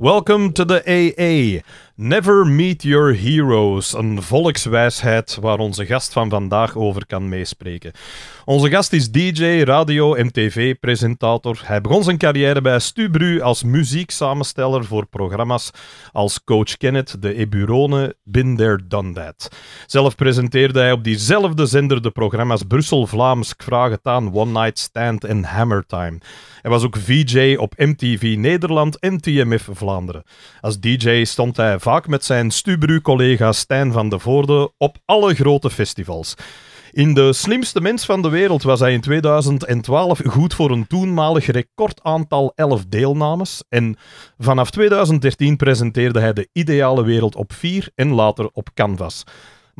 Welcome to the AA. Never meet your heroes, een volkswijsheid waar onze gast van vandaag over kan meespreken. Onze gast is DJ, radio en tv-presentator. Hij begon zijn carrière bij Stubru als muzieksamensteller voor programma's als Coach Kenneth, De Eburone, Been There, Done That. Zelf presenteerde hij op diezelfde zender de programma's Brussel Vlaams, Vraag aan, One Night Stand en Hammer Time. Hij was ook VJ op MTV Nederland en TMF Vlaanderen. Als DJ stond hij vaak vaak met zijn Stubru-collega Stijn van de Voorde op alle grote festivals. In de slimste mens van de wereld was hij in 2012 goed voor een toenmalig recordaantal 11 deelnames. En vanaf 2013 presenteerde hij de ideale wereld op 4 en later op Canvas.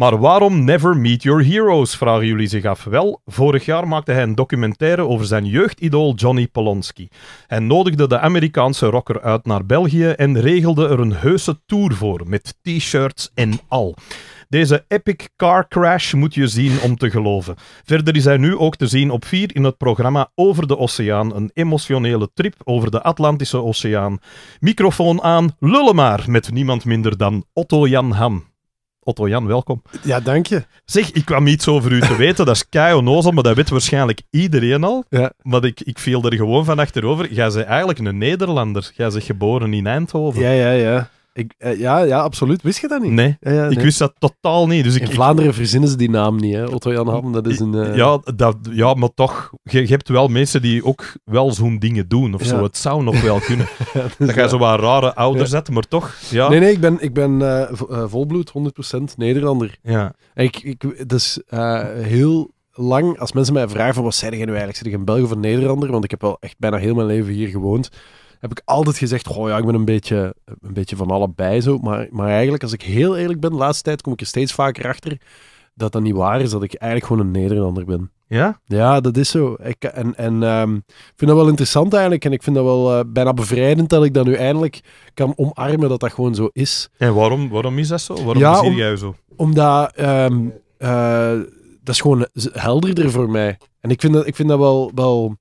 Maar waarom Never Meet Your Heroes, vragen jullie zich af. Wel, vorig jaar maakte hij een documentaire over zijn jeugdidool Johnny Polonsky. Hij nodigde de Amerikaanse rocker uit naar België en regelde er een heuse tour voor, met t-shirts en al. Deze epic car crash moet je zien om te geloven. Verder is hij nu ook te zien op 4 in het programma Over de Oceaan. Een emotionele trip over de Atlantische Oceaan. Microfoon aan, lullen maar, met niemand minder dan Otto Jan Ham. Otto Jan, welkom. Ja, dank je. Zeg, ik kwam iets over u te weten. Dat is kei onnozel, maar dat weet waarschijnlijk iedereen al. Ja. Maar ik, ik viel er gewoon van achterover. Jij bent eigenlijk een Nederlander. Jij bent geboren in Eindhoven. Ja, ja, ja. Eh, ja, ja, absoluut. Wist je dat niet? Nee, ik wist dat totaal niet. Dus In Vlaanderen verzinnen ze die naam niet, hè. Otto Jan Ham, dat is een... Eh, ja, dat, ja, maar toch, je, hebt wel mensen die ook wel zo'n dingen doen of zo. Het zou nog wel kunnen. dat ga je zo wat rare ouders hebt, maar toch, ja. Nee, nee, ik ben, ik ben eh, volbloed, 100% Nederlander. ja. Ik, ik, dus heel lang, als mensen mij vragen wat zijn jij nu eigenlijk? Zit ik een Belg of een Nederlander? Want ik heb wel echt bijna heel mijn leven hier gewoond heb ik altijd gezegd, oh ja, ik ben een beetje, een beetje van allebei zo. Maar, maar eigenlijk, als ik heel eerlijk ben, de laatste tijd kom ik er steeds vaker achter dat dat niet waar is, dat ik eigenlijk gewoon een Nederlander ben. Ja? Ja, dat is zo. Ik, en en ehm, ik vind dat wel interessant eigenlijk. En ik vind dat wel eh, bijna bevrijdend dat ik dat nu eindelijk kan omarmen, dat dat gewoon zo is. En waarom, waarom is dat zo? Waarom ja, zie jij jij zo? Omdat... Um, dat is gewoon helderder voor mij. En ik vind dat, ik vind dat wel, wel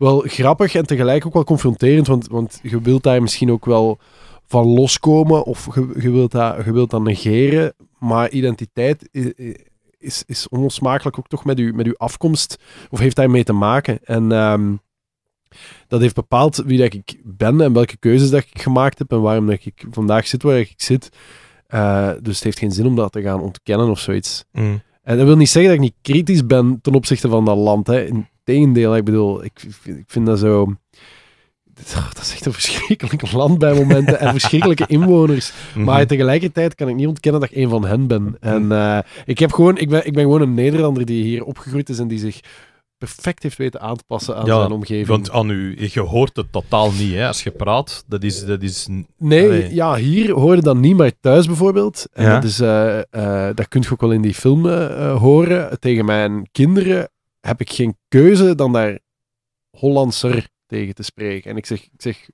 wel grappig en tegelijk ook wel confronterend. Want, want je wilt daar misschien ook wel van loskomen of je, je, wilt, dat, je wilt dat negeren. Maar identiteit is, is, is onlosmakelijk ook toch met je met uw afkomst. Of heeft daarmee te maken. En ehm, dat heeft bepaald wie dat ik ben en welke keuzes dat ik gemaakt heb. En waarom dat ik vandaag zit waar ik zit. Eh, dus het heeft geen zin om dat te gaan ontkennen of zoiets. Mm. En dat wil niet zeggen dat ik niet kritisch ben ten opzichte van dat land. Hè. Integendeel, ik bedoel, ik, ik vind dat zo... Dat is echt een verschrikkelijk land bij momenten en verschrikkelijke inwoners. Mhm. Maar tegelijkertijd kan ik niet ontkennen dat ik een van hen ben. En mhm. eh, ik, heb gewoon, ik, ben, ik ben gewoon een Nederlander die hier opgegroeid is en die zich perfect heeft weten aan te passen aan ja, zijn omgeving. Want aan ah, u, je hoort het totaal niet hè, als je praat. Dat is, dat is, nee, ja, hier hoor je dat niet, maar thuis bijvoorbeeld. En ja. dat, is, eh, eh, dat kun je ook wel in die filmen eh, horen. Tegen mijn kinderen heb ik geen keuze dan daar Hollandser tegen te spreken. En ik zeg, ik zeg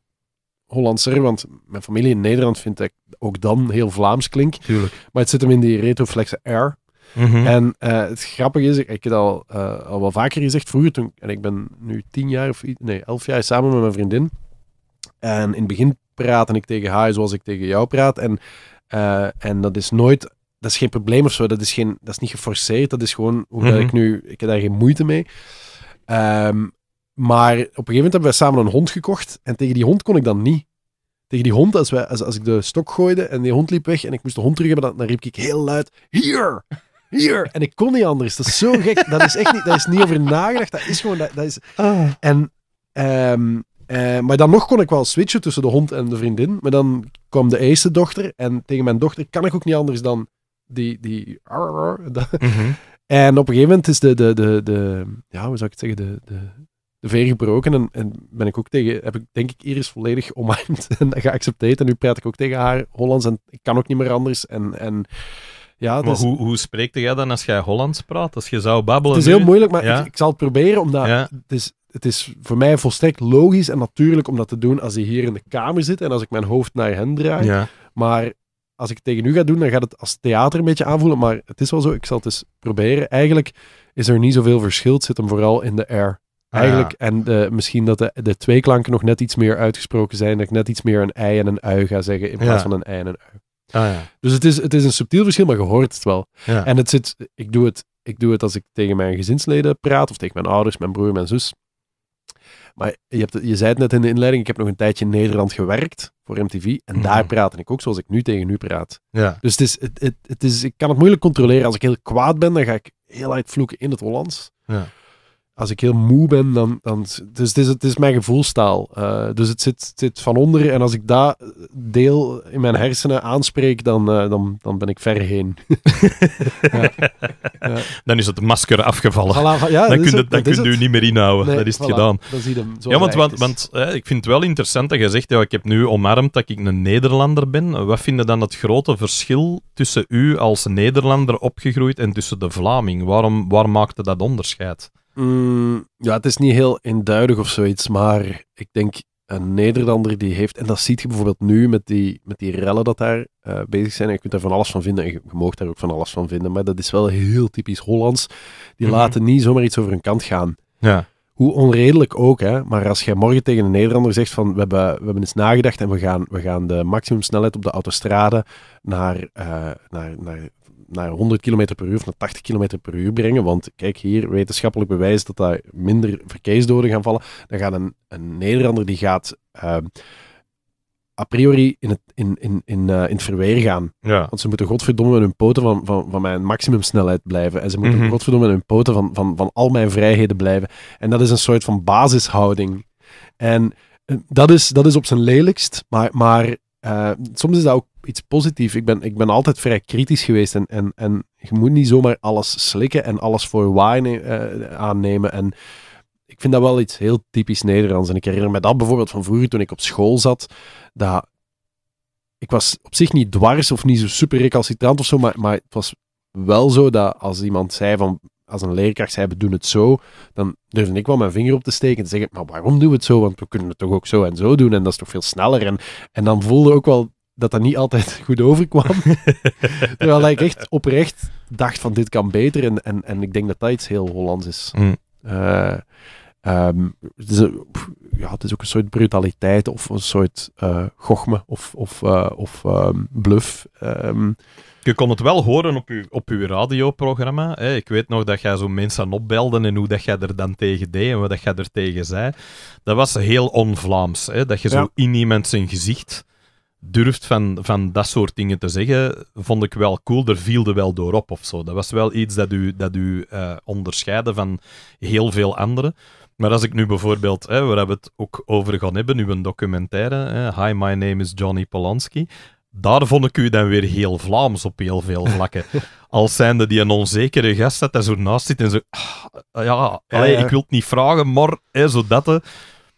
Hollandser, want mijn familie in Nederland vindt dat ik ook dan heel Vlaams klink. Tuurlijk. Maar het zit hem in die retroflexe R. Mhm. En eh, het grappige is, ik, heb al, eh, al wel vaker gezegd, vroeger toen, en ik ben nu tien jaar of nee, elf jaar samen met mijn vriendin. En in het begin praatte ik tegen haar zoals ik tegen jou praat. En, eh, en dat is nooit, dat is geen probleem of zo, dat is, geen, dat is niet geforceerd, dat is gewoon hoe ik mhm. nu, ik heb daar geen moeite mee. Ehm, maar op een gegeven moment hebben we samen een hond gekocht en tegen die hond kon ik dan niet tegen die hond, als, wij, als, als ik de stok gooide en die hond liep weg en ik moest de hond terug hebben, dan, dan riep ik heel luid: Hier! En ik kon niet anders. Dat is zo gek. Dat is echt niet, dat is niet over nagedacht. Dat is gewoon, dat, dat is... Ah. En, ehm, eh, maar dan nog kon ik wel switchen tussen de hond en de vriendin. Maar dan kwam de eerste dochter. En tegen mijn dochter kan ik ook niet anders dan die... die mhm. En op een gegeven moment is de, de, de, de ja, hoe zou ik het zeggen, de, de, de veer gebroken. En, en, ben ik ook tegen, heb ik denk ik eerst volledig omarmd en geaccepteerd. En nu praat ik ook tegen haar Hollands en ik kan ook niet meer anders. En, en ja, maar dus- hoe, hoe spreekt jij dan als jij Hollands praat? Als je zou babbelen. Het is heel moeilijk, maar ik, ik, zal het proberen, omdat ja. het, is, het is voor mij volstrekt logisch en natuurlijk om dat te doen als hij hier in de kamer zit en als ik mijn hoofd naar hen draai. Ja. Maar als ik het tegen u ga doen, dan gaat het als theater een beetje aanvoelen. Maar het is wel zo, ik zal het eens proberen. Eigenlijk is er niet zoveel verschil. Het zit hem vooral in de air. Ah, Eigenlijk, en de, misschien dat de, de twee klanken nog net iets meer uitgesproken zijn. Dat ik net iets meer een ei en een ui ga zeggen in plaats van een ei en een ui. Ah, ja. Dus het is, het is een subtiel verschil, maar je hoort het wel. En het zit, ik doe het, ik doe het als ik tegen mijn gezinsleden praat, of tegen mijn ouders, mijn broer, mijn zus. Maar je, hebt, je zei het net in de inleiding, ik heb nog een tijdje in Nederland gewerkt voor MTV. En mhm. daar praatte ik ook zoals ik nu tegen u praat. Ja. Dus het is, het, het, het, is, ik kan het moeilijk controleren. Als ik heel kwaad ben, dan ga ik heel uitvloeken vloeken in het Hollands. Ja als ik heel moe ben, dan. dan dus het is, het is mijn gevoelstaal. Eh, dus het zit, zit van onder. En als ik dat deel in mijn hersenen aanspreek, dan, eh, dan, dan ben ik ver heen. ja. Ja. Dan is het masker afgevallen. dan kun dan kun u niet meer inhouden. dat is het gedaan. ja, want, want, want ik vind het wel interessant dat je zegt: ja, ik heb nu omarmd dat ik een Nederlander ben. Wat vind je dan het grote verschil tussen u als Nederlander opgegroeid en tussen de Vlaming? Waarom, waar maakte dat onderscheid? Mm, ja, het is niet heel eenduidig of zoiets, maar ik denk een Nederlander die heeft, en dat ziet je bijvoorbeeld nu met die, met die rellen dat daar eh, bezig zijn, en je kunt daar van alles van vinden, en je, je mag daar ook van alles van vinden, maar dat is wel heel typisch Hollands. Die mhm. laten niet zomaar iets over hun kant gaan. Ja. Hoe onredelijk ook, hè? maar als jij morgen tegen een Nederlander zegt van we hebben, we hebben eens nagedacht en we gaan, we gaan de maximumsnelheid op de autostrade naar, uh, naar, naar naar 100 km per uur of naar 80 km per uur brengen. Want kijk hier, wetenschappelijk bewijs dat daar minder verkeersdoden gaan vallen. Dan gaat een, een Nederlander die gaat ehm, a priori in het, in, in, in, uh, in het verweer gaan. Want ze moeten godverdomme met hun poten van, van, van mijn maximumsnelheid blijven. En ze moeten mhm. godverdomme met hun poten van, van, van al mijn vrijheden blijven. En dat is een soort van basishouding. En eh, dat is, dat is op zijn lelijkst, maar, maar eh, soms is dat ook iets positiefs. Ik ben, ik ben altijd vrij kritisch geweest en, en, en je moet niet zomaar alles slikken en alles voor eh, aannemen. En ik vind dat wel iets heel typisch Nederlands. En ik herinner me dat bijvoorbeeld van vroeger toen ik op school zat, dat ik was op zich niet dwars of niet zo super recalcitrant of zo, maar, maar het was wel zo dat als iemand zei van, als een leerkracht zei, we doen het zo, dan durfde ik wel mijn vinger op te steken en te zeggen, maar waarom doen we het zo? Want we kunnen het toch ook zo en zo doen en dat is toch veel sneller. En, en dan voelde ook wel dat dat niet altijd goed overkwam. Terwijl ik echt oprecht dacht van dit kan beter. En, en, en ik denk dat dat iets heel Hollands is. Mm. Eh, ehm, het, is ja, het is ook een soort brutaliteit of een soort uh, gochme of, of, eh, of um, bluff. Ehm. je kon het wel horen op, uw, op uw radioprogramma. Ik weet nog dat jij zo mensen opbelde en hoe dat jij er dan tegen deed en wat dat jij er tegen zei. Dat was heel on-Vlaams. Dat je zo in iemand zijn gezicht durft van, van dat soort dingen te zeggen, vond ik wel cool. Er viel wel door op of zo. Dat was wel iets dat u, dat u eh, onderscheidde van heel veel anderen. Maar als ik nu bijvoorbeeld, hè, waar we het ook over gaan hebben, nu een documentaire, hè, Hi, my name is Johnny Polanski. Daar vond ik u dan weer heel Vlaams op heel veel vlakken. Als zijnde die een onzekere gast dat daar zo naast zit en zo... Ah, ja, ik wil het niet vragen, maar hè, zo dat...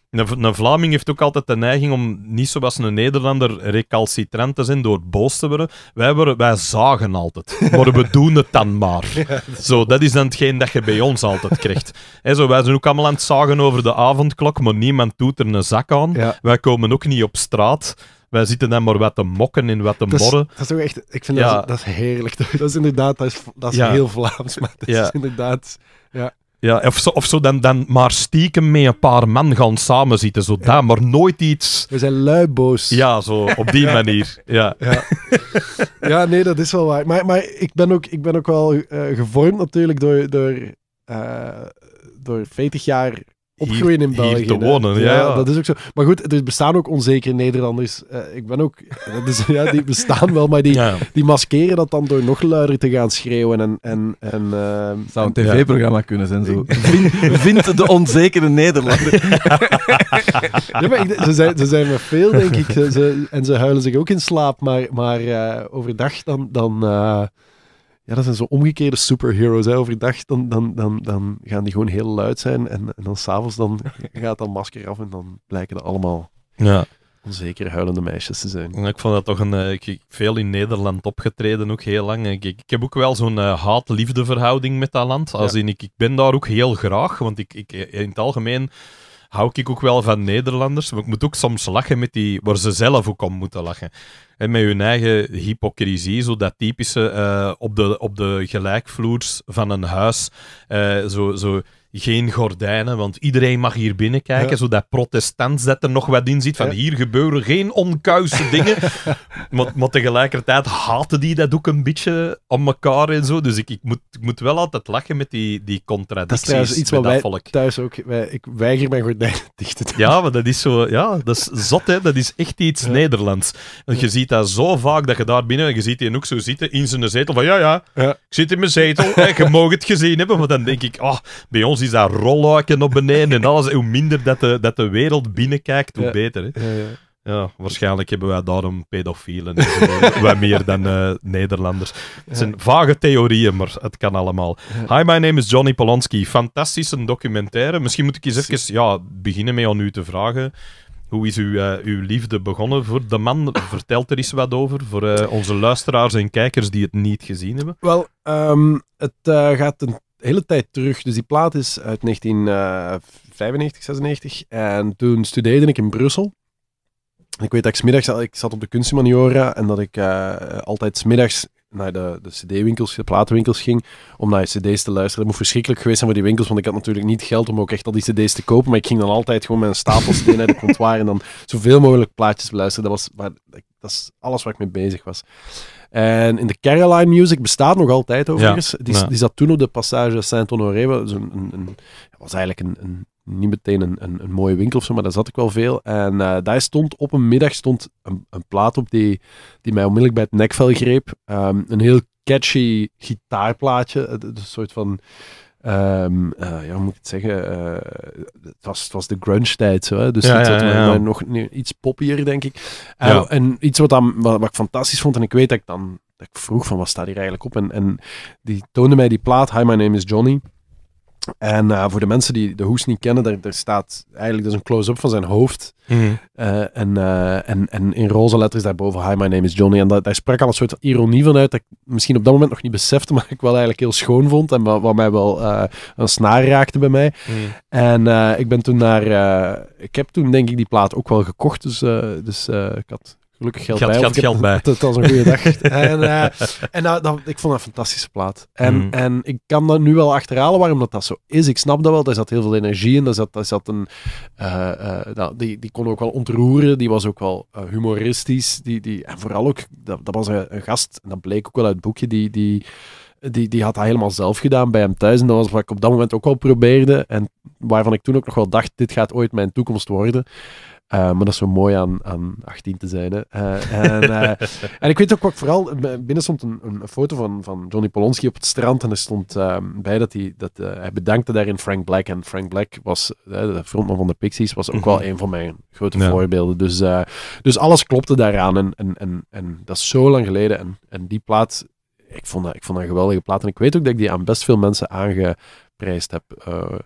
Een, een Vlaming heeft ook altijd de neiging om niet zoals een Nederlander recalcitrant te zijn door boos te worden. Wij, wij zagen altijd, maar we doen het dan maar. dat zo, dat is dan hetgeen dat je bij ons altijd krijgt. zo, wij zijn ook allemaal aan het zagen over de avondklok, maar niemand doet er een zak aan. Wij komen ook niet op straat. Wij zitten dan maar wat te mokken in wat te dat morren. Dat is ook echt, ik vind dat, dat, is heerlijk. Dat is inderdaad, dat is, dat is heel Vlaams, maar dat is inderdaad... Ja. Ja, of zo, of zo dan, dan maar stiekem met een paar man gaan samenzitten. Zo ja. maar nooit iets... We zijn luiboos. Ja, zo, op die manier. Ja. Ja. ja, nee, dat is wel waar. Maar, maar ik, ben ook, ik ben ook wel eh, gevormd natuurlijk door, door, eh, door 40 jaar opgroeien in België. te wonen, ja, Dat is ook zo. Maar goed, er bestaan ook onzekere Nederlanders. Eh, ik ben ook... Dus, ja, die bestaan wel, maar die, die maskeren dat dan door nog luider te gaan schreeuwen en... en, en eh, Zou een tv-programma kunnen zijn, zo. Vind, vind, de onzekere Nederlander. ja, maar ze, zijn, ze zijn er veel, denk ik. Ze, en ze huilen zich ook in slaap, maar, maar eh, overdag dan... dan ja, dat zijn zo omgekeerde superheroes. Hè. Overdag dan, dan, dan, dan gaan die gewoon heel luid zijn. En, en dan s'avonds dan gaat dat masker af en dan blijken dat allemaal ja. onzeker huilende meisjes te zijn. En ik vond dat toch een... Eh, ik, veel in Nederland opgetreden, ook heel lang. Ik, ik heb ook wel zo'n eh, haat-liefde verhouding met dat land. Als in, ik, ik ben daar ook heel graag, want ik, ik eh, in het algemeen hou ik ook wel van Nederlanders. Maar ik moet ook soms lachen met die waar ze zelf ook om moeten lachen. En met hun eigen hypocrisie, zo dat typische eh, op, de, op de gelijkvloers van een huis. Uh, zo, zo geen gordijnen, want iedereen mag hier binnenkijken, ja. zodat protestants dat er nog wat in zit van hier gebeuren geen onkuise dingen. maar, tegelijkertijd haten die dat ook een beetje om elkaar en zo. Dus ik, ik, moet, ik moet wel altijd lachen met die, die contradicties dat is iets wat wij volk. thuis ook... Wij, ik weiger mijn gordijnen dicht te doen. Ja, maar dat is zo... Ja, dat is zot, hè. Dat is echt iets Nederlands. Want je ziet dat zo vaak, dat je daar binnen en je ziet die ook zo zitten in zijn zetel van ja, ja, ik zit in mijn zetel en je mag het gezien hebben. Maar dan denk ik, ah, oh, bij ons is dat rolluiken op beneden en alles. Hoe minder dat de, dat de wereld binnenkijkt, hoe beter. Hè? Ja, ja. Ja, waarschijnlijk hebben wij daarom pedofielen. wat meer dan eh, Nederlanders. Het zijn vage theorieën, maar het kan allemaal. Hi, my name is Johnny Polanski. Fantastische documentaire. Misschien moet ik eens even ja, beginnen met aan u te vragen. Hoe is uw, eh, uw liefde begonnen voor de man? Vertelt er eens wat over voor eh, onze luisteraars en kijkers die het niet gezien hebben. Wel, ehm, het gaat een hele tijd terug. Dus die plaat is uit 1995, 96. Eh, en toen studeerde ik in Brussel. Ik weet dat ik smiddags, eh, ik zat op de kunstmaniora en dat ik uh, altijd smiddags naar de, de cd-winkels, de platenwinkels ging, om naar cd's te luisteren. Dat moet verschrikkelijk geweest zijn voor die winkels, want ik had natuurlijk niet geld om ook echt al die cd's te kopen, maar ik ging dan altijd gewoon met een stapel cd naar de comptoir en dan zoveel mogelijk plaatjes beluisteren. Dat was, dat is alles waar ik mee bezig was. En in de Caroline Music bestaat nog altijd overigens. die, die, zat toen op de passage Saint-Honoré. Dat was eigenlijk een, niet meteen een, een, mooie winkel of zo, maar daar zat ik wel veel. En eh, daar stond op een middag stond een, een, plaat op die, die mij onmiddellijk bij het nekvel greep. Ehm, een heel catchy gitaarplaatje. Een soort van Ehm, eh, ja, moet ik het zeggen? Eh, het, was, het was de grunge-tijd, zo, dus ja, ja, nog iets poppier, denk ik. Eh, en iets wat, dan, wat, ik fantastisch vond, en ik weet dat ik dan dat ik vroeg van wat staat hier eigenlijk op. En, en die toonde mij die plaat, Hi, My Name is Johnny. En eh, voor de mensen die de hoes niet kennen, daar, staat eigenlijk dus een close-up van zijn hoofd. Mhm. Eh, en, eh, en, en in roze letters daarboven, hi, my name is Johnny. En dat, daar sprak al een soort ironie van uit, dat ik misschien op dat moment nog niet besefte, maar ik wel eigenlijk heel schoon vond. En wat, wat mij wel een snaar raakte bij mij. Mhm. En ik ben toen naar... ik heb toen denk ik die plaat ook wel gekocht, dus, dus ik had Gelukkig geld bij. geld bij. Het was een goede dag. en eh, en eh, dat, ik vond dat een fantastische plaat. En, mm. en ik kan dat nu wel achterhalen waarom dat, dat zo is. Ik snap dat wel. Daar zat heel veel energie in. Daar zat, daar zat een, eh, nou, die, die kon ook wel ontroeren. Die was ook wel humoristisch. Die, die, en vooral ook, dat, dat was een, een, gast. En dat bleek ook wel uit het boekje. Die, die, die, die had dat helemaal zelf gedaan bij hem thuis. En dat was wat ik op dat moment ook al probeerde. En waarvan ik toen ook nog wel dacht: dit gaat ooit mijn toekomst worden. Eh, maar dat is wel mooi aan, aan 18 te zijn. Hè. Eh, en, eh, en, ik weet ook wat vooral, binnen stond een, een, foto van, van Johnny Polonski op het strand en er stond ehm, bij dat, hij, dat hij bedankte daarin Frank Black. En Frank Black was, de frontman van de Pixies, was ook mhm. wel een van mijn grote voorbeelden. Dus, dus alles klopte daaraan en, en, en, dat is zo lang geleden. En, en die plaat, ik vond, dat, ik vond dat een geweldige plaat. En ik weet ook dat ik die aan best veel mensen aangeprijsd heb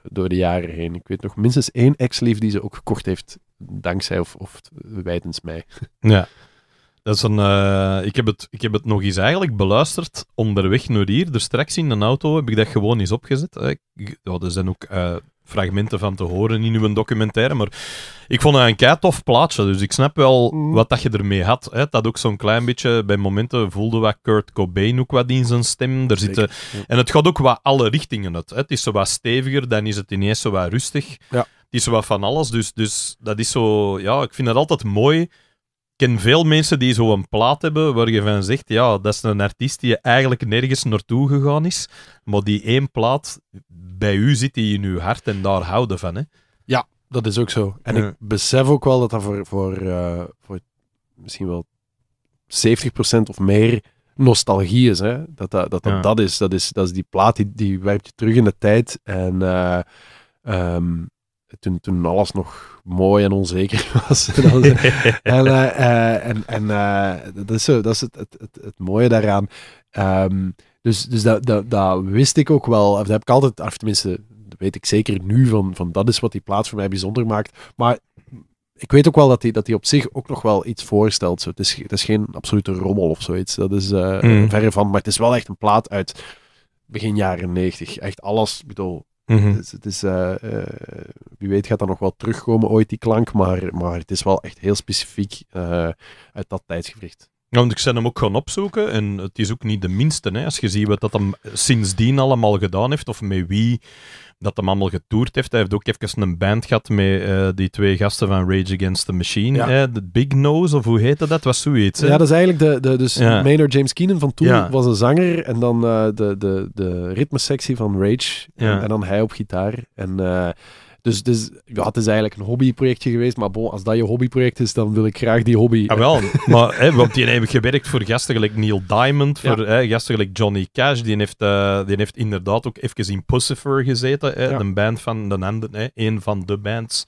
door de jaren heen. Ik weet nog minstens één ex-lief die ze ook gekocht heeft dankzij of, of wijdens mij. Ja. Dat is een, eh, ik, heb het, ik heb het nog eens eigenlijk beluisterd onderweg naar hier. Dus straks in een auto heb ik dat gewoon eens opgezet. er zijn ook eh, fragmenten van te horen in uw documentaire. Maar ik vond het een kei tof plaatje. Dus ik snap wel mhm. wat dat je ermee had. Hè. Dat ook zo'n klein beetje bij momenten voelde wat Kurt Cobain ook wat in zijn stem. Er zitten, En het gaat ook wat alle richtingen uit. Het is zo wat steviger, dan is het ineens zo wat rustig. Ja is wat van alles. Dus, dus dat is zo, ja, ik vind dat altijd mooi. Ik ken veel mensen die zo'n plaat hebben waar je van zegt, ja, dat is een artiest die eigenlijk nergens naartoe gegaan is, maar die één plaat bij u zit die in uw hart en daar houden van. Hè? Ja, dat is ook zo. En ik besef ook wel dat dat voor, voor, eh, voor misschien wel 70% of meer nostalgie is. Hè? Dat, dat, dat, dat, is, dat is. Dat is die plaat die, die werpt je terug in de tijd. En uh, toen, toen alles nog mooi en onzeker was. Eh, eh, en en, en eh, dat is, zo, dat is het, het, het, mooie daaraan. Ehm, dus dus dat, dat, dat wist ik ook wel. Of dat heb ik altijd, of tenminste, weet ik zeker nu, van, van dat is wat die plaat voor mij bijzonder maakt. Maar ik weet ook wel dat hij dat die op zich ook nog wel iets voorstelt. Zo. Het, is, het is geen absolute rommel of zoiets. Dat is uh, verre van. Maar het is wel echt een plaat uit begin jaren 90. Echt alles, ik bedoel, Mhm. Dus het is, eh, eh, wie weet gaat dat nog wel terugkomen ooit, die klank, maar, maar het is wel echt heel specifiek eh, uit dat tijdsgevricht. want ik ben hem ook gaan opzoeken en het is ook niet de minste. Hè, als je ziet wat dat hem sindsdien allemaal gedaan heeft, of met wie, dat hem allemaal getoerd heeft. Hij heeft ook even een band gehad met eh, die twee gasten van Rage Against the Machine. Hè? De Big Nose, of hoe heette dat? Was zoiets. Hè? Ja, dat is eigenlijk de, de dus ja. Maynard James Keenan van toen was een zanger. En dan eh, de, de, de ritmesectie van Rage. En, dan hij op gitaar. En... Eh, dus, dus ja, het is eigenlijk een hobbyprojectje geweest. Maar bon, als dat je hobbyproject is, dan wil ik graag die hobby. Ja, ah, wel. maar, hè, want die heeft gewerkt voor gasten gelijk Neil Diamond, voor hè, gasten gelijk Johnny Cash. Die heeft, eh, die heeft inderdaad ook even in Pussifer gezeten. Hè, Een band van de, een van de bands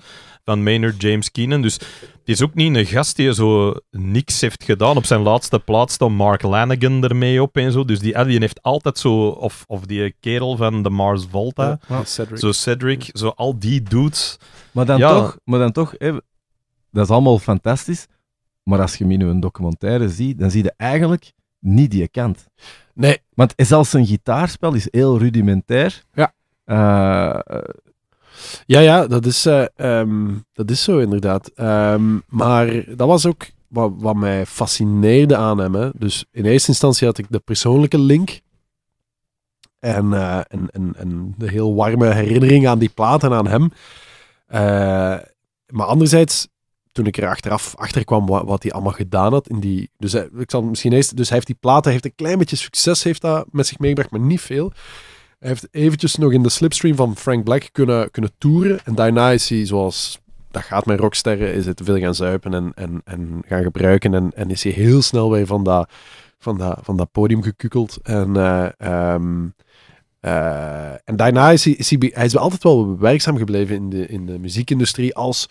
van Maynard James Keenan. Dus het is ook niet een gast die zo niks heeft gedaan. Op zijn laatste plaats stond Mark Lanigan ermee op en zo. Dus die, eh, die heeft altijd zo, of, of die kerel van de Mars Volta, zo Cedric, zo al die dudes. Maar dan toch, maar dan toch dat is allemaal fantastisch. Maar als je Mino een documentaire ziet, dan zie je eigenlijk niet die kant. Nee. Want zelfs zijn gitaarspel is heel rudimentair. Ja. Eh, eh, ja, ja, dat is, eh, ehm, dat is zo inderdaad. Ehm, maar dat was ook wat, wat mij fascineerde aan hem. Hè. Dus in eerste instantie had ik de persoonlijke link. En, eh, en, en, de heel warme herinnering aan die plaat en aan hem. Eh, maar anderzijds, toen ik er achteraf achter kwam wat, wat, hij allemaal gedaan had. In die, dus hij, ik zal misschien eerst. Dus heeft die platen, heeft een klein beetje succes heeft dat met zich meegebracht, maar niet veel. Hij heeft eventjes nog in de slipstream van Frank Black kunnen, kunnen toeren. En daarna is hij, zoals dat gaat met rocksterren, is het veel gaan zuipen en, en, en gaan gebruiken. En, en is hij heel snel weer van dat, van dat, van dat podium gekukeld. En, uh, en daarna is hij, is hij, hij is altijd wel werkzaam gebleven in de, in de muziekindustrie als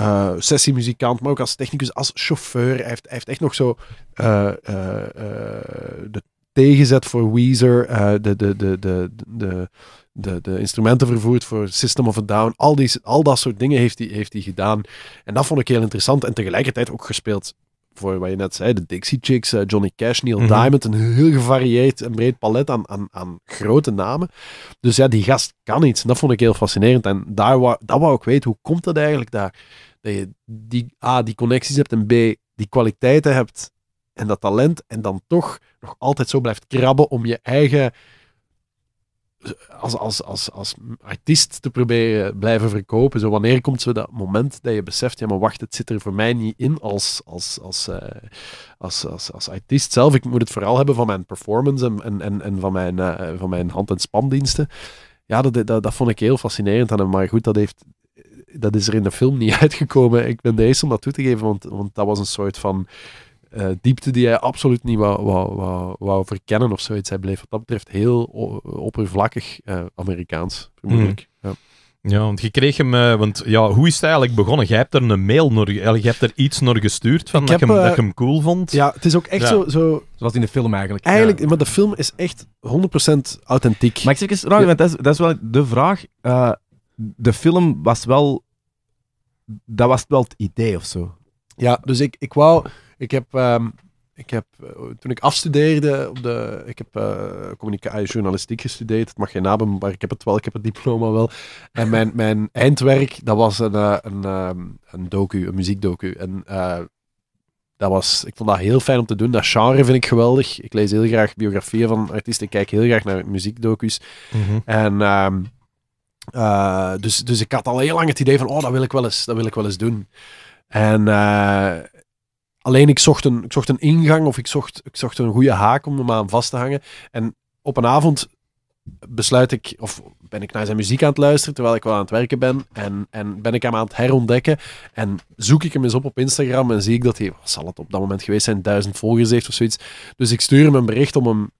uh, eh, sessiemuzikant, maar ook als technicus, als chauffeur. Hij heeft, heeft echt nog zo uh, uh, de tegenzet voor Weezer, eh, de, de, de, de, de, de, de, instrumenten vervoerd voor System of a Down. Al, die, al dat soort dingen heeft hij heeft gedaan. En dat vond ik heel interessant. En tegelijkertijd ook gespeeld voor wat je net zei, de Dixie Chicks, eh, Johnny Cash, Neil mhm. Diamond. Een heel gevarieerd en breed palet aan, aan, aan grote namen. Dus ja, die gast kan iets. En dat vond ik heel fascinerend. En daar waar dat wou ik weten, hoe komt dat eigenlijk daar? Dat je die, A, die connecties hebt en B, die kwaliteiten hebt en dat talent en dan toch nog altijd zo blijft krabben om je eigen als, als, als, als artiest te proberen blijven verkopen. Zo, wanneer komt zo dat moment dat je beseft, ja maar wacht, het zit er voor mij niet in als, als, als, eh, als, als, als, artiest zelf. Ik moet het vooral hebben van mijn performance en, en, en van, mijn, eh, van mijn hand- en spandiensten. Ja, dat, dat, dat vond ik heel fascinerend aan hem. Maar goed, dat, heeft, dat is er in de film niet uitgekomen. Ik ben eerste om dat toe te geven, want, want dat was een soort van uh, diepte die hij absoluut niet wou, wou, wou, verkennen of zoiets. Hij bleef wat dat betreft heel oppervlakkig eh, Amerikaans, vermoedelijk. Ja. Mhm. ja. want je kreeg hem... Eh, want ja, hoe is het eigenlijk begonnen? Jij hebt er een mail naar... je hebt er iets naar gestuurd van dat, heb, hem, dat je hem cool vond. Ja, het is ook echt zo, zo... Zoals in de film eigenlijk. Eigenlijk, maar de film is echt 100% authentiek. Maar ik zeg eens, want dat, is, dat is wel de vraag. de film was wel... Dat was wel het idee of zo. Ja, dus ik, ik wou... Ik heb, ehm, ik heb eh, toen ik afstudeerde, op de, ik heb uh, communicatie ah, journalistiek gestudeerd. Het mag geen naam, maar ik heb het wel, ik heb het diploma wel. En mijn, mijn eindwerk, dat was een, eh, een, ehm, een docu, een muziekdocu. En dat was, ik vond dat heel fijn om te doen. Dat genre vind ik geweldig. Ik lees heel graag biografieën van artiesten. Ik kijk heel graag naar muziekdocu's. Mhm. En ehm, dus, dus ik had al heel lang het idee van, oh, dat wil ik wel eens, dat wil ik wel eens doen. En Alleen ik zocht, een, ik zocht een ingang of ik zocht, ik zocht een goede haak om hem aan vast te hangen. En op een avond besluit ik, of ben ik naar zijn muziek aan het luisteren terwijl ik wel aan het werken ben. En, en ben ik hem aan het herontdekken. En zoek ik hem eens op op Instagram en zie ik dat hij, wat zal het op dat moment geweest zijn, duizend volgers heeft of zoiets. Dus ik stuur hem een bericht om hem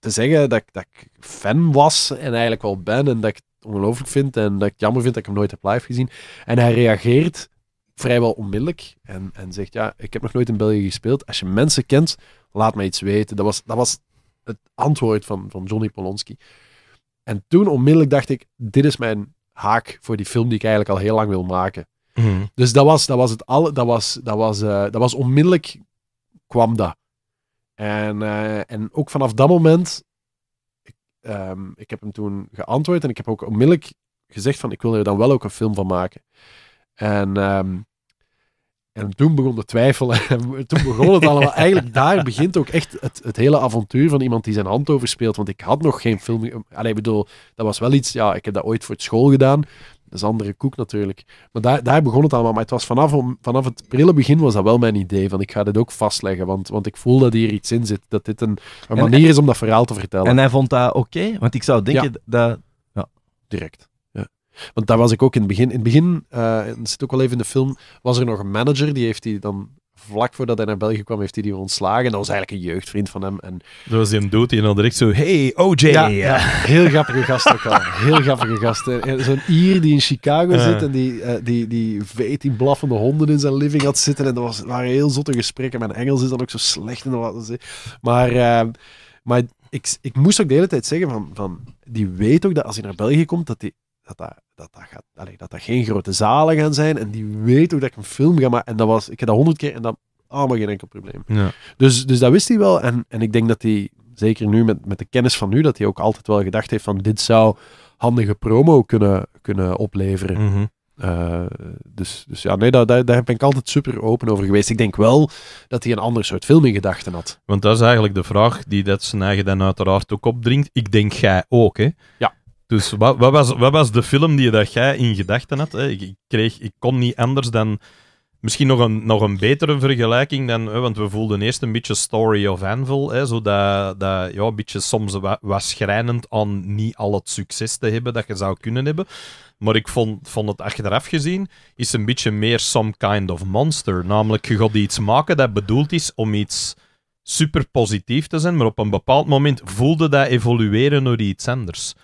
te zeggen dat, dat ik fan was en eigenlijk wel ben. En dat ik het ongelooflijk vind en dat ik jammer vind dat ik hem nooit heb live gezien. En hij reageert vrijwel onmiddellijk. En, en zegt, ja, ik heb nog nooit in België gespeeld. Als je mensen kent, laat mij iets weten. Dat was, dat was het antwoord van, van Johnny Polonski. En toen onmiddellijk dacht ik, dit is mijn haak voor die film die ik eigenlijk al heel lang wil maken. Mhm. Dus dat was, dat was het alle, dat was, dat was, eh, dat was onmiddellijk kwam dat. En, eh, en ook vanaf dat moment, ik, ehm, ik heb hem toen geantwoord en ik heb ook onmiddellijk gezegd van, ik wil er dan wel ook een film van maken. En ehm, en toen begon de twijfel. toen begon het allemaal. Eigenlijk daar begint ook echt het, het hele avontuur van iemand die zijn hand overspeelt. Want ik had nog geen film... Allee, bedoel, dat was wel iets... Ja, ik heb dat ooit voor het school gedaan. Dat is andere koek natuurlijk. Maar daar, daar begon het allemaal. Maar het was vanaf, vanaf het prille begin was dat wel mijn idee. Van ik ga dit ook vastleggen. Want, want ik voel dat hier iets in zit. Dat dit een, een manier is om dat verhaal te vertellen. En hij vond dat oké? Want ik zou denken dat... Ja. Direct. Want daar was ik ook in het begin. In het begin, uh, zit ook wel even in de film, was er nog een manager, die heeft die dan vlak voordat hij naar België kwam, heeft hij die ontslagen. En dat was eigenlijk een jeugdvriend van hem. En... Dat was die een dood die dan direct zo, hey, OJ. Ja, heel grappige gast ook al. Heel grappige gast. Eh, eh, zo'n Ier die in Chicago zit en die, uh, die, die blaffende honden in zijn living had zitten. En dat was, waren heel zotte gesprekken. Mijn Engels is dan ook zo slecht. En dat maar maar ik, ik moest ook de hele tijd zeggen van, van, die weet ook dat als hij naar België komt, dat hij dat dat, dat, dat, gaat, dat, dat geen grote zalen gaan zijn. En die weet ook dat ik een film ga maken. En dat was, ik heb dat honderd keer en dat allemaal geen enkel probleem. Ja. Dus, dus dat wist hij wel. En, en ik denk dat hij, zeker nu met, met de kennis van nu, dat hij ook altijd wel gedacht heeft van dit zou handige promo kunnen, kunnen opleveren. Mhm. Eh, dus, dus ja, nee, daar, daar, ben ik altijd super open over geweest. Ik denk wel dat hij een ander soort film in gedachten had. Want dat is eigenlijk de vraag die dat zijn eigen dan uiteraard ook opdringt. Ik denk jij ook, hè? Ja. Dus wat, wat, was, wat was de film die dat jij in gedachten had? Hè? Ik, ik, kreeg, ik kon niet anders dan misschien nog een, nog een betere vergelijking dan, hè, want we voelden eerst een beetje Story of Anvil, hè, zo dat, dat ja, een beetje soms waarschijnend was schrijnend aan niet al het succes te hebben dat je zou kunnen hebben. Maar ik vond, vond het achteraf gezien, is een beetje meer some kind of monster. Namelijk, je gaat iets maken dat bedoeld is om iets super positief te zijn, maar op een bepaald moment voelde dat evolueren naar iets anders.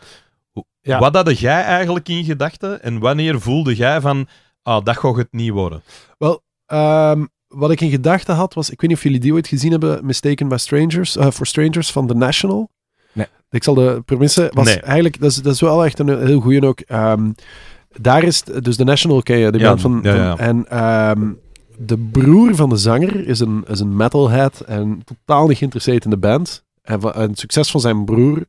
Wat had jij eigenlijk in gedachten en wanneer voelde jij van, ah, dat gaat het niet worden? Wel, ehm, wat ik in gedachten had was, ik weet niet of jullie die ooit gezien hebben, Mistaken by Strangers, eh, for Strangers van The National. Nee. Ik zal de premisse, was eigenlijk, dat is, dat is wel echt een heel goede ook. Ehm, daar is, dus The National ken je, de band van, en ehm, de broer van de zanger is een, is een metalhead en totaal niet geïnteresseerd in de band. En, en succesvol succes van zijn broer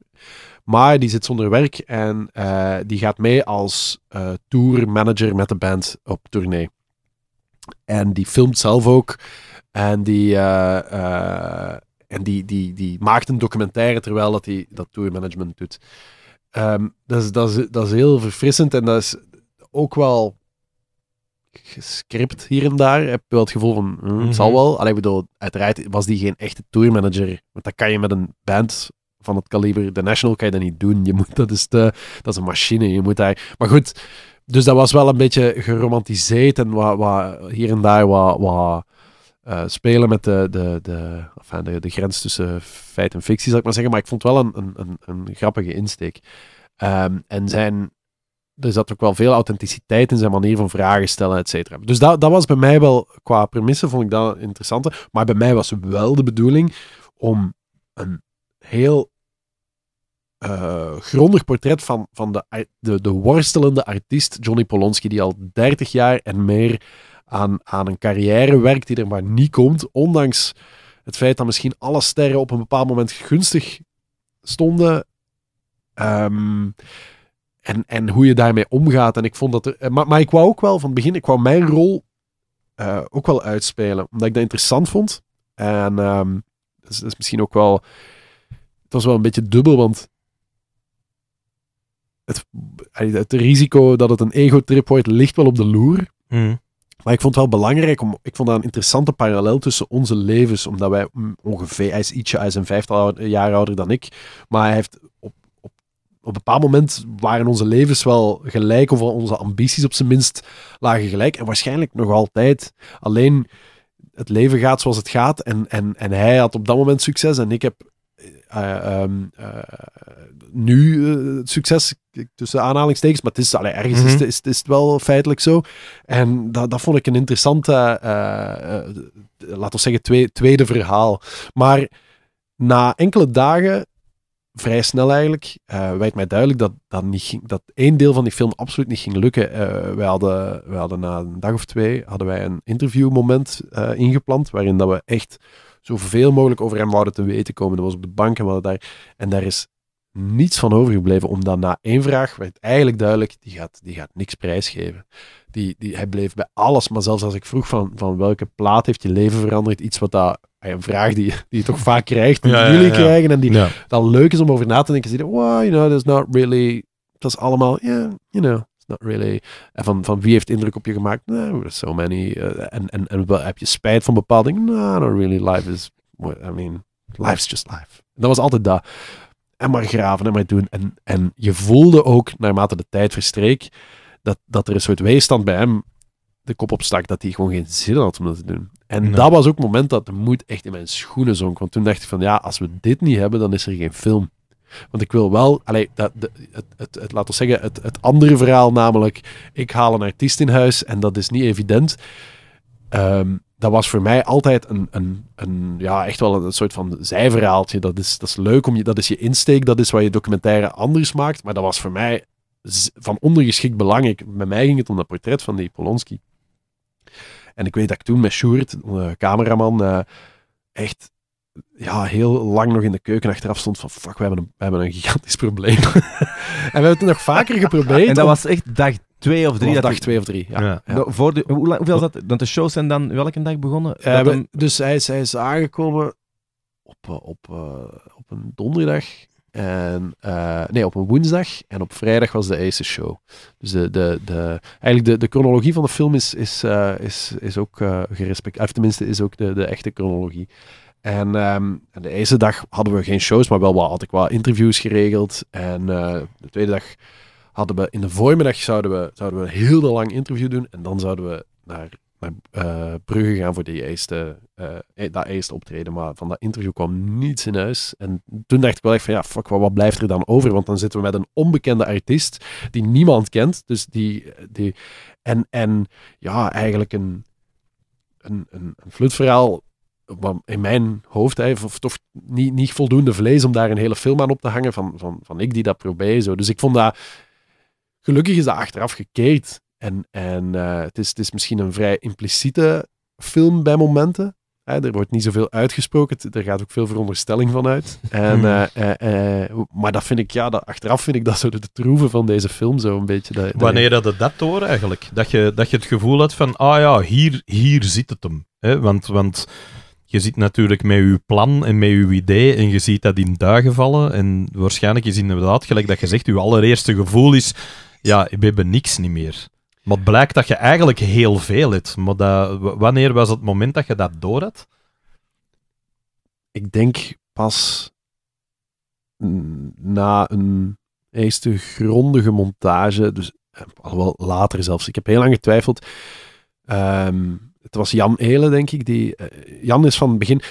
maar die zit zonder werk en eh, die gaat mee als tour eh, tourmanager met de band op tournee. En die filmt zelf ook. En die, eh, en die, die, die maakt een documentaire terwijl dat hij dat tourmanagement doet. Ehm, dat, is, dat, is, dat is heel verfrissend en dat is ook wel gescript hier en daar. Heb je wel het gevoel van, hm, zal mhm. wel. Alleen bedoel, uiteraard was die geen echte tourmanager. Want dat kan je met een band van het kaliber de National kan je dat niet doen. Je moet, dat, is dat is een machine. Je moet daar, maar goed, dus dat was wel een beetje geromantiseerd en wat, wat, hier en daar wat, wat eh, spelen met de, de, de, enfin de, de, grens tussen feit en fictie, zal ik maar zeggen. Maar ik vond het wel een, een, een, een grappige insteek. Ehm, en zijn, er zat ook wel veel authenticiteit in zijn manier van vragen stellen, et cetera. Dus dat, dat was bij mij wel, qua premisse vond ik dat interessant. Maar bij mij was wel de bedoeling om een heel eh, grondig portret van, van de, de, de worstelende artiest Johnny Polonsky, die al 30 jaar en meer aan, aan een carrière werkt die er maar niet komt, ondanks het feit dat misschien alle sterren op een bepaald moment gunstig stonden. Ehm, en, en hoe je daarmee omgaat. En ik vond dat er, eh, maar, maar ik wou ook wel van het begin, ik wou mijn rol eh, ook wel uitspelen, omdat ik dat interessant vond. En ehm, dat is dus misschien ook wel het was wel een beetje dubbel, want het, het risico dat het een ego-trip wordt ligt wel op de loer. Hmm. Maar ik vond het wel belangrijk om. Ik vond een interessante parallel tussen onze levens. Omdat wij ongeveer. Hij is ietsje. Hij is een vijftal jaar ouder dan ik. Maar hij heeft. Op, op, op een bepaald moment waren onze levens wel gelijk. Of onze ambities op zijn minst lagen gelijk. En waarschijnlijk nog altijd. Alleen. Het leven gaat zoals het gaat. En, en, en hij had op dat moment succes. En ik heb eh, ehm, eh, nu uh, succes, tussen aanhalingstekens, maar het is, allee, ergens mhm. is, het, is, het wel feitelijk zo. En dat, dat vond ik een interessante, laten we zeggen, tweede verhaal. Maar na enkele dagen, vrij snel eigenlijk, werd mij duidelijk dat, dat, niet ging, dat één deel van die film absoluut niet ging lukken. wij, hadden, wij hadden na een dag of twee hadden wij een interviewmoment ingepland, waarin dat we echt zoveel mogelijk over hem wouden te weten komen. Dat was op de bank en wat daar. En daar is niets van overgebleven, omdat na één vraag werd eigenlijk duidelijk, die gaat, die gaat niks prijsgeven. Die, die, hij bleef bij alles, maar zelfs als ik vroeg van, van welke plaat heeft je leven veranderd, iets wat dat, een vraag die, die je toch vaak krijgt, die jullie krijgen, en die dan leuk is om over na te denken, zie je, wow, you know, that's not really, dat is allemaal, yeah, you know, not really. En van, van wie heeft indruk op je gemaakt? nou so many. Eh, en, en, heb je spijt van bepaalde dingen? No, not really. Life is, I mean, life's just life. dat was altijd dat. En maar graven en maar doen. En, en je voelde ook, naarmate de tijd verstreek, dat, dat er een soort weerstand bij hem de kop opstak, dat hij gewoon geen zin had om dat te doen. En dat was ook het moment dat de moed echt in mijn schoenen zonk. Want toen dacht ik van, ja, als we dit niet hebben, dan is er geen film. Want ik wil wel, allee, dat, de, het, het, laat ons zeggen, het, het andere verhaal, namelijk ik haal een artiest in huis en dat is niet evident. Ehm, dat was voor mij altijd een, een, een, ja, echt wel een soort van zijverhaaltje. Dat is, dat is leuk, om je, dat is je insteek, dat is wat je documentaire anders maakt. Maar dat was voor mij van ondergeschikt belang. Ik, bij mij ging het om dat portret van die Polonski. En ik weet dat ik toen met Sjoerd, cameraman, eh, echt ja, heel lang nog in de keuken achteraf stond van fuck, we hebben een, we hebben een gigantisch probleem. en we hebben het nog vaker geprobeerd. en dat was echt dag twee of drie. Dat dag ik... twee of drie, ja. voor de, hoe lang, hoeveel zat dat? De shows zijn dan welke dag begonnen? Eh, dus hij is, hij is aangekomen op, eh, op, eh, op een donderdag. En, nee, op een woensdag. En op vrijdag was de eerste show. Dus de, de, de, eigenlijk de, de chronologie van de film is, is, is, is ook gerespecteerd. Of tenminste, is ook de, de echte chronologie. Ehm, en, de eerste dag hadden we geen shows, maar wel wat, had ik interviews geregeld. En eh, de tweede dag hadden we, in de voormiddag zouden we, zouden we een heel lang interview doen. En dan zouden we naar, naar eh, Brugge gaan voor die eerste, eh, dat eerste optreden. Maar van dat interview kwam niets in huis. En toen dacht ik wel echt van, ja, fuck, wat, wat blijft er dan over? Want dan zitten we met een onbekende artiest die niemand kent. Dus die, die en, en ja, eigenlijk een, een, een, een flutverhaal in mijn hoofd, heeft of toch niet, niet voldoende vlees om daar een hele film aan op te hangen van, van, van ik die dat probeer. Zo. Dus ik vond dat... Gelukkig is dat achteraf gekeerd. En, en eh, het, is, het is misschien een vrij impliciete film bij momenten. Hè, er wordt niet zoveel uitgesproken. Er gaat ook veel veronderstelling van uit. En, hmm. eh, eh, maar dat vind ik, ja, dat, achteraf vind ik dat zo de, troeven van deze film zo een beetje. Dat, Wanneer dat het dat door eigenlijk? Dat je, dat je het gevoel had van, ah ja, hier, hier zit het hem. Hè? Want... want je zit natuurlijk met je plan en met je idee en je ziet dat in duigen vallen. En waarschijnlijk is inderdaad, gelijk dat je zegt, je allereerste gevoel is, ja, ik hebben niks niet meer. Maar het blijkt dat je eigenlijk heel veel hebt. Maar dat, wanneer was het moment dat je dat door had? Ik denk pas na een eerste grondige montage, dus eh, alhoewel later zelfs. Ik heb heel lang getwijfeld. Ehm, het was Jan Eele denk ik. Die, eh, Jan is van het begin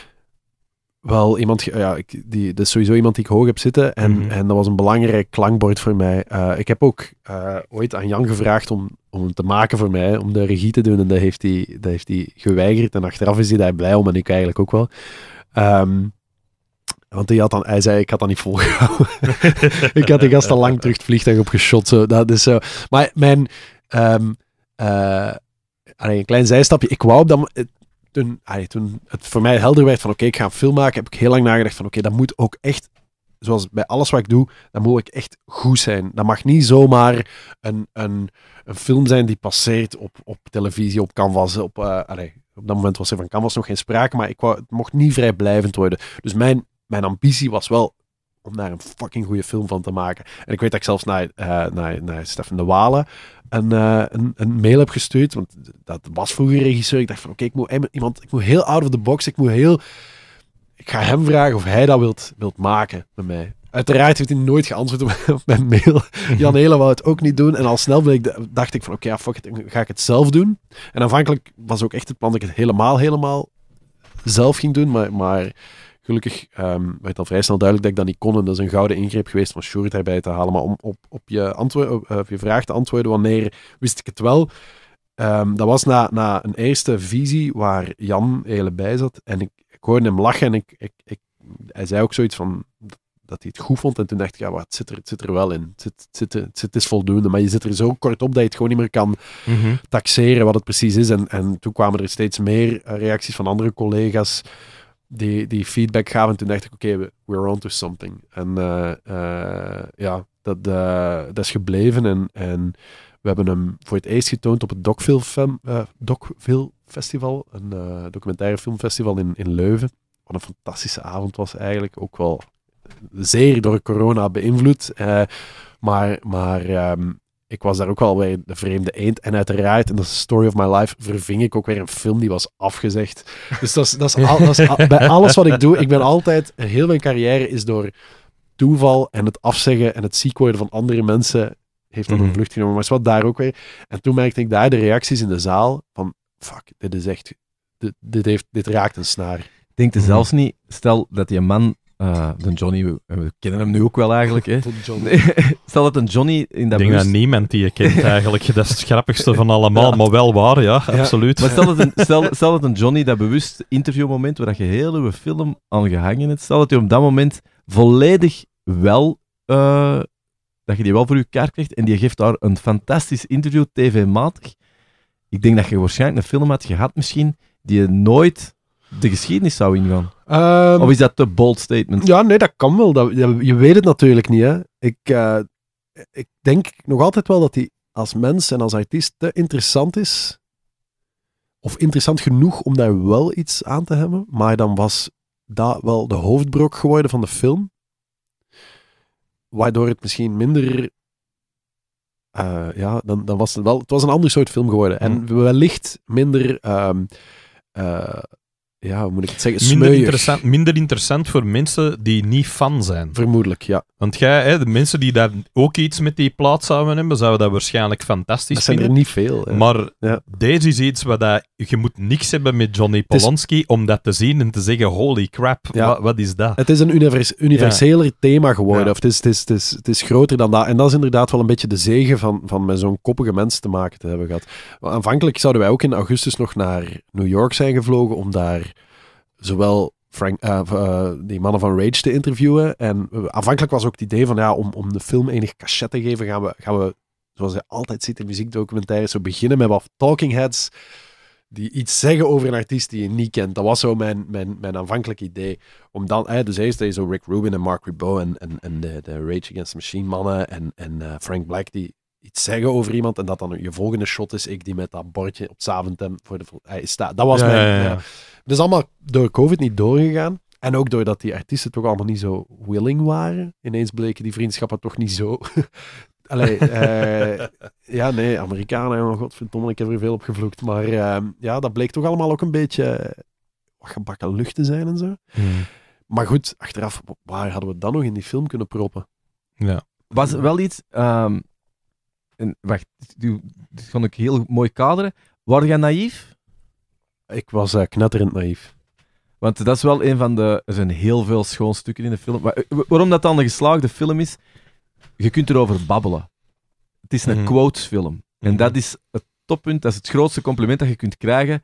wel iemand, ja, ik, die, dat is sowieso iemand die ik hoog heb zitten. En, mhm. en dat was een belangrijk klankbord voor mij. Eh, ik heb ook eh, ooit aan Jan gevraagd om, om te maken voor mij, om de regie te doen. En dat heeft hij, dat hij geweigerd. En achteraf is hij daar blij om en ik eigenlijk ook wel. Ehm, want hij, had dan, hij zei, ik had dat niet volgehouden. ik had de gast al lang terug het vliegtuig op Dat is zo. Maar mijn... Ehm, allee, een klein zijstapje. Ik wou op dat eh, toen, toen het voor mij helder werd van oké, ik ga een film maken, heb ik heel lang nagedacht van oké, dat moet ook echt, zoals bij alles wat ik doe, dat moet ik echt goed zijn. Dat mag niet zomaar een, een, een film zijn die passeert op, op televisie, op canvas, op... Uh, op dat moment was er van canvas nog geen sprake, maar ik wou, het mocht niet vrijblijvend worden. Dus mijn, mijn ambitie was wel om daar een fucking goede film van te maken. En ik weet dat ik zelfs naar, eh, naar, naar Stefan de Walen eh, een, een, mail heb gestuurd. Want dat was vroeger regisseur. Ik dacht van oké, ik moet iemand, ik moet heel out of the box. Ik moet heel. Ik ga hem vragen of hij dat wilt, wilt maken met mij. Uiteraard heeft hij nooit geantwoord op mijn mail. Jan Hele wou het ook niet doen. En al snel bleek, dacht ik van oké, fuck it, ga ik het zelf doen. En aanvankelijk was ook echt het plan dat ik het helemaal, helemaal zelf ging doen. Maar, maar Gelukkig um, werd al vrij snel duidelijk dat ik dat niet kon. En dat is een gouden ingreep geweest van Sjoerd daarbij te halen. Maar om op, op, je, antwoord, eh, je vraag te antwoorden, wanneer wist ik het wel? Ehm, dat was na, na een eerste visie waar Jan hele bij zat. En ik, ik hoorde hem lachen en ik, ik, ik, hij zei ook zoiets van dat hij het goed vond. En toen dacht ik, ja, wat, het, zit er, zit er wel in. Het, zit, zit, het, is voldoende. Maar je zit er zo kort op dat je het gewoon niet meer kan mhm. taxeren wat het precies is. En, en toen kwamen er steeds meer eh, reacties van andere collega's die, feedback gaven. Toen dacht ik, oké, we're on to something. En eh, eh, ja, dat, eh, dat is gebleven. En, en we hebben hem voor het eerst getoond op het Docville, Fem, Festival, een documentaire filmfestival in, in Leuven. Wat een fantastische avond was eigenlijk. Ook wel zeer door corona beïnvloed. maar maar ehm, ik was daar ook al bij De Vreemde Eend. En uiteraard, in de story of my life, verving ik ook weer een film die was afgezegd. Dus dat is, dat is, al, bij alles wat ik doe, ik ben altijd, heel mijn carrière is door toeval en het afzeggen en het ziek worden van andere mensen, heeft dat een mhm. vlucht genomen. Maar is wat daar ook weer. En toen merkte ik daar de reacties in de zaal van, fuck, dit is echt, dit, dit heeft, dit raakt een snaar. Ik denk mhm. zelfs niet, stel dat je man uh, de Johnny, we, kennen hem nu ook wel eigenlijk. Hè. stel dat een Johnny in dat Ik denk bus... dat niemand die je kent eigenlijk. Dat is het grappigste van allemaal, maar wel waar, ja, absoluut. Maar stel dat, een, stel, stel dat een Johnny dat bewust interviewmoment waar je heel uw film aan gehangen hebt, stel dat hij op dat moment volledig wel, uh, dat je die wel voor je kaart krijgt en die geeft daar een fantastisch interview, tv-matig. Ik denk dat je waarschijnlijk een film had gehad misschien die je nooit de geschiedenis zou ingaan. Ehm, of is dat te bold statement? Ja, nee, dat kan wel. Dat, je weet het natuurlijk niet. Hè. Ik, eh, ik denk nog altijd wel dat hij als mens en als artiest te interessant is. Of interessant genoeg om daar wel iets aan te hebben. Maar dan was dat wel de hoofdbrok geworden van de film. Waardoor het misschien minder. Eh, ja, dan, dan was het wel. Het was een ander soort film geworden. En mm. wellicht minder. Ehm, eh, ja, moet ik zeggen? Minder interessant, minder interessant voor mensen die niet fan zijn. Vermoedelijk, ja. Want jij, hè, de mensen die daar ook iets met die plaat zouden hebben, zouden dat waarschijnlijk fantastisch dat zijn Dat zijn er niet veel. Maar ja. deze is iets waar dat, je moet niks hebben met Johnny Polanski om dat te zien en te zeggen, holy crap, wat, wat, is dat? Het is een univers universeler thema geworden. Of het, is, het, is, het, is, groter dan dat. En dat is inderdaad wel een beetje de zegen van, van met zo'n koppige mens te maken te hebben gehad. aanvankelijk zouden wij ook in augustus nog naar New York zijn gevlogen om daar zowel Frank, eh, eh, die mannen van Rage te interviewen. En eh, aanvankelijk was ook het idee van ja, om, om de film enig cachet te geven, gaan we, gaan we, zoals je altijd zit in muziekdocumentaires, zo beginnen met wat talking heads die iets zeggen over een artiest die je niet kent. Dat was zo mijn, mijn, mijn aanvankelijk idee. Om dan, dus eerst zo Rick Rubin en Mark Ribot en, en, de, de Rage Against the Machine mannen en, en Frank Black die iets zeggen over iemand en dat dan je volgende shot is ik die met dat bordje op zaventem voor de... Hij staat. Dat was mijn... ja. Dus allemaal door COVID niet doorgegaan. En ook doordat die artiesten toch allemaal niet zo willing waren. Ineens bleken die vriendschappen toch niet zo. Eh, ja, nee, Amerikanen, oh godverdomme, ik heb er veel op gevloekt. Maar ehm, ja, dat bleek toch allemaal ook een beetje eh, wat gebakken lucht te zijn en zo. Hmm. Maar goed, achteraf, waar hadden we dan nog in die film kunnen proppen? Ja. Was wel iets... Ehm, en wacht, dit vond ik heel mooi kaderen. Word jij naïef? Ik was uh, knetterend naïef. Want dat is wel een van de. Er zijn heel veel schoonstukken in de film. Maar, eh, waarom dat dan een geslaagde film is, je kunt erover babbelen. Het is een mhm. quotes film. quotesfilm. En mhm. dat is het toppunt, dat is het grootste compliment dat je kunt krijgen.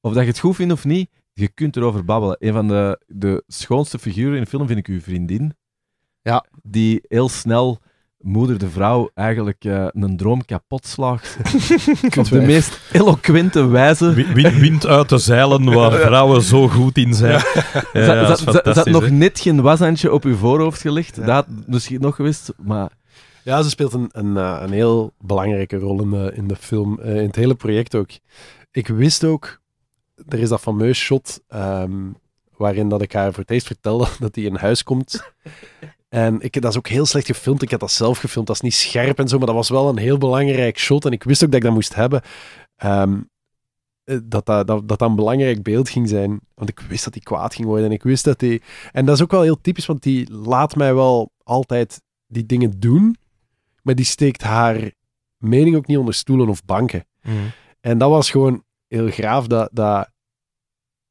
Of dat je het goed vindt of niet, je kunt erover babbelen. Een van de, de schoonste figuren in de film vind ik uw vriendin. Ja. Die heel snel moeder de vrouw eigenlijk eh, een droom kapot slaagt. op de meest eloquente wijze. Wind, uit de zeilen waar vrouwen zo goed in zijn. Ze dat nog net geen washandje op uw voorhoofd gelegd? Dat misschien nog gewist maar... Ja, ze speelt een, een, eh, een heel belangrijke rol in de, eh, in de film, in het hele project ook. Ik wist ook, er is dat fameus shot ehm, waarin dat ik haar voor het eerst vertelde dat hij in huis komt. En ehm, ik, dat is ook heel slecht gefilmd. Ik heb dat zelf gefilmd. Dat is niet scherp en zo, maar dat was wel een heel belangrijk shot. En ik wist ook dat ik dat moest hebben. Ehm, eh, dat, dat, dat, dat een belangrijk beeld ging zijn. Want ik wist dat hij kwaad ging worden. En ik wist dat hij... En dat is ook wel heel typisch, want die laat mij wel altijd die dingen doen. Maar die steekt haar mening ook niet onder stoelen of banken. Mhm. En dat was gewoon heel graaf. Dat, dat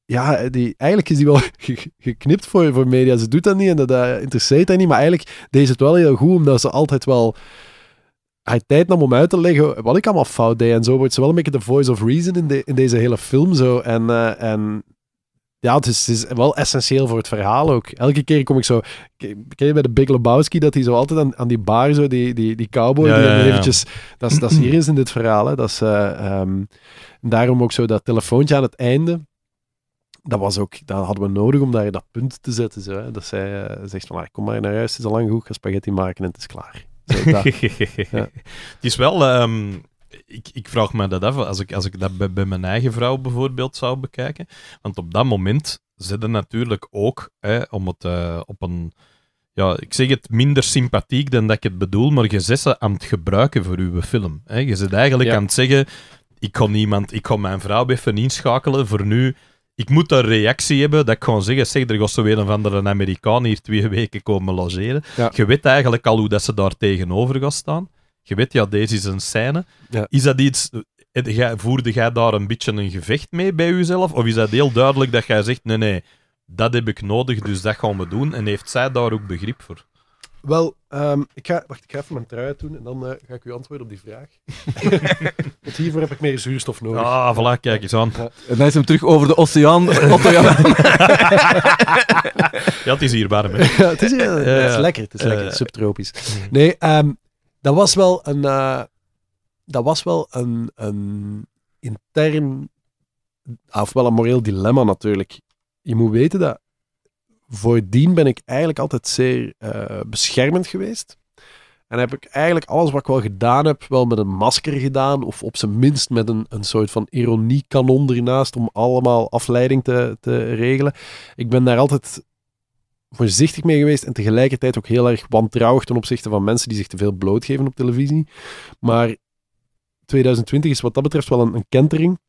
ja, die, eigenlijk is die wel geknipt voor, voor media. Ze doet dat niet en dat, interesseert haar niet. Maar eigenlijk deed ze het wel heel goed, omdat ze altijd wel... Hij tijd nam om uit te leggen wat ik allemaal fout deed. En zo wordt ze wel een beetje de voice of reason in, de, in deze hele film. Zo. En, eh, en ja, het is, is, wel essentieel voor het verhaal ook. Elke keer kom ik zo... Ken je bij de Big Lebowski dat hij zo altijd aan, aan die bar, zo, die, die, die cowboy, die eventjes... Dat is hier is in dit verhaal. Dat is, eh, ehm, daarom ook zo dat telefoontje aan het einde dat, was ook, dat hadden we nodig om daar dat punt te zetten. Zo, hè? Dat zij eh, zegt van, ah, kom maar naar huis, het is al lang goed, ga spaghetti maken en het is klaar. Zo, Het is wel... Ehm, ik, ik, vraag me dat af, als ik, als ik dat bij, bij, mijn eigen vrouw bijvoorbeeld zou bekijken. Want op dat moment zitten natuurlijk ook, hè, om het eh, op een ja, ik zeg het minder sympathiek dan dat ik het bedoel, maar je zit ze aan het gebruiken voor uw film. Hè? Je zit eigenlijk aan het zeggen, ik kon iemand, ik kan mijn vrouw even inschakelen voor nu ik moet een reactie hebben dat ik gewoon zeg, zeg er gaat zo een of andere Amerikaan hier twee weken komen logeren. Je weet eigenlijk al hoe dat ze daar tegenover gaan staan. Je weet, ja, deze is een scène. Is dat iets... Eh, voerde jij daar een beetje een gevecht mee bij jezelf? Of is dat heel duidelijk dat jij zegt, nee, nee, dat heb ik nodig, dus dat gaan we doen? En heeft zij daar ook begrip voor? Wel, ehm, ik ga, wacht, ik ga even mijn trui doen en dan eh, ga ik u antwoorden op die vraag. Want hiervoor heb ik meer zuurstof nodig. Ah, voilà, kijk eens aan. En dan is hem terug over de oceaan. ja, het is hier warm. Hè. Ja, het, is, lekker, het is lekker, eh, subtropisch. Nee, ehm, dat was wel een, eh, dat was wel een, een intern, of wel een moreel dilemma natuurlijk. Je moet weten dat voordien ben ik eigenlijk altijd zeer eh, beschermend geweest. En heb ik eigenlijk alles wat ik wel gedaan heb, wel met een masker gedaan. Of op zijn minst met een, een soort van ironiekanon ernaast om allemaal afleiding te, te regelen. Ik ben daar altijd voorzichtig mee geweest en tegelijkertijd ook heel erg wantrouwig ten opzichte van mensen die zich te veel blootgeven op televisie. Maar 2020 is wat dat betreft wel een, een kentering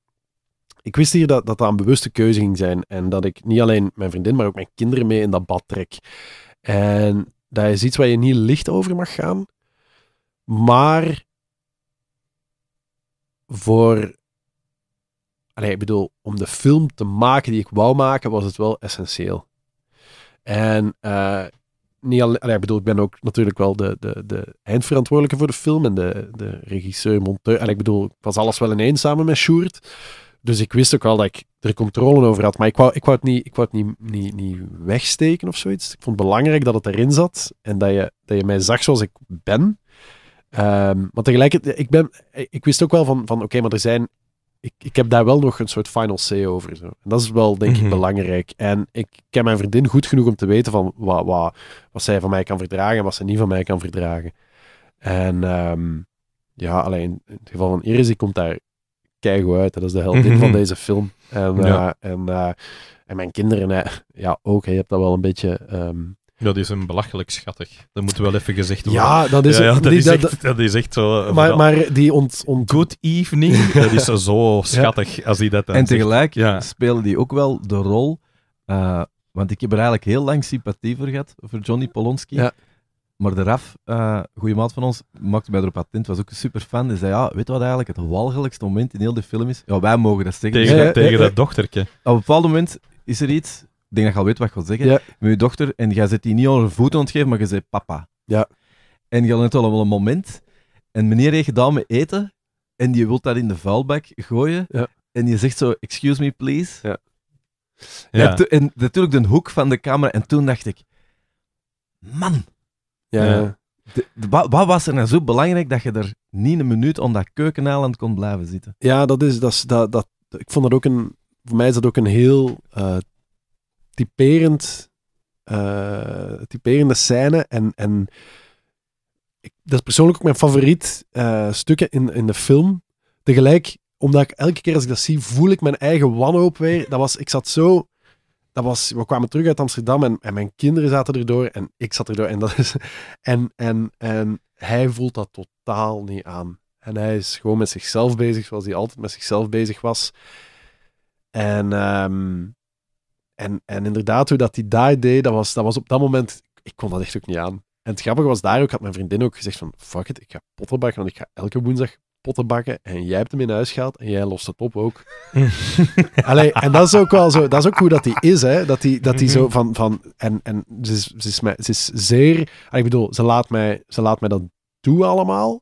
ik wist hier dat, dat een bewuste keuze ging zijn. En dat ik niet alleen mijn vriendin, maar ook mijn kinderen mee in dat bad trek. En dat is iets waar je niet licht over mag gaan. Maar voor. Allee, ik bedoel, om de film te maken die ik wou maken, was het wel essentieel. En eh, niet alleen, ik bedoel, ik ben ook natuurlijk wel de, de, de eindverantwoordelijke voor de film en de, de regisseur, monteur. En ik bedoel, ik was alles wel ineens samen met Sjoerd. Dus ik wist ook wel dat ik er controle over had. Maar ik wou, ik wou het, niet, ik wou het niet, niet, niet wegsteken of zoiets. Ik vond het belangrijk dat het erin zat en dat je, dat je mij zag zoals ik ben. Um, maar tegelijkertijd, ik, ben, ik wist ook wel van, van oké, maar er zijn. Ik, ik heb daar wel nog een soort final say over. Zo. En dat is wel, denk ik, mhm. belangrijk. En ik ken mijn vriendin goed genoeg om te weten van wat, wat, wat zij van mij kan verdragen en wat ze niet van mij kan verdragen. En ehm, ja, alleen in het geval van Iris, die komt daar keigoed uit. Dat is de heldin van mhm. deze film. En, eh, en, eh, en mijn kinderen, ja, ook. Je hebt dat wel een beetje... Um... Ja, die belachelijk schattig. Dat moet wel even gezegd worden. Ja, dat is, dat, is echt, dat, is echt zo... Eh, maar, maar die ont, Good evening, dat is zo schattig als hij dat En tegelijk spelen die ook wel de rol... want ik heb er eigenlijk heel lang sympathie voor gehad, voor Johnny Polonski. Maar de Raf, eh, goede maat van ons, maakte mij erop attent, was ook een super fan. Die zei, ja, weet wat eigenlijk het walgelijkste moment in heel de film is? Ja, wij mogen dat zeggen. Tegen, eh, eh, dat, tegen dat Op een bepaald moment is er iets, ik denk dat je al weet wat ik wil zeggen, Mijn met je dochter, en jij zit die niet onder voeten ontgeven, maar je zei papa. Ja. En je had net al wel een moment, en meneer heeft gedaan met eten, en je wilt dat in de vuilbak gooien, ja. en je zegt zo, excuse me please. ja. en natuurlijk de hoek van de camera, en toen dacht ik, man... Ja. Eh, wat, was er nou zo belangrijk dat je er niet een minuut om dat keukeneiland kon blijven zitten? Ja, dat is, dat, dat, dat ik vond dat ook een, voor mij is dat ook een heel eh, typerend, eh, typerende scène en, en dat is persoonlijk ook mijn favoriet uh, in, in de film. Tegelijk, omdat ik elke keer als ik dat zie, voel ik mijn eigen wanhoop weer. Dat was, ik zat zo dat was, we kwamen terug uit Amsterdam en, en mijn kinderen zaten erdoor en ik zat erdoor. En, dat is, en, en, en hij voelt dat totaal niet aan. En hij is gewoon met zichzelf bezig, zoals hij altijd met zichzelf bezig was. En, ehm, en, en inderdaad, hoe dat hij daar deed, dat was, dat was op dat moment... Ik kon dat echt ook niet aan. En het grappige was daar ook, had mijn vriendin ook gezegd van... Fuck it, ik ga pottenbakken, want ik ga elke woensdag Potten bakken en jij hebt hem in huis gehaald en jij lost het op ook. Allee, en dat is ook wel zo, dat is ook hoe dat die is, hè. Dat die, dat die zo mhm. van, van en, en ze is, ze is, ze is zeer, ik bedoel, ze laat mij, ze laat mij dat doen allemaal,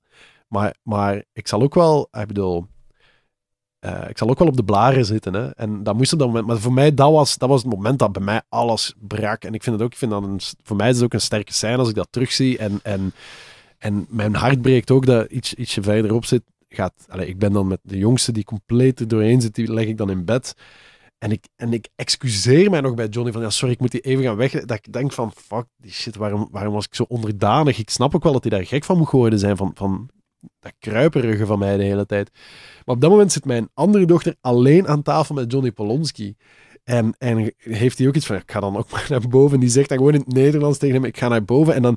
maar, maar ik zal ook wel, ik bedoel, eh, ik zal ook wel op de blaren zitten. Hè? En dat moest op dat moment. Maar voor mij, dat was, dat was het moment dat bij mij alles brak. En ik vind het ook, ik vind dat een, voor mij is het ook een sterke scène als ik dat terugzie. En, en, en mijn hart breekt ook dat iets, ietsje verderop zit gaat... ik ben dan met de jongste die compleet er doorheen zit, die leg ik dan in bed. En ik, en ik excuseer mij nog bij Johnny van, ja, sorry, ik moet die even gaan weg. Dat ik denk van, fuck, die shit, waarom, waarom was ik zo onderdanig? Ik snap ook wel dat hij daar gek van moet worden zijn, van, van dat kruiperige van mij de hele tijd. Maar op dat moment zit mijn andere dochter alleen aan tafel met Johnny Polonski. En, en heeft hij ook iets van, ik ga dan ook maar naar boven. Die zegt dan gewoon in het Nederlands tegen hem, ik ga naar boven. En dan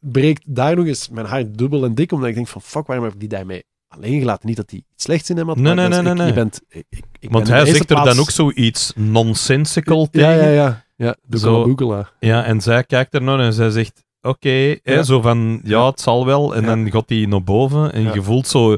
breekt daar nog eens mijn hart dubbel en dik, omdat ik denk van, fuck, waarom heb ik die daarmee alleen gelaten. Niet dat hij iets slechts in hem had. Nee, nee, nee, nee, nee. Je bent, ik, ik Want hij zegt er dan ook zoiets nonsensical tegen. Ja, ja, ja. ja de zo, Ja, en zij kijkt er naar en zij zegt... Oké, okay, zo van, ja, het zal wel. En dan gaat hij naar boven en je voelt zo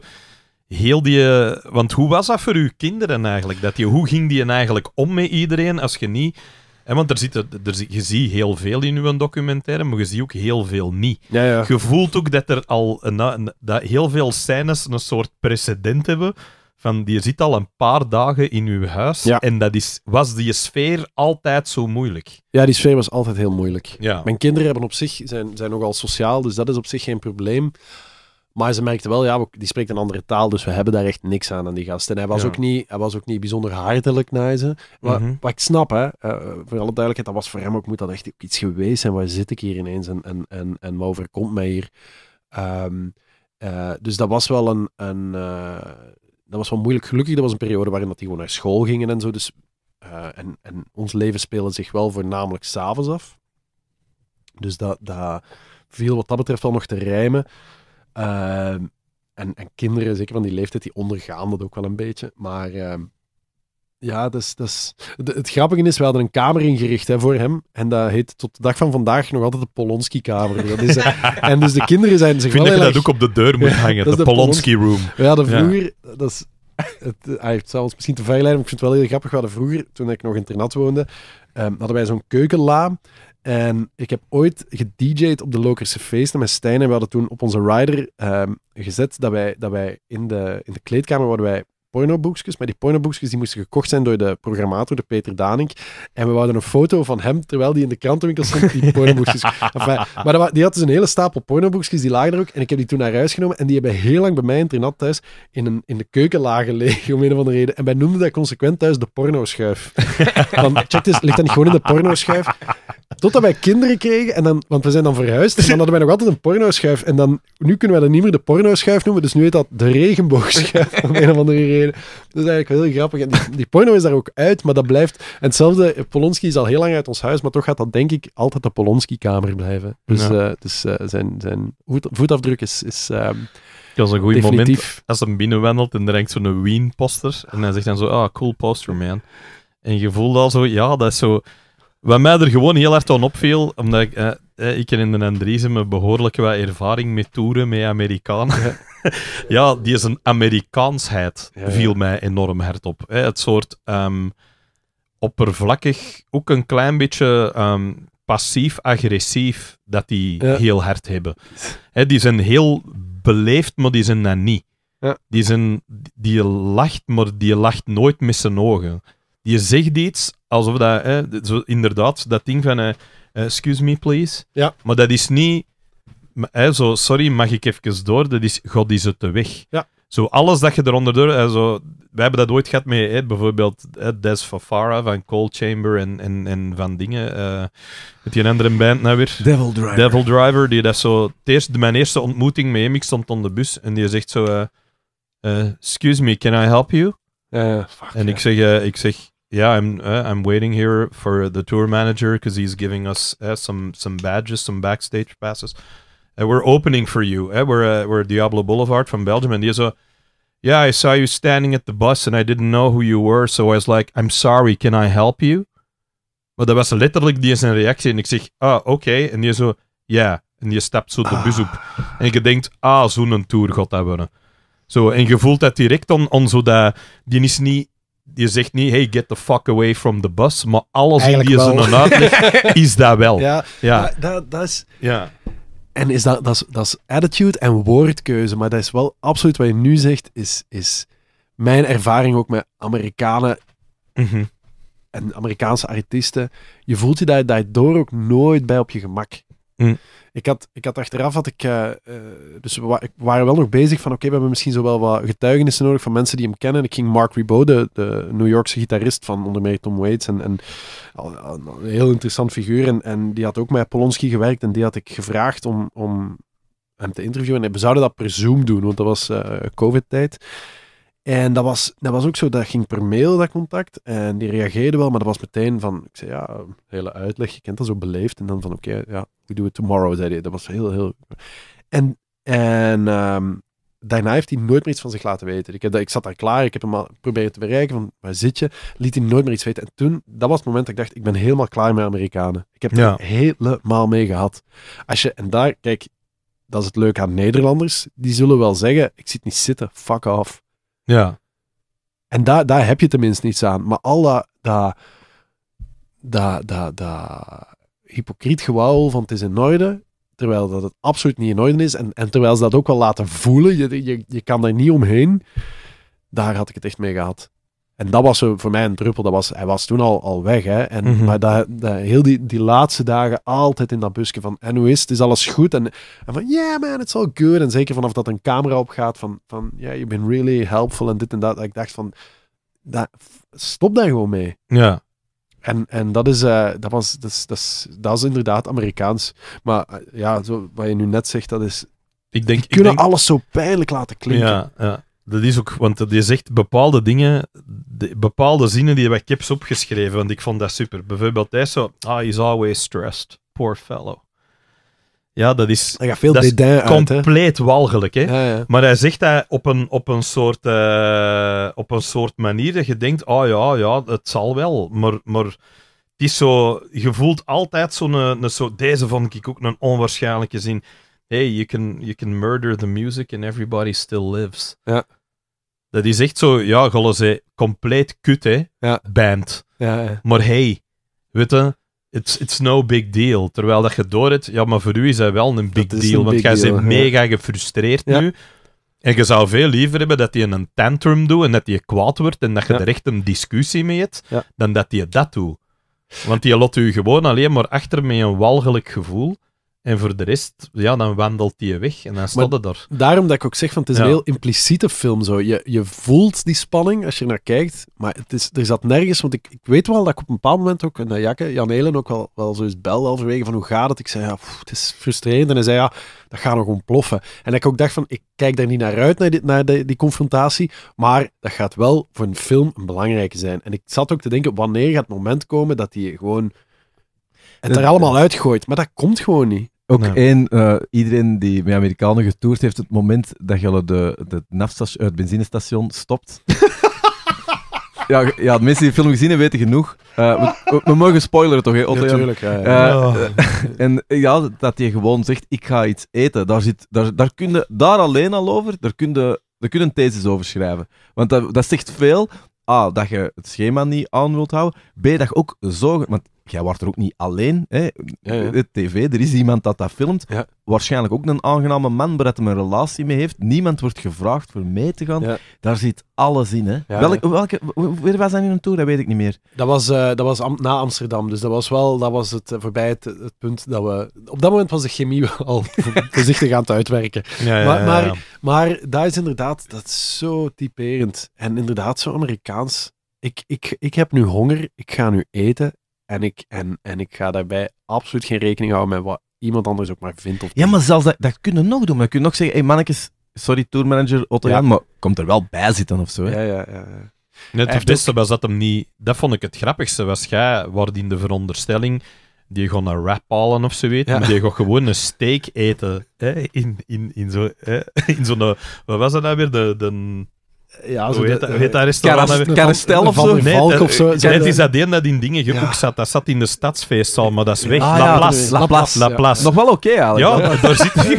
heel die... Eh, want hoe was dat voor uw kinderen eigenlijk? Dat je, hoe ging die eigenlijk om met iedereen als je niet en want er er, je ziet heel veel in uw documentaire, maar je ziet ook heel veel niet. Je voelt ook dat er al een, dat heel veel scènes een soort precedent hebben. Van, je zit al een paar dagen in uw huis en dat is, was die sfeer altijd zo moeilijk. Ja, die sfeer was altijd heel moeilijk. Mijn kinderen hebben op zich, zijn, zijn nogal sociaal, dus dat is op zich geen probleem. Maar ze merkte wel, ja, die spreekt een andere taal, dus we hebben daar echt niks aan aan die gast. En hij was, ook, niet, hij was ook niet bijzonder hartelijk naar ze. Maar, Wat mhm. ik snap, hè, uh, voor alle duidelijkheid, dat was voor hem ook, moet dat echt iets geweest zijn. Waar zit ik hier ineens en, en, en, en wat overkomt mij hier? Ehm, eh, dus dat was wel een... een eh, dat was wel moeilijk. Gelukkig, dat was een periode waarin dat die gewoon naar school gingen en zo. Dus, en, en ons leven speelde zich wel voornamelijk s'avonds af. Dus dat, dat viel wat dat betreft wel nog te rijmen. Ehm, en, en, kinderen, zeker van die leeftijd, die ondergaan dat ook wel een beetje. Maar ehm, ja, dat dat is... het grappige is, we hadden een kamer ingericht hè, voor hem. En dat heet tot de dag van vandaag nog altijd de Polonski-kamer. Eh, en dus de kinderen zijn zich Ik vind dat je dat ook op de deur moet hangen, de, Polonski-room. We hadden vroeger... Dat is, het, hij heeft zelfs misschien te veel maar ik vind het wel heel grappig. We hadden vroeger, toen ik nog internat woonde, ehm, hadden wij zo'n keukenla. En ik heb ooit gedj'd op de Lokerse feesten met Stijn. En we hadden toen op onze rider ehm, gezet dat wij, dat wij in, de, in de kleedkamer worden wij pornoboekjes. Maar die pornoboekjes die moesten gekocht zijn door de programmator, de Peter Danink. En we wouden een foto van hem, terwijl die in de krantenwinkel stond, die pornoboekjes. enfin, maar die had dus een hele stapel pornoboekjes, die lagen er ook. En ik heb die toen naar huis genomen. En die hebben heel lang bij mij in Trinat thuis in, een, in de keuken lagen om een of andere reden. En wij noemden dat consequent thuis de pornoschuif. Want check this, ligt dat niet gewoon in de pornoschuif? Totdat wij kinderen kregen, en dan, want we zijn dan verhuisd, en dan hadden wij nog altijd een pornoschuif. En dan, nu kunnen wij dat niet meer de pornoschuif noemen, dus nu heet dat de regenboogschuif, om een of andere reden. Dat is eigenlijk wel heel grappig. En die, die, porno is daar ook uit, maar dat blijft... En hetzelfde, Polonski is al heel lang uit ons huis, maar toch gaat dat denk ik altijd de Polonski-kamer blijven. Dus, eh, dus eh, zijn, zijn voetafdruk is... is uh, dat een goed moment als hij binnenwandelt en er hangt zo'n Wien-poster. En hij zegt dan zo, ah, cool poster, man. En je voelt al zo, ja, dat is zo... Wat mij er gewoon heel hard aan opviel, omdat ik, eh, eh ik in de Andries me behoorlijk wat ervaring met toeren met Amerikanen. Ja, die is een Amerikaansheid, viel mij enorm hard op. het soort ehm, oppervlakkig, ook een klein beetje ehm, passief-agressief dat die heel hard hebben. Hè, die zijn heel beleefd, maar die zijn dat niet. Ja. Die, zijn, die lacht, maar die lacht nooit met zijn ogen die zegt iets alsof dat, hè, zo, inderdaad, dat ding van uh, excuse me please. Ja. Maar dat is niet, hè, zo, sorry, mag ik even door? Dat is, god is het de weg. Ja. Zo alles dat je eronder door, hè, eh, zo, wij hebben dat ooit gehad met hè, bijvoorbeeld hè, Des Fafara van Cold Chamber en, en, en van dingen. Uh, met die andere band nou weer. Devil Driver. Devil Driver, die dat zo, mijn eerste ontmoeting met hem, ik stond op de bus en die zegt zo, excuse me, can I help you? en ik zeg, ik zeg yeah, I'm uh, I'm waiting here for the tour manager because he's giving us uh, some some badges, some backstage passes. Uh, we're opening for you. Uh, we're uh, we're Diablo Boulevard from Belgium, and die a yeah. I saw you standing at the bus, and I didn't know who you were, so I was like, I'm sorry, can I help you? Maar dat was letterlijk die zijn reactie, en ik zeg, ah, oké, okay. en die zo, ja, yeah. en die stapt zo de bus op, ah. en ik denk, ah, zo'n tour gaat hebben Zo, en je voelt dat direct on, on zo dat, die niet je zegt niet, hey, get the fuck away from the bus, maar alles in die ze een uitlegt, is dat wel. Ja, ja. Dat, dat is... Ja. En is dat, dat, is, attitude en woordkeuze, maar dat is wel absoluut wat je nu zegt, is, is mijn ervaring ook met Amerikanen mhm. en Amerikaanse artiesten. Je voelt je daar, daardoor ook nooit bij op je gemak. Mm. Ik had, ik had achteraf, had ik, eh, eh, dus we, waren wel nog bezig van oké, we hebben misschien zowel wat getuigenissen nodig van mensen die hem kennen. Ik ging Mark Ribot, de, de New Yorkse gitarist van onder meer Tom Waits, en, en een heel interessant figuur. En, en die had ook met Polonski gewerkt en die had ik gevraagd om, om hem te interviewen. En we zouden dat per Zoom doen, want dat was eh, COVID-tijd. En dat was, dat was ook zo, dat ging per mail, dat contact. En die reageerde wel, maar dat was meteen van, ik zei ja, hele uitleg, je kent dat zo beleefd. En dan van, oké, ja, we do it tomorrow, zei hij. Dat was heel, heel... En, en ehm, daarna heeft hij nooit meer iets van zich laten weten. Ik, heb, ik zat daar klaar, ik heb hem al proberen te bereiken, van waar zit je? Liet hij nooit meer iets weten. En toen, dat was het moment dat ik dacht, ik ben helemaal klaar met Amerikanen. Ik heb daar helemaal mee gehad. Als je, en daar, kijk, dat is het leuke aan Nederlanders. Die zullen wel zeggen, ik zit niet zitten, fuck off. Ja. En daar, daar heb je tenminste niets aan. Maar al dat, dat, dat, dat, hypocriet gewauwel van het is in orde, terwijl dat het absoluut niet in orde is. En, en terwijl ze dat ook wel laten voelen, je, je, je kan daar niet omheen. Daar had ik het echt mee gehad. En dat was voor mij een druppel. Dat was, hij was toen al, al weg. Hè. En, mhm. Maar dat, dat, heel die, die laatste dagen altijd in dat busje van... En hoe is het? Is alles goed? En, en van, yeah man, it's all good. En zeker vanaf dat een camera opgaat van... van ja, yeah, you've been really helpful en dit en dat. ik dacht van... Dat, stop daar gewoon mee. Ja. En, en dat, is, eh, dat, was, dat, is, dat, is, dat is inderdaad Amerikaans. Maar eh, ja, zo, wat je nu net zegt, dat is... Ik denk, kunnen alles zo pijnlijk laten klinken. Ja, ja. Dat is ook, want je zegt bepaalde dingen, bepaalde zinnen die ik heb opgeschreven, want ik vond dat super. Bijvoorbeeld hij zo, ah, is always stressed, poor fellow. Ja, dat is, dat veel dat is compleet walgelijk. Hè? Maar hij zegt dat op een, op een, soort, eh, op een soort manier dat je denkt, ah oh, ja, ja, het zal wel, maar... maar het is zo, je voelt altijd zo'n, zo, eh, deze vond ik ook een onwaarschijnlijke zin hey, you can, you can murder the music and everybody still lives. Ja. Dat is echt zo, ja, Golosé, compleet kut, hè? Band. Ja, ja. Maar hey, weet je, it's, it's no big deal. Terwijl dat je door het, ja, maar voor u is hij wel een big deal, een want jij bent mega gefrustreerd nu. En je zou veel liever hebben dat hij een tantrum doet en dat hij kwaad wordt en dat je er echt een discussie mee hebt, dan dat hij dat doet. Want die lot u gewoon alleen maar achter met een walgelijk gevoel. En voor de rest, ja, dan wandelt hij weg en dan staat het er. Daarom dat ik ook zeg, van, het is een heel impliciete film. Zo. Je, je voelt die spanning als je naar kijkt, maar het is, er zat nergens... Want ik, ik weet wel dat ik op een bepaald moment ook, en dat Jakke, Jan Helen ook wel, wel zo eens belde vanwege van hoe gaat het? Ik zei, ja, het is frustrerend. En hij zei, ja, dat gaat nog ontploffen. En ik ook dacht van, ik kijk daar niet naar uit, naar, dit, naar die, die confrontatie, maar dat gaat wel voor een film een belangrijke zijn. En ik zat ook te denken, wanneer gaat het moment komen dat hij gewoon... Het er allemaal uitgooit, maar dat komt gewoon niet. Ook één, eh, iedereen die met Amerikanen getoerd heeft, het moment dat je de, de het benzinestation stopt. ja, ja, de mensen die de film gezien hebben weten genoeg. Uh, we, mogen spoileren toch, hè, ja, eh, en ja, dat je gewoon zegt, ik ga iets eten. Daar, zit, daar, daar, kun je, daar alleen al over, daar kun je, daar kun een thesis over schrijven. Want dat, dat zegt veel. A, dat je het schema niet aan wilt houden. B, dat je ook zo... Want jij wordt er ook niet alleen. Hè? tv, er is iemand dat dat filmt. Waarschijnlijk ook een aangename man, waar hij een relatie mee heeft. Niemand wordt gevraagd voor mee te gaan. Daar zit alles in. Hè? Welk, welke, weer was dat in een Dat weet ik niet meer. Dat was, eh, dat was na Amsterdam. Dus dat was wel dat was het, eh, voorbij het, punt dat we... Op dat moment was de chemie al voorzichtig aan het uitwerken. Maar, maar, maar dat is inderdaad dat is zo typerend. En inderdaad zo Amerikaans. Ik, ik, ik heb nu honger, ik ga nu eten en ik, en, en ik ga daarbij absoluut geen rekening houden met wat iemand anders ook maar vindt. ja, maar zelfs dat, dat kunnen nog doen. je kunnen nog zeggen, hey mannetjes, sorry tourmanager Otto ja. maar komt er wel bij zitten of zo. Hè? Ja, ja, ja. Net het beste was dat hem niet... Dat vond ik het grappigste, was jij in de veronderstelling die gewoon een rap halen of zo weet, maar die gaat gewoon een steak eten hè? in, in, in zo'n... In eh, zo wat was dat nou weer? De, de, ja, zo hoe heet, dat, restaurant? of zo? Nee, Valk het is dat een dat in dingen gekoekt zat. Dat zat in de stadsfeestzaal, maar dat is weg. Ah, La, Place. La, La, Nog wel oké eigenlijk. Ja, daar zit hij.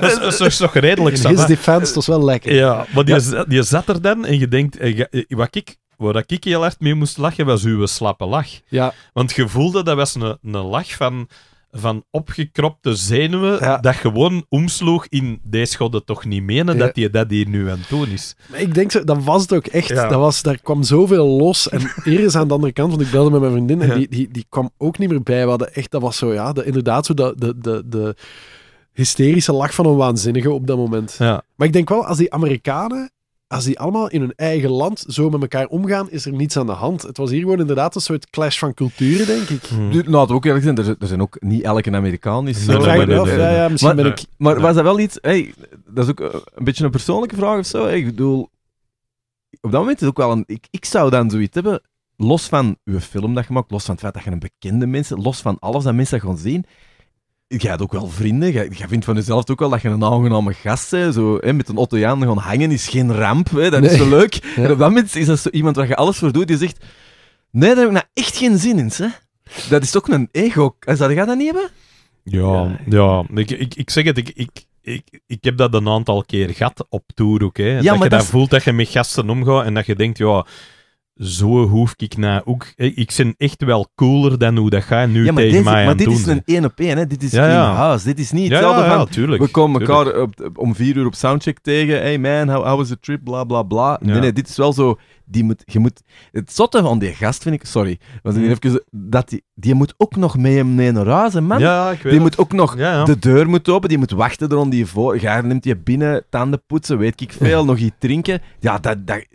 dat is toch redelijk. In his defense, dat is wel lekker. Ja, maar je je zat er dan en je denkt... Eh, eh, wat ik waar ik heel hard mee moest lachen, was uw slappe lach. Ja. Want je voelde dat was een, een lach van van opgekropte zenuwen dat gewoon omsloeg in deze schotten toch niet menen dat je dat hier nu aan het doen is. Maar ik denk, zo, dat was het ook echt. Dat was, daar kwam zoveel los. En Iris aan de andere kant, want ik belde met mijn vriendin en die, die, die kwam ook niet meer bij. We hadden echt, dat was zo, ja, inderdaad zo dat, de, de, de hysterische lach van een waanzinnige op dat moment. Maar ik denk wel, als die Amerikanen als die allemaal in hun eigen land zo met elkaar omgaan, is er niets aan de hand. Het was hier gewoon inderdaad een soort clash van culturen, denk ik. Nou, hmm. dat ook eerlijk zijn, er, er, zijn ook niet elke Amerikaan is zo. ja, misschien maar, Maar was dat wel iets... Hey, dat is ook eh, een beetje een persoonlijke vraag of zo. ik bedoel... Op dat moment is het ook wel een... Ik, ik zou dan zoiets hebben, los van uw film dat je maakt, los van het feit dat je een bekende mensen, los van alles dat mensen dat gewoon zien jij hebt ook wel vrienden. Jij, vindt van jezelf ook wel dat je een aangename gast bent. Zo, hè, met een Jan gaan hangen is geen ramp. Hè, dat is zo leuk. En op dat moment is dat zo iemand waar je alles voor doet. Die zegt, nee, daar heb ik nou echt geen zin in. Hè. Dat is toch een ego. Eh, zou jij dat niet hebben? Ja, ja. Ik, ik, zeg het, ik, ik, ik, heb dat een aantal keer gehad op tour ook. Hè. Ja, dat je dat voelt dat je met gasten omgaat en dat je denkt, ja zo hoef ik nou ook. Eh, ik ben echt wel cooler dan hoe dat gaat nu ja, maar tegen deze, mij maar dit is een één op één, hè? Dit is ja, ja. house Dit is niet hetzelfde van. Tuurlijk, we komen elkaar Op, om vier uur op soundcheck tegen. Hey man, how, was the trip? Bla bla bla. Nee, nee, dit is wel zo. Die moet, je moet, het zotte van die gast vind ik, sorry, was mm. even, dat die, die moet ook nog mee hem nemen naar huis, man. die moet ook nog de deur moeten open, die moet wachten erom, die voor, neemt je binnen, tanden poetsen, weet ik veel, nog iets drinken. Ja, dat, dat,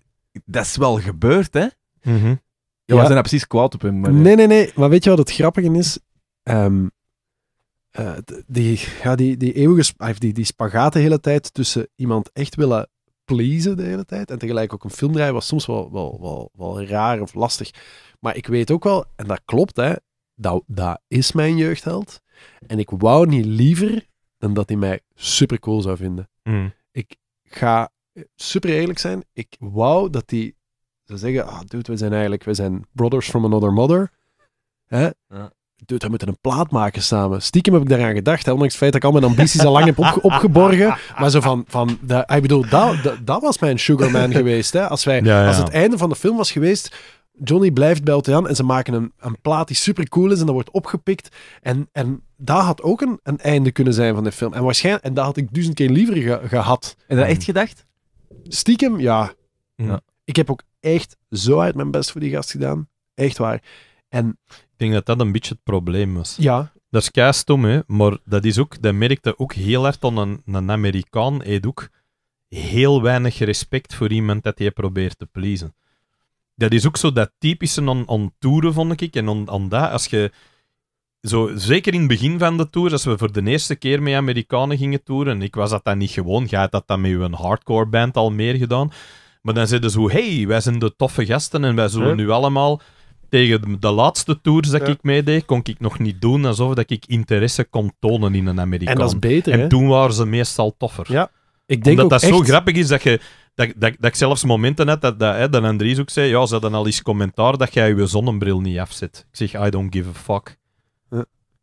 dat is wel gebeurd, hè? Mm -hmm. Ja, we zijn daar precies kwaad op hem. nee, nee, nee. Maar weet je wat het grappige is? Um, uh, die, ja, die, die eeuwige ah, die, die spagaat de hele tijd tussen iemand echt willen pleasen de hele tijd en tegelijk ook een film draaien was soms wel, wel, wel, wel raar of lastig. Maar ik weet ook wel, en dat klopt, hè, dat, dat is mijn jeugdheld. En ik wou niet liever dan dat hij mij super cool zou vinden. Mm. Ik ga super eerlijk zijn. Ik wou dat die zou zeggen, ah, dude, we zijn eigenlijk, we zijn brothers from another mother. Hè? Ja. Dude, we moeten een plaat maken samen. Stiekem heb ik daaraan gedacht, hè, ondanks het feit dat ik al mijn ambities al lang heb op, opgeborgen. Maar zo van, van de, ik bedoel, dat, dat, was mijn Sugarman geweest. Hè? Als, wij, als het einde van de film was geweest, Johnny blijft bij Elton en ze maken een, een plaat die super cool is en dat wordt opgepikt. En, en dat had ook een, een einde kunnen zijn van de film. En, waarschijnlijk, en dat had ik duizend keer liever gehad. En dat echt gedacht? stiekem, ja. ja. Ik heb ook echt zo uit mijn best voor die gast gedaan. Echt waar. En... Ik denk dat dat een beetje het probleem was. Ja. Dat is kei stom, hè. Maar dat is ook... Dat merkte ook heel hard aan een, een Amerikaan. Hij ook heel weinig respect voor iemand dat hij probeert te pleasen. Dat is ook zo dat typische aan, toeren, vond ik. En aan, dat, als je zo, zeker in het begin van de tour, als we voor de eerste keer met Amerikanen gingen toeren, ik was dat dan niet gewoon. Jij had dat dan met een hardcore band al meer gedaan. Maar dan zeiden ze, hey, wij zijn de toffe gasten en wij zullen nu allemaal... Tegen de laatste tours dat ik meedeed, kon ik nog niet doen alsof dat ik interesse kon tonen in een Amerikaan. En dat is beter, En toen waren ze meestal toffer. Ja. Ik denk Omdat dat zo grappig is dat je dat, dat, dat ik zelfs momenten had dat, dat, hè, dat Andries ook zei: Ja, ze hadden al eens commentaar dat jij je zonnebril niet afzet. Ik zeg: I don't give a fuck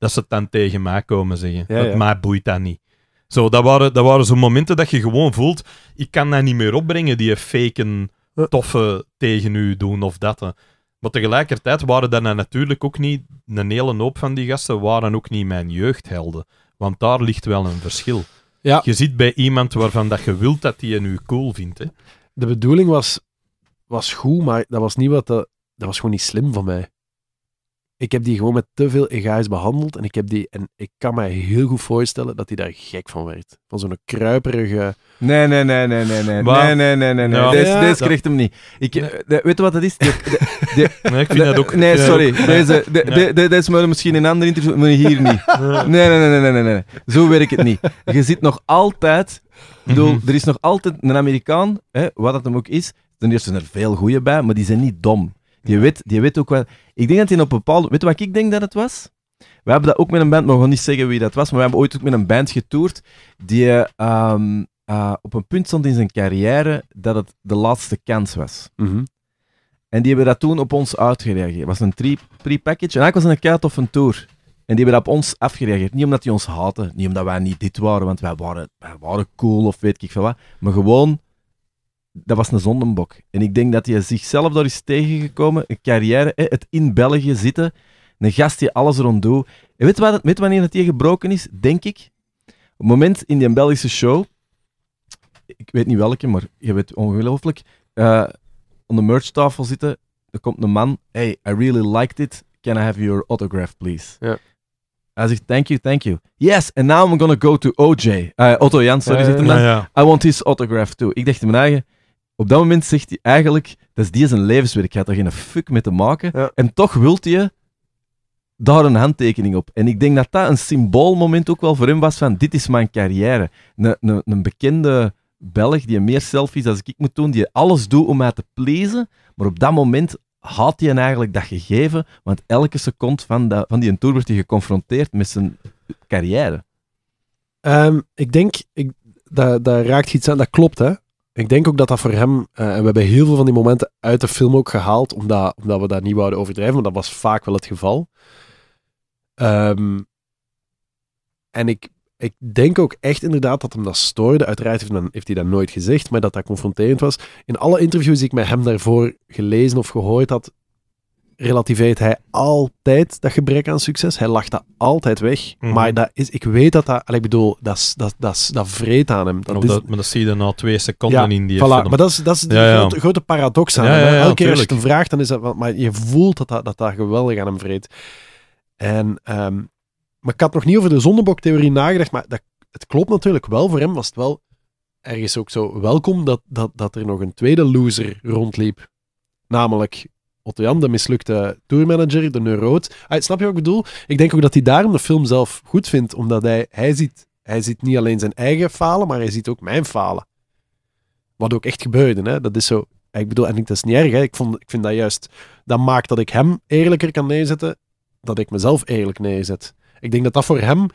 dat ze het dan tegen mij komen zeggen. Ja, Mij boeit dat niet. Zo, dat waren, dat waren zo'n momenten dat je gewoon voelt, ik kan dat niet meer opbrengen, die faken toffe tegen u doen of dat. Maar tegelijkertijd waren dat natuurlijk ook niet, een hele hoop van die gasten waren ook niet mijn jeugdhelden. Want daar ligt wel een verschil. Ja. Je zit bij iemand waarvan dat je wilt dat die je nu cool vindt. Hè? De bedoeling was, was goed, maar dat was niet wat... dat was gewoon niet slim van mij. Ik heb die gewoon met te veel ega's behandeld. En ik, heb die, en ik kan mij heel goed voorstellen dat hij daar gek van werd. Van zo'n kruiperige... Nee, nee, nee, nee, nee, nee. Maar... nee, nee, nee, nee, ja. Deze, deze krijgt hem niet. Ik, weet je wat dat is? nee, ik vind dat ook... Nee, sorry. deze Deze, nee. deze moet misschien in een ander interview, hier niet. Nee, nee, nee, nee, nee, nee. Zo werkt het niet. Je zit nog altijd... Mm -hmm. er is nog altijd een Amerikaan, hè, wat dat hem ook is, Ten eerste zijn er veel goeie bij, maar die zijn niet dom. Die, weet, die weet ook wel. Ik denk dat hij op een bepaalde. Weet je wat ik denk dat het was? We hebben dat ook met een band, maar we gaan niet zeggen wie dat was, maar we hebben ooit ook met een band getoerd die ehm, eh, op een punt stond in zijn carrière dat het de laatste kans was. Mhm. En die hebben dat toen op ons uitgereageerd. Het was een pre package en eigenlijk was het een kaart of een tour. En die hebben dat op ons afgereageerd. Niet omdat die ons haten, niet omdat wij niet dit waren, want wij waren, wij waren cool of weet ik veel wat. Maar gewoon dat was een zondenbok. En ik denk dat hij zichzelf daar is tegengekomen, een carrière, het in België zitten, een gast die alles rond doet. En weet, wat, wanneer het hier gebroken is, denk ik? Op het moment in die Belgische show, ik weet niet welke, maar je weet ongelooflijk, uh, eh, Op de merchtafel zitten, er komt een man, hey, I really liked it, can I have your autograph please? Ja. Hij zegt, thank you, thank you. Yes, and now I'm gonna go to OJ. Eh, Otto Jans, sorry, zit hem I want his autograph too. Ik dacht in mijn eigen, op dat moment zegt hij eigenlijk, dat is die zijn levenswerk, hij had er geen fuck mee te maken. En toch wilt hij daar een handtekening op. En ik denk dat dat een symboolmoment ook wel voor hem was van, dit is mijn carrière. Een, een, een bekende Belg die meer selfies als ik moet doen, die alles doet om mij te pleasen, maar op dat moment had hij eigenlijk dat gegeven, want elke seconde van, dat, van die tour werd hij geconfronteerd met zijn carrière. Ehm, ik denk, ik, dat, dat raakt iets aan, dat klopt hè ik denk ook dat dat voor hem, eh, en we hebben heel veel van die momenten uit de film ook gehaald, omdat, omdat we dat niet wouden overdrijven, maar dat was vaak wel het geval. Ehm, en ik, ik denk ook echt inderdaad dat hem dat stoorde. Uiteraard heeft, heeft hij dat nooit gezegd, maar dat dat confronterend was. In alle interviews die ik met hem daarvoor gelezen of gehoord had, relativeert hij altijd dat gebrek aan succes. Hij lacht dat altijd weg. Mhm. Maar dat is, ik weet dat dat, ik bedoel, dat, dat, dat, dat vreet aan hem. Dat is, dat, maar dat zie je dan al twee seconden in die voilà, Maar dat is, dat is de grote, paradox aan hem. Elke keer als je het vraagt, dan is dat, maar je voelt dat dat, dat, dat geweldig aan hem vreet. En, ehm, maar ik had nog niet over de zondeboktheorie nagedacht, maar dat, het klopt natuurlijk wel. Voor hem was het wel ergens ook zo welkom dat, dat, dat er nog een tweede loser rondliep. Namelijk Otto Jan, de mislukte tourmanager, de neuroot. Ah, snap je wat ik bedoel? Ik denk ook dat hij daarom de film zelf goed vindt, omdat hij, hij, ziet, hij ziet niet alleen zijn eigen falen, maar hij ziet ook mijn falen. Wat ook echt gebeurde, hè? dat is zo. Ik bedoel, en ik, dat is niet erg, Ik, vond, ik vind dat juist. Dat maakt dat ik hem eerlijker kan neerzetten, dat ik mezelf eerlijk neerzet. Ik denk dat dat voor hem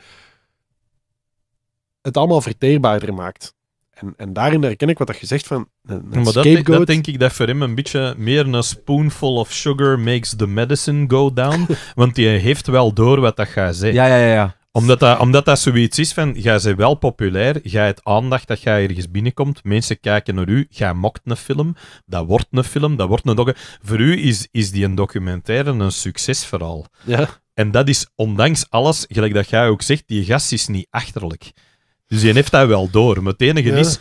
het allemaal verteerbaarder maakt. En, en daarin herken ik wat dat gezegd van een, maar dat, denk ik dat voor hem een beetje meer een spoonful of sugar makes the medicine go down. want die heeft wel door wat dat gaat zeggen. Ja, ja, ja. ja. Omdat, dat, omdat dat zoiets is van, jij bent wel populair, jij hebt aandacht dat jij ergens binnenkomt, mensen kijken naar u, jij mokt een film, dat wordt een film, dat wordt een documentaire. Voor u is, is die een documentaire een succesverhaal. Ja. En dat is ondanks alles, gelijk dat jij ook zegt, die gast is niet achterlijk. Dus je heeft dat wel door. Maar het enige ja. is,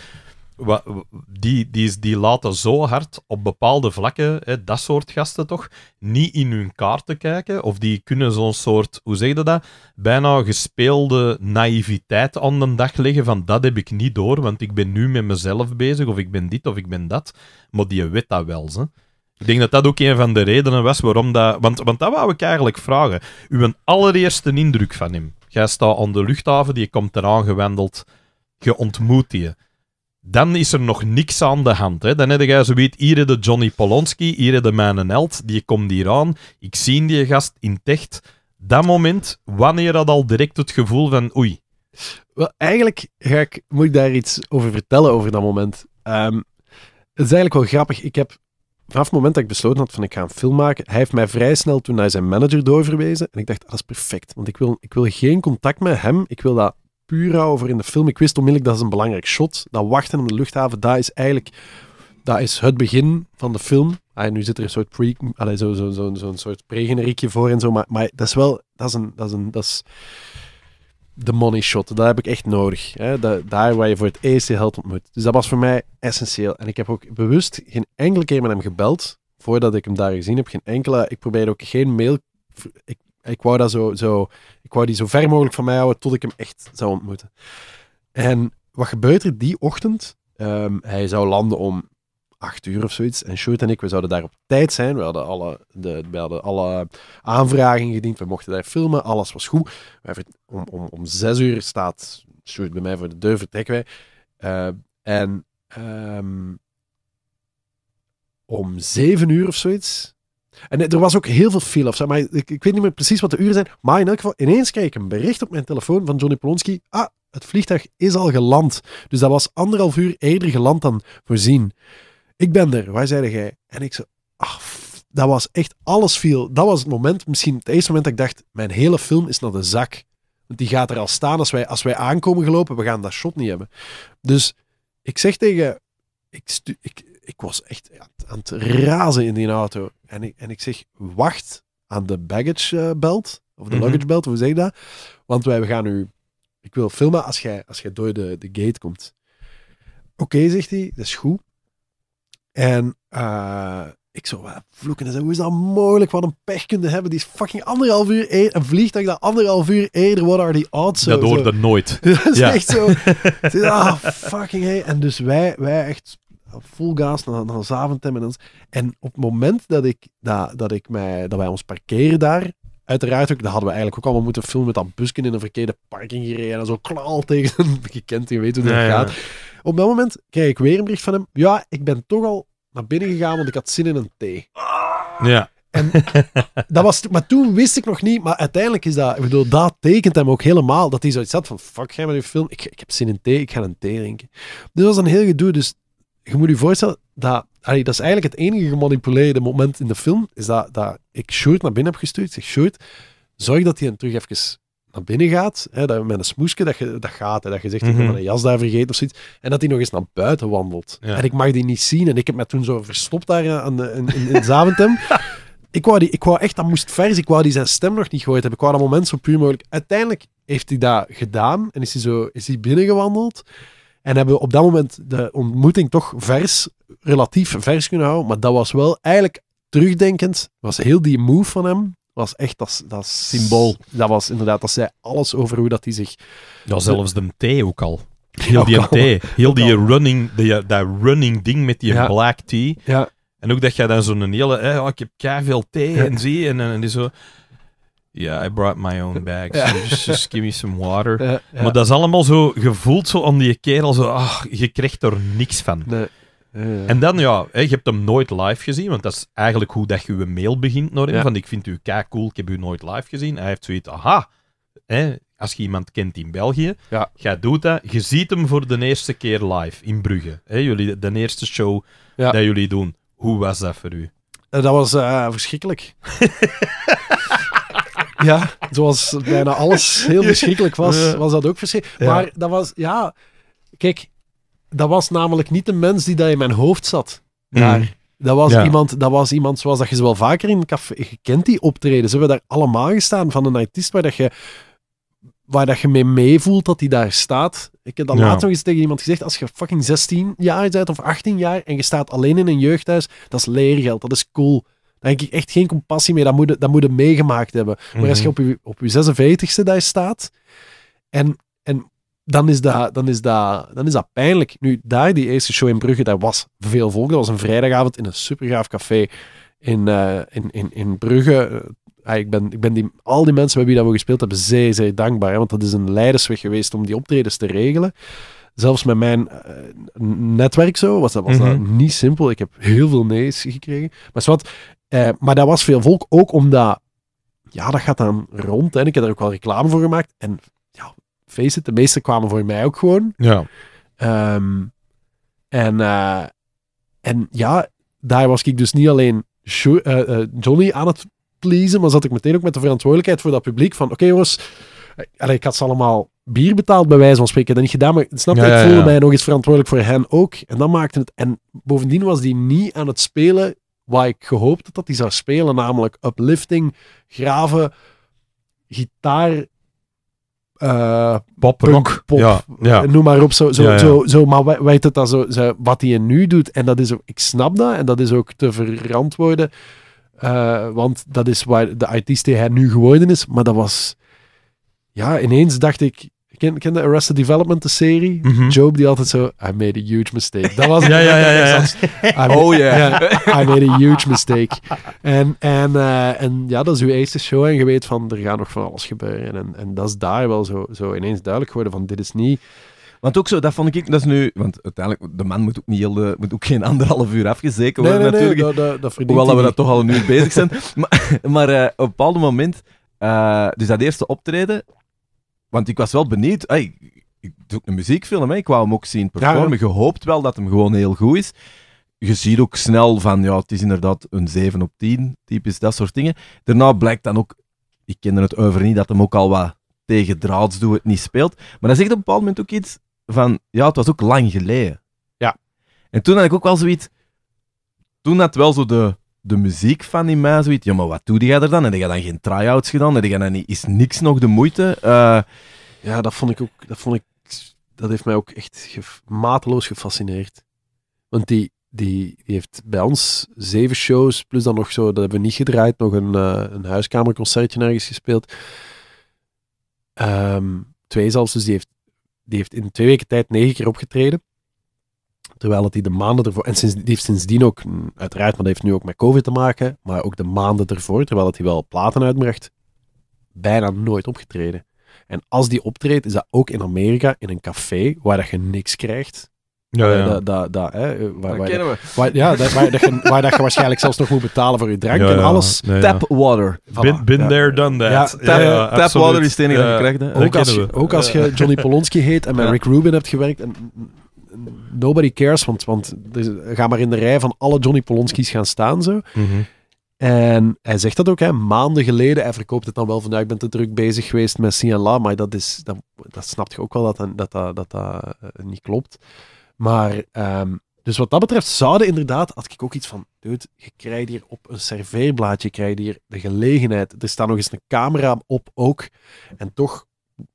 die, die, die laten zo hard op bepaalde vlakken, hè, dat soort gasten toch, niet in hun kaarten kijken. Of die kunnen zo'n soort, hoe zeg je dat, bijna gespeelde naïviteit aan de dag leggen van dat heb ik niet door, want ik ben nu met mezelf bezig, of ik ben dit, of ik ben dat. Maar die weet dat wel, ze. Ik denk dat dat ook een van de redenen was waarom dat... Want, want dat wou ik eigenlijk vragen. Uw allereerste indruk van hem. Gij staat aan de luchthaven, die komt eraan gewendeld. Je ontmoet die. Dan is er nog niks aan de hand. Hè. Dan heb je zoiets, hier de Johnny Polonski, hier de mijn held, die komt hier aan. Ik zie die gast in techt. Dat moment, wanneer had al direct het gevoel van oei. Wel, eigenlijk ga ik, moet ik daar iets over vertellen over dat moment. Ehm, het is eigenlijk wel grappig. Ik heb vanaf het moment dat ik besloten had van ik ga een film maken, hij heeft mij vrij snel toen naar zijn manager doorverwezen. En ik dacht, ah, dat is perfect, want ik wil, ik wil geen contact met hem. Ik wil dat puur over in de film. Ik wist onmiddellijk dat is een belangrijk shot. Dat wachten op de luchthaven, dat is eigenlijk dat is het begin van de film. Ah, nu zit er een soort pre, allez, zo, zo, zo, een soort pre-generiekje voor en zo, maar, maar dat is wel, dat is een, dat is een, dat is de money shot. Dat heb ik echt nodig. Hè? daar waar je voor het eerst je held ontmoet. Dus dat was voor mij essentieel. En ik heb ook bewust geen enkele keer met hem gebeld. Voordat ik hem daar gezien heb. Geen enkele. Ik probeerde ook geen mail. Ik, ik wou dat zo, zo. Ik wou die zo ver mogelijk van mij houden. Tot ik hem echt zou ontmoeten. En wat gebeurt er die ochtend? Ehm, hij zou landen om acht uur of zoiets. En Sjoerd en ik, we zouden daar op tijd zijn. We hadden alle, de, we hadden alle aanvragen gediend. We mochten daar filmen. Alles was goed. Om, om, om zes uur staat Sjoerd bij mij voor de deur, vertrekken wij. Eh, en ehm, om zeven uur of zoiets... En er was ook heel veel file of Maar ik, ik, weet niet meer precies wat de uren zijn. Maar in elk geval, ineens kreeg ik een bericht op mijn telefoon van Johnny Polonski. Ah, het vliegtuig is al geland. Dus dat was anderhalf uur eerder geland dan voorzien. Ik ben er, waar zei jij? En ik zo, ah, dat was echt, alles viel. Dat was het moment, misschien het eerste moment dat ik dacht, mijn hele film is naar de zak. Want die gaat er al staan als wij, als wij aankomen gelopen, we gaan dat shot niet hebben. Dus ik zeg tegen, ik, ik, was echt aan het razen in die auto. En ik, en ik zeg, wacht aan de baggage eh, belt, of de mhm. luggage belt, hoe zeg je dat? Want wij we gaan nu, ik wil filmen als jij, als jij door de, de gate komt. Oké, zegt hij, dat is goed. En eh, ik zo vloeken en zei, hoe is dat mogelijk? Wat een pech kunnen hebben. Die is fucking anderhalf uur e- een vliegtuig dat anderhalf uur eerder, what are the odds? Zo, dat hoorde dat nooit. dat is ja. echt zo. Ah, fucking hey. En dus wij, wij echt full gas naar, naar Zaventem. En, en op het moment dat, ik, dat, dat, ik mij, dat wij ons parkeren daar, uiteraard ook, dat hadden we eigenlijk ook allemaal moeten filmen met dat busken in een verkeerde parking gereden en zo klaal tegen een gekend, je weet hoe dat gaat. Op dat moment kreeg ik weer een bericht van hem. Ja, ik ben toch al naar binnen gegaan, want ik had zin in een thee. Ja. En dat was, maar toen wist ik nog niet, maar uiteindelijk is dat, ik bedoel, dat tekent hem ook helemaal, dat hij zoiets had van, fuck, je met die film, ik, ik heb zin in thee, ik ga een thee drinken. dus dat was een heel gedoe, dus je moet je voorstellen, dat, dat is eigenlijk het enige gemanipuleerde moment in de film, is dat, dat ik Sjoerd naar binnen heb gestuurd, zeg, Sjoerd, zorg dat hij hem terug even naar binnen gaat, hè, dat met een smoesje, dat, je, dat gaat. Hè, dat je zegt, ik heb mijn mhm. jas daar vergeten of zoiets. En dat hij nog eens naar buiten wandelt. En ik mag die niet zien. En ik heb me toen zo verstopt daar in, in, Zaventem. ik, wou die, ik wou echt, dat moest vers. Ik wou die zijn stem nog niet gehoord hebben. Ik wou dat moment zo puur mogelijk. Uiteindelijk heeft hij dat gedaan. En is hij, zo, is hij binnengewandeld. En hebben we op dat moment de ontmoeting toch vers, relatief vers kunnen houden. Maar dat was wel eigenlijk terugdenkend. was heel die move van hem was echt dat, dat symbool. Dat was inderdaad, dat zei alles over hoe dat hij zich... Ja, zelfs de thee ook al. Heel die thee. Heel die running, dat running ding met die black tea. Ja. En ook dat jij dan zo'n hele... Hè, oh, ik heb keihard veel thee en zie en, en die zo... Ja, yeah, I brought my own bags. just, just, give me some water. Maar dat is allemaal zo gevoeld zo aan die kerel. Zo, ach, je krijgt er niks van. En dan, ja, je hebt hem nooit live gezien, want dat is eigenlijk hoe dat je je mail begint naar Van, ik vind u kei cool, ik heb u nooit live gezien. Hij heeft zoiets, aha, hè, als je iemand kent in België, ja. jij doet dat. Je ziet hem voor de eerste keer live in Brugge. Hè, jullie, de eerste show dat jullie doen. Hoe was dat voor u? Eh, dat was eh, verschrikkelijk. ja, zoals bijna alles heel verschrikkelijk was, was dat ook verschrikkelijk. Maar dat was, ja... Kijk, dat was namelijk niet de mens die dat in mijn hoofd zat. Daar. Mm. Dat was, iemand, dat was iemand zoals dat je ze wel vaker in een café... Je kent die optreden. Ze hebben daar allemaal gestaan van een artiest waar dat je, waar dat je mee meevoelt dat die daar staat. Ik heb dat ja. laatst nog eens tegen iemand gezegd. Als je fucking 16 jaar bent of 18 jaar en je staat alleen in een jeugdhuis, dat is leergeld, dat is cool. Dan denk ik echt geen compassie meer Dat moet, dat moet meegemaakt hebben. Maar als mhm. je op je, op je 46ste daar staat en dan is, dat, dan, is dat, dan is dat pijnlijk. Nu, daar, die eerste show in Brugge, dat was veel volk. Dat was een vrijdagavond in een supergaaf café in, eh, in, in, in Brugge. Eh, ah, ik ben, ik ben die, al die mensen bij wie dat we gespeeld hebben zeer, zeer dankbaar. Hè? Want dat is een leidersweg geweest om die optredens te regelen. Zelfs met mijn eh, netwerk zo was dat, was dat mhm. niet simpel. Ik heb heel veel nee's gekregen. Maar, wat, maar dat was veel volk, ook omdat ja, dat gaat dan rond. En ik heb daar ook wel reclame voor gemaakt. En face it, de meeste kwamen voor mij ook gewoon. Ja. Ehm, en, eh, en ja, daar was ik dus niet alleen eh, eh, Johnny aan het pleasen, maar zat ik meteen ook met de verantwoordelijkheid voor dat publiek van, oké jongens, allee, ik had ze allemaal bier betaald bij wijze van spreken. Dat niet gedaan, maar snap je, ik voelde mij nog eens verantwoordelijk voor hen ook. En dat maakte het... En bovendien was die niet aan het spelen waar ik gehoopt had dat hij zou spelen, namelijk uplifting, graven, gitaar, uh, pop, punk, ja, eh, noem maar op. Zo, zo, zo, maar weet het dan zo, wat hij nu doet. En dat is ook, ik snap dat en dat is ook te verantwoorden. Eh, want dat is waar de artiest die hij nu geworden is. Maar dat was, ja, ineens dacht ik, Ken, ken de Arrested Development, de serie? Mhm. Job die altijd zo, I made a huge mistake. Dat was het. ja, ja, ja. ja. oh yeah. I made a huge mistake. En, en, eh, en ja, dat is uw eerste show en je weet van, er gaat nog van alles gebeuren. En, en dat is daar wel zo, zo ineens duidelijk geworden van, dit is niet... Want ook zo, dat vond ik, dat is nu, want uiteindelijk, de man moet ook, niet heel de, moet ook geen anderhalf uur afgezeken worden natuurlijk. Nee, dat, dat hoewel dat we dat toch al een uur bezig zijn. Maar, maar eh, op een bepaald moment, eh, dus dat eerste optreden, want ik was wel benieuwd. ik doe ook een muziekfilm, hè. ik wou hem ook zien performen. Ja, ja. wel dat hem gewoon heel goed is. Je ziet ook snel van, ja, het is inderdaad een 7 op 10, typisch dat soort dingen. Daarna blijkt dan ook, ik ken het over niet, dat hem ook al wat tegen draads doet, het niet speelt. Maar dan zegt op een bepaald moment ook iets van, ja, het was ook lang geleden. Ja. En toen had ik ook wel zoiets, toen had wel zo de de muziek van die mij zoiets. Ja, maar wat doe jij er dan? En heb je dan geen try-outs gedaan? Heb je dan niet, is niks nog de moeite? Eh, ja, dat vond ik ook. Dat, vond ik, dat heeft mij ook echt mateloos gefascineerd. Want die, die, die, heeft bij ons zeven shows, plus dan nog zo, dat hebben we niet gedraaid, nog een, eh, een huiskamerconcertje nergens gespeeld. Um, twee zelfs, dus die heeft, die heeft in twee weken tijd negen keer opgetreden. Terwijl dat hij de maanden ervoor, en sinds, die heeft sindsdien ook, mm, uiteraard, maar dat heeft nu ook met COVID te maken, maar ook de maanden ervoor, terwijl dat hij wel platen uitbracht, bijna nooit opgetreden. En als die optreedt, is dat ook in Amerika, in een café, waar dat je niks krijgt. Ja, eh, Dat, dat, hè, eh, waar, kennen we. Waar, ja, waar, dat je, waarschijnlijk zelfs nog moet betalen voor je drank en alles. tap water. Voilà. Been, there, done that. tap, tap water is het enige dat je krijgt. Hè. Ook, als, je, ook als je Johnny Polonski heet en met Rick Rubin hebt gewerkt, en nobody cares, want, want ga maar in de rij van alle Johnny Polonski's gaan staan zo. Mhm. En hij zegt dat ook, hè, maanden geleden. Hij verkoopt het dan wel van, ja, ik ben te druk bezig geweest met CNLA, maar dat, is, dat, dat snapt je ook wel, dat dat, dat, dat, eh, niet klopt. Maar, ehm, dus wat dat betreft zouden inderdaad, had ik ook iets van, dude, je krijgt hier op een serveerblaadje, krijgt hier de gelegenheid. Er staat nog eens een camera op ook. En toch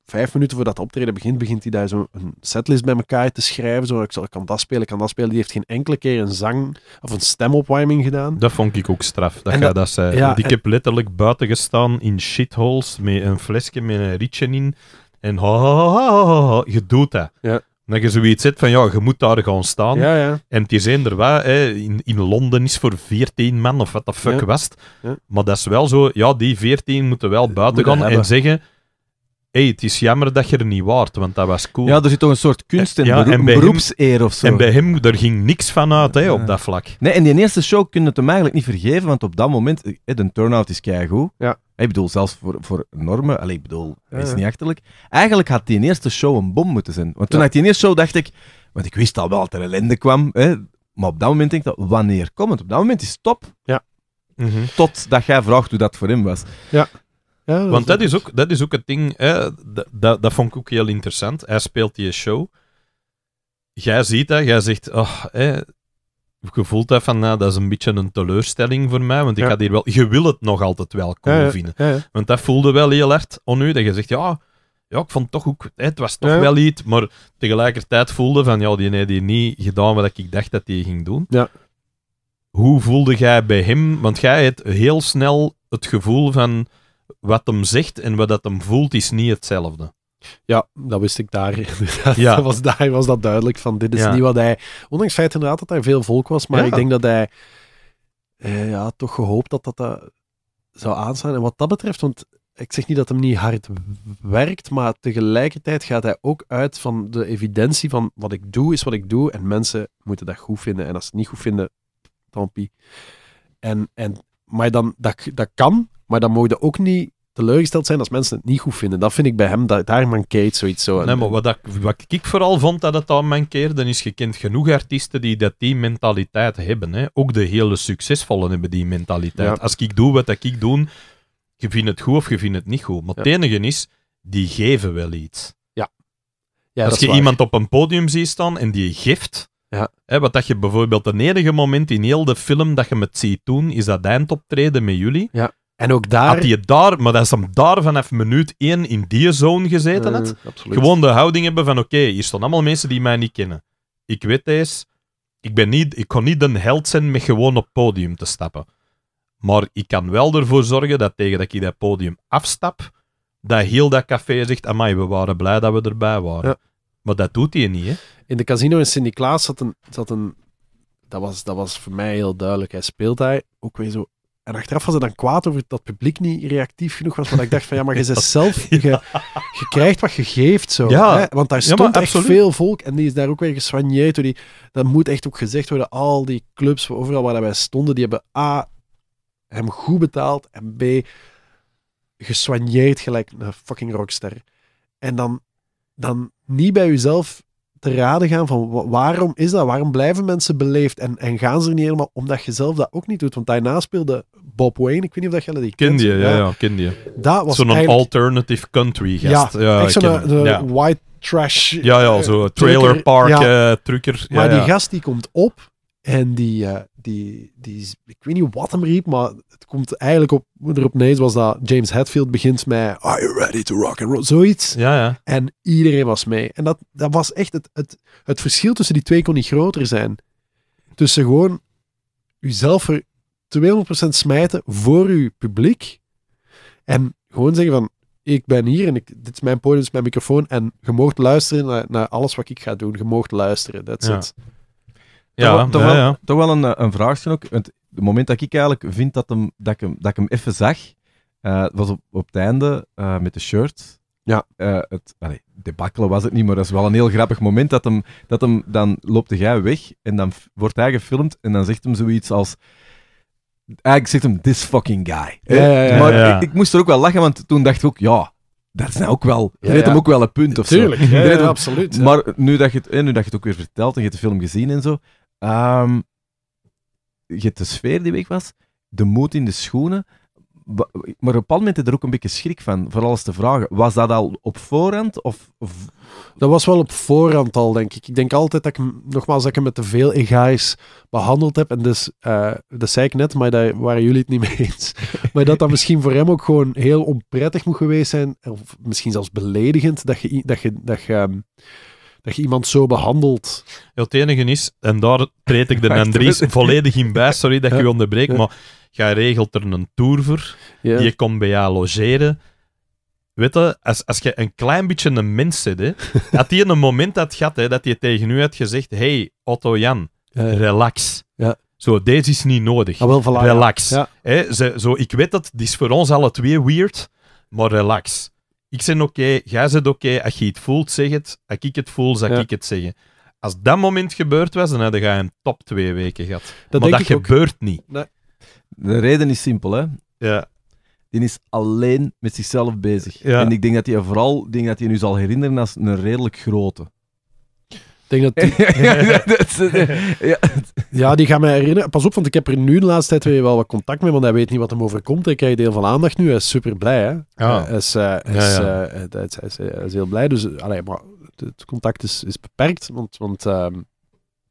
vijf minuten voordat het optreden begint, begint hij daar zo'n setlist bij elkaar te schrijven. Zo, ik kan dat spelen, ik kan dat spelen. Die heeft geen enkele keer een zang of een stemopwarming gedaan. Dat vond ik ook straf, dat dat, dat ik heb letterlijk buiten gestaan in shitholes met een flesje met een rietje in. En ha, ha, ha, ha je doet dat. Ja. Dat je zoiets zit van, ja, je moet daar gaan staan. En het is er wel, hè, in, in Londen is voor 14 man of wat de fuck ja. was het. Maar dat is wel zo, ja, die 14 moeten wel buiten gaan en zeggen hey, het is jammer dat je er niet waart, want dat was cool. Ja, er zit toch een soort kunst in, een beroepseer of zo. En bij hem, er ging niks van uit hè, op dat vlak. Nee, en die eerste show kunnen het hem eigenlijk niet vergeven, want op dat moment, eh, hè, de turnout is keigoed. Ja. Ik bedoel, zelfs voor, voor normen, allee, ik bedoel, dat is niet achterlijk. Eigenlijk had die eerste show een bom moeten zijn. Want toen ja. had die eerste show, dacht ik, want ik wist al wel dat er ellende kwam, hè, maar op dat moment denk ik, dat, wanneer komt het? Op dat moment is het top. Ja. Mm -hmm. Totdat jij vraagt hoe dat voor hem was. Ja. Want dat is, ook, dat is ook het ding, hè, dat, dat vond ik ook heel interessant. Hij speelt die show. Jij ziet dat, jij zegt, oh, hè, dat van, nou, dat is een beetje een teleurstelling voor mij, want ik had hier wel... Je wil het nog altijd wel cool vinden. want dat voelde wel heel hard onnu, dat je zegt, ja, ja ik vond het toch ook... Het was toch wel iets, maar tegelijkertijd voelde van, ja, die heeft niet gedaan wat ik dacht dat hij ging doen. Hoe voelde jij bij hem? Want jij hebt heel snel het gevoel van wat hem zegt en wat dat hem voelt, is niet hetzelfde. Ja, dat wist ik daar Ja. Dat was, daar was dat duidelijk van. Dit is niet wat hij... Ondanks het feit inderdaad dat er veel volk was, maar ik denk dat hij eh, ja, toch gehoopt dat dat, dat zou aanslaan. En wat dat betreft, want ik zeg niet dat hem niet hard werkt, maar tegelijkertijd gaat hij ook uit van de evidentie van wat ik doe is wat ik doe en mensen moeten dat goed vinden. En als ze het niet goed vinden, tampie. En, en, maar dan, dat, dat kan, maar dan mogen ook niet teleurgesteld zijn als mensen het niet goed vinden. Dat vind ik bij hem, dat, daar mankeert zoiets zo. Nee, maar wat, dat, wat ik vooral vond dat het aan dan is je kent genoeg artiesten die dat die mentaliteit hebben. Hè. Ook de hele succesvollen hebben die mentaliteit. Als ik doe wat ik doe, je vindt het goed of je vindt het niet goed. Maar het enige is, die geven wel iets. Ja. ja als je iemand op een podium ziet staan en die geeft... Ja. Hè, wat dat je bijvoorbeeld, het enige moment in heel de film dat je met ziet doen, is dat eindoptreden met jullie. Ja en ook daar... Had je daar, maar dat is hem daar vanaf minuut één in die zone gezeten eh, had. Absoluut. Gewoon de houding hebben van, oké, hier staan allemaal mensen die mij niet kennen. Ik weet deze. Ik, ben niet, ik kon niet een held zijn met gewoon op podium te stappen. Maar ik kan wel ervoor zorgen dat tegen dat ik dat podium afstap, dat heel dat café zegt, amai, we waren blij dat we erbij waren. Maar dat doet hij niet, hè? In de casino in Sint-Niklaas zat een... een dat, was, dat was voor mij heel duidelijk. Hij speelt hij ook weer zo en achteraf was ze dan kwaad over dat publiek niet reactief genoeg was. Want ik dacht van, ja, maar je zij zelf... Je, je, krijgt wat je geeft, zo. hè? Want daar stond ja, echt veel volk. En die is daar ook weer gesoigneerd. Die, dat moet echt ook gezegd worden. Al die clubs, overal waar wij stonden, die hebben A, hem goed betaald. En B, gesoigneerd gelijk een fucking rockster. En dan, dan niet bij jezelf te raden gaan van waarom is dat? Waarom blijven mensen beleefd? En, en gaan ze er niet helemaal omdat je zelf dat ook niet doet? Want daarna speelde Bob Wayne, ik weet niet of dat je kent. Kindje, ja, ja, kindje. Dat was Zo'n alternative country gast. Ja, ja zo'n eh, white trash. Ja, ja, eh, zo trailer park, eh, trucker. maar die gast die komt op en die, eh, die, die, ik weet niet wat hem riep, maar het komt eigenlijk op, erop neer was dat James Hetfield begint met Are you ready to rock and roll? Zoiets. Ja, ja. En iedereen was mee. En dat, dat was echt, het, het, het verschil tussen die twee kon niet groter zijn. Tussen gewoon jezelf er 200% smijten voor je publiek en gewoon zeggen van ik ben hier en ik, dit is mijn podium, dit is mijn microfoon en je mag luisteren naar, naar, alles wat ik ga doen. Je mag luisteren, dat is ja, toch, ja, wel, toch wel een, eh, een vraagje ook. het moment dat ik eigenlijk vind dat, hem, dat, ik, hem, dat ik hem even zag, eh, was op, op het einde eh, met de shirt. Ja. het, allee, was het niet, maar dat is wel een heel grappig moment dat hem, dat hem dan loopt de jij weg en dan wordt hij gefilmd en dan zegt hem zoiets als eigenlijk zegt hem this fucking guy. maar ik, moest er ook wel lachen, want toen dacht ik ook, ja, dat is nou ook wel, je reed hem ook wel een punt of Tuurlijk, zo. Tuurlijk, absoluut. Maar nu dat, je het, nu dat je het ook weer vertelt en je hebt de film gezien en zo, Um, je hebt de sfeer die week was, de moed in de schoenen. Maar op een bepaald moment heb je er ook een beetje schrik van, voor alles te vragen. Was dat al op voorhand? Of, Dat was wel op voorhand al, denk ik. Ik denk altijd dat ik, nogmaals, dat ik hem met te veel egais behandeld heb. En dus, eh, dat zei ik net, maar daar waren jullie het niet mee eens. Maar dat dat misschien voor hem ook gewoon heel onprettig moet geweest zijn, of misschien zelfs beledigend, dat je... Dat je, dat je ehm, dat je iemand zo behandelt. het enige is, en daar treed ik de Andries volledig in bij, sorry dat ik u onderbreek, maar jij regelt er een tour voor, ja. je komt bij jou logeren. Weet je, als, als je een klein beetje een mens zit, hè, had hij een moment dat gehad hè, dat hij tegen u had gezegd, hey Otto Jan, relax. Ja. Zo, deze is niet nodig. Ah, relax. Hè, zo, ik weet dat, dit is voor ons alle twee weird, maar relax. Ik ben oké, jij bent oké. Als je het voelt, zeg het. Als ik het voel, zal ik het zeggen. Als dat moment gebeurd was, dan had je een top twee weken gehad. maar dat gebeurt niet. Nee. De reden is simpel, hè. Ja. Die is alleen met zichzelf bezig. En ik denk dat hij vooral denk dat hij nu zal herinneren als een redelijk grote. Ik denk dat ja, die gaan mij herinneren. Pas op, want ik heb er nu de laatste tijd weer wel wat contact mee, want hij weet niet wat hem overkomt. Hij krijgt deel van aandacht nu. Hij is super blij. Hè? Hij, is, heel blij. Dus eh, allee, maar het contact is, is beperkt, want, want ehm,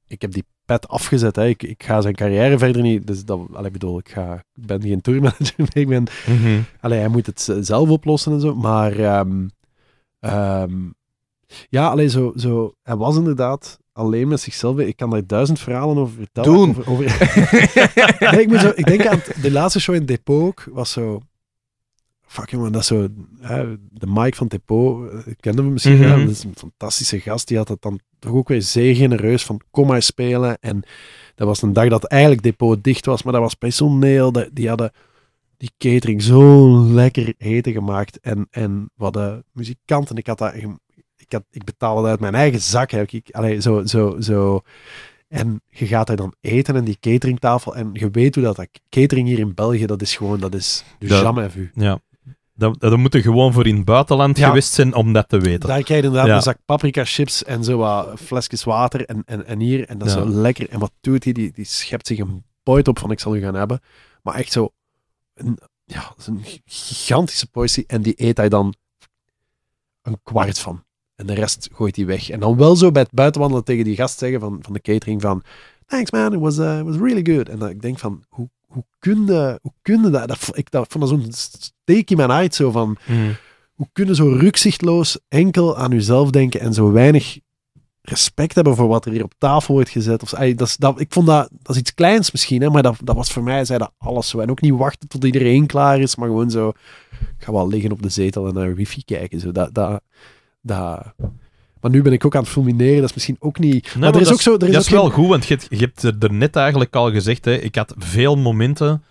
ik heb die pet afgezet. Hè. Ik, ik ga zijn carrière verder niet. Dus dat, bedoel, ik, ga, ik ben geen tourmanager meer. Ik ben, mm hij moet het zelf oplossen en zo. Maar ehm, ehm, ja, alleen zo, zo. Hij was inderdaad alleen met zichzelf. Ik kan daar duizend verhalen over vertellen. Doen. Over, over... ik, zo, ik denk aan de laatste show in Depot ook, was zo. Fuck jongen, dat zo. de Mike van Depot, eh, kende hem misschien. Mhm. dat is een fantastische gast. Die had het dan toch ook weer zeer genereus van kom maar spelen. En dat was een dag dat eigenlijk Depot dicht was, maar dat was personeel. Die, die hadden die catering zo lekker eten gemaakt. En, en wat de muzikanten. Ik had dat ik betaal het uit mijn eigen zak. Heb ik, allee, zo, zo, zo. En je gaat daar dan eten in die cateringtafel. En je weet hoe dat, dat catering hier in België, dat is gewoon, dat is de dus vu. Ja. Dat, dat moet je gewoon voor in het buitenland geweest zijn om dat te weten. Daar krijg je inderdaad een zak paprika chips en zo wat flesjes water en, en, en hier. En dat is zo lekker. En wat doet hij? Die, die schept zich een poot op van ik zal u gaan hebben. Maar echt zo, een, ja, een gigantische portie. En die eet hij dan een kwart van. En de rest gooit hij weg. En dan wel zo bij het buitenwandelen tegen die gast zeggen van, van de catering van... Thanks man, it was, eh, it was really good. En dan, ik denk van, hoe, hoe kunnen hoe kunnen dat, dat? Ik dat, vond dat zo'n steek in mijn uit zo van... Hmm. Hoe kunnen zo rukzichtloos enkel aan uzelf denken en zo weinig respect hebben voor wat er hier op tafel wordt gezet. Of, dat, dat, ik vond dat, dat is iets kleins misschien, hè, maar dat, dat was voor mij, zei dat alles zo. En ook niet wachten tot iedereen klaar is, maar gewoon zo, ik ga wel liggen op de zetel en naar wifi kijken. Zo. Dat, dat, dat... Maar nu ben ik ook aan het fulmineren, dat is misschien ook niet... maar, er is dat ook zo, er is, wel goed, want je, je hebt er net eigenlijk al gezegd, hè, ik had veel momenten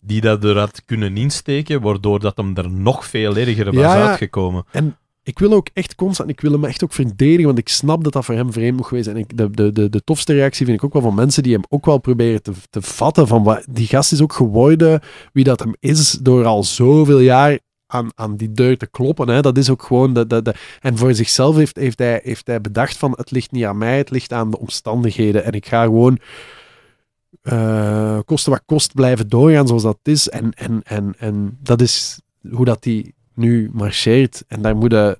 die dat er had kunnen insteken, waardoor dat hem er nog veel erger was ja, uitgekomen. En ik wil ook echt constant, ik wil hem echt ook verdedigen, want ik snap dat dat voor hem vreemd mocht geweest. En de, de, de, tofste reactie vind ik ook wel van mensen die hem ook wel proberen te, te vatten, van wat, die gast is ook geworden wie dat hem is door al zoveel jaar aan, aan die deur te kloppen. Hè. Dat is ook gewoon. De, de, de... En voor zichzelf heeft, heeft, hij, heeft hij bedacht van het ligt niet aan mij, het ligt aan de omstandigheden. En ik ga gewoon uh, eh, kosten wat kost blijven doorgaan zoals dat is. En, en, en, en dat is hoe dat die nu marcheert. En daar moeten,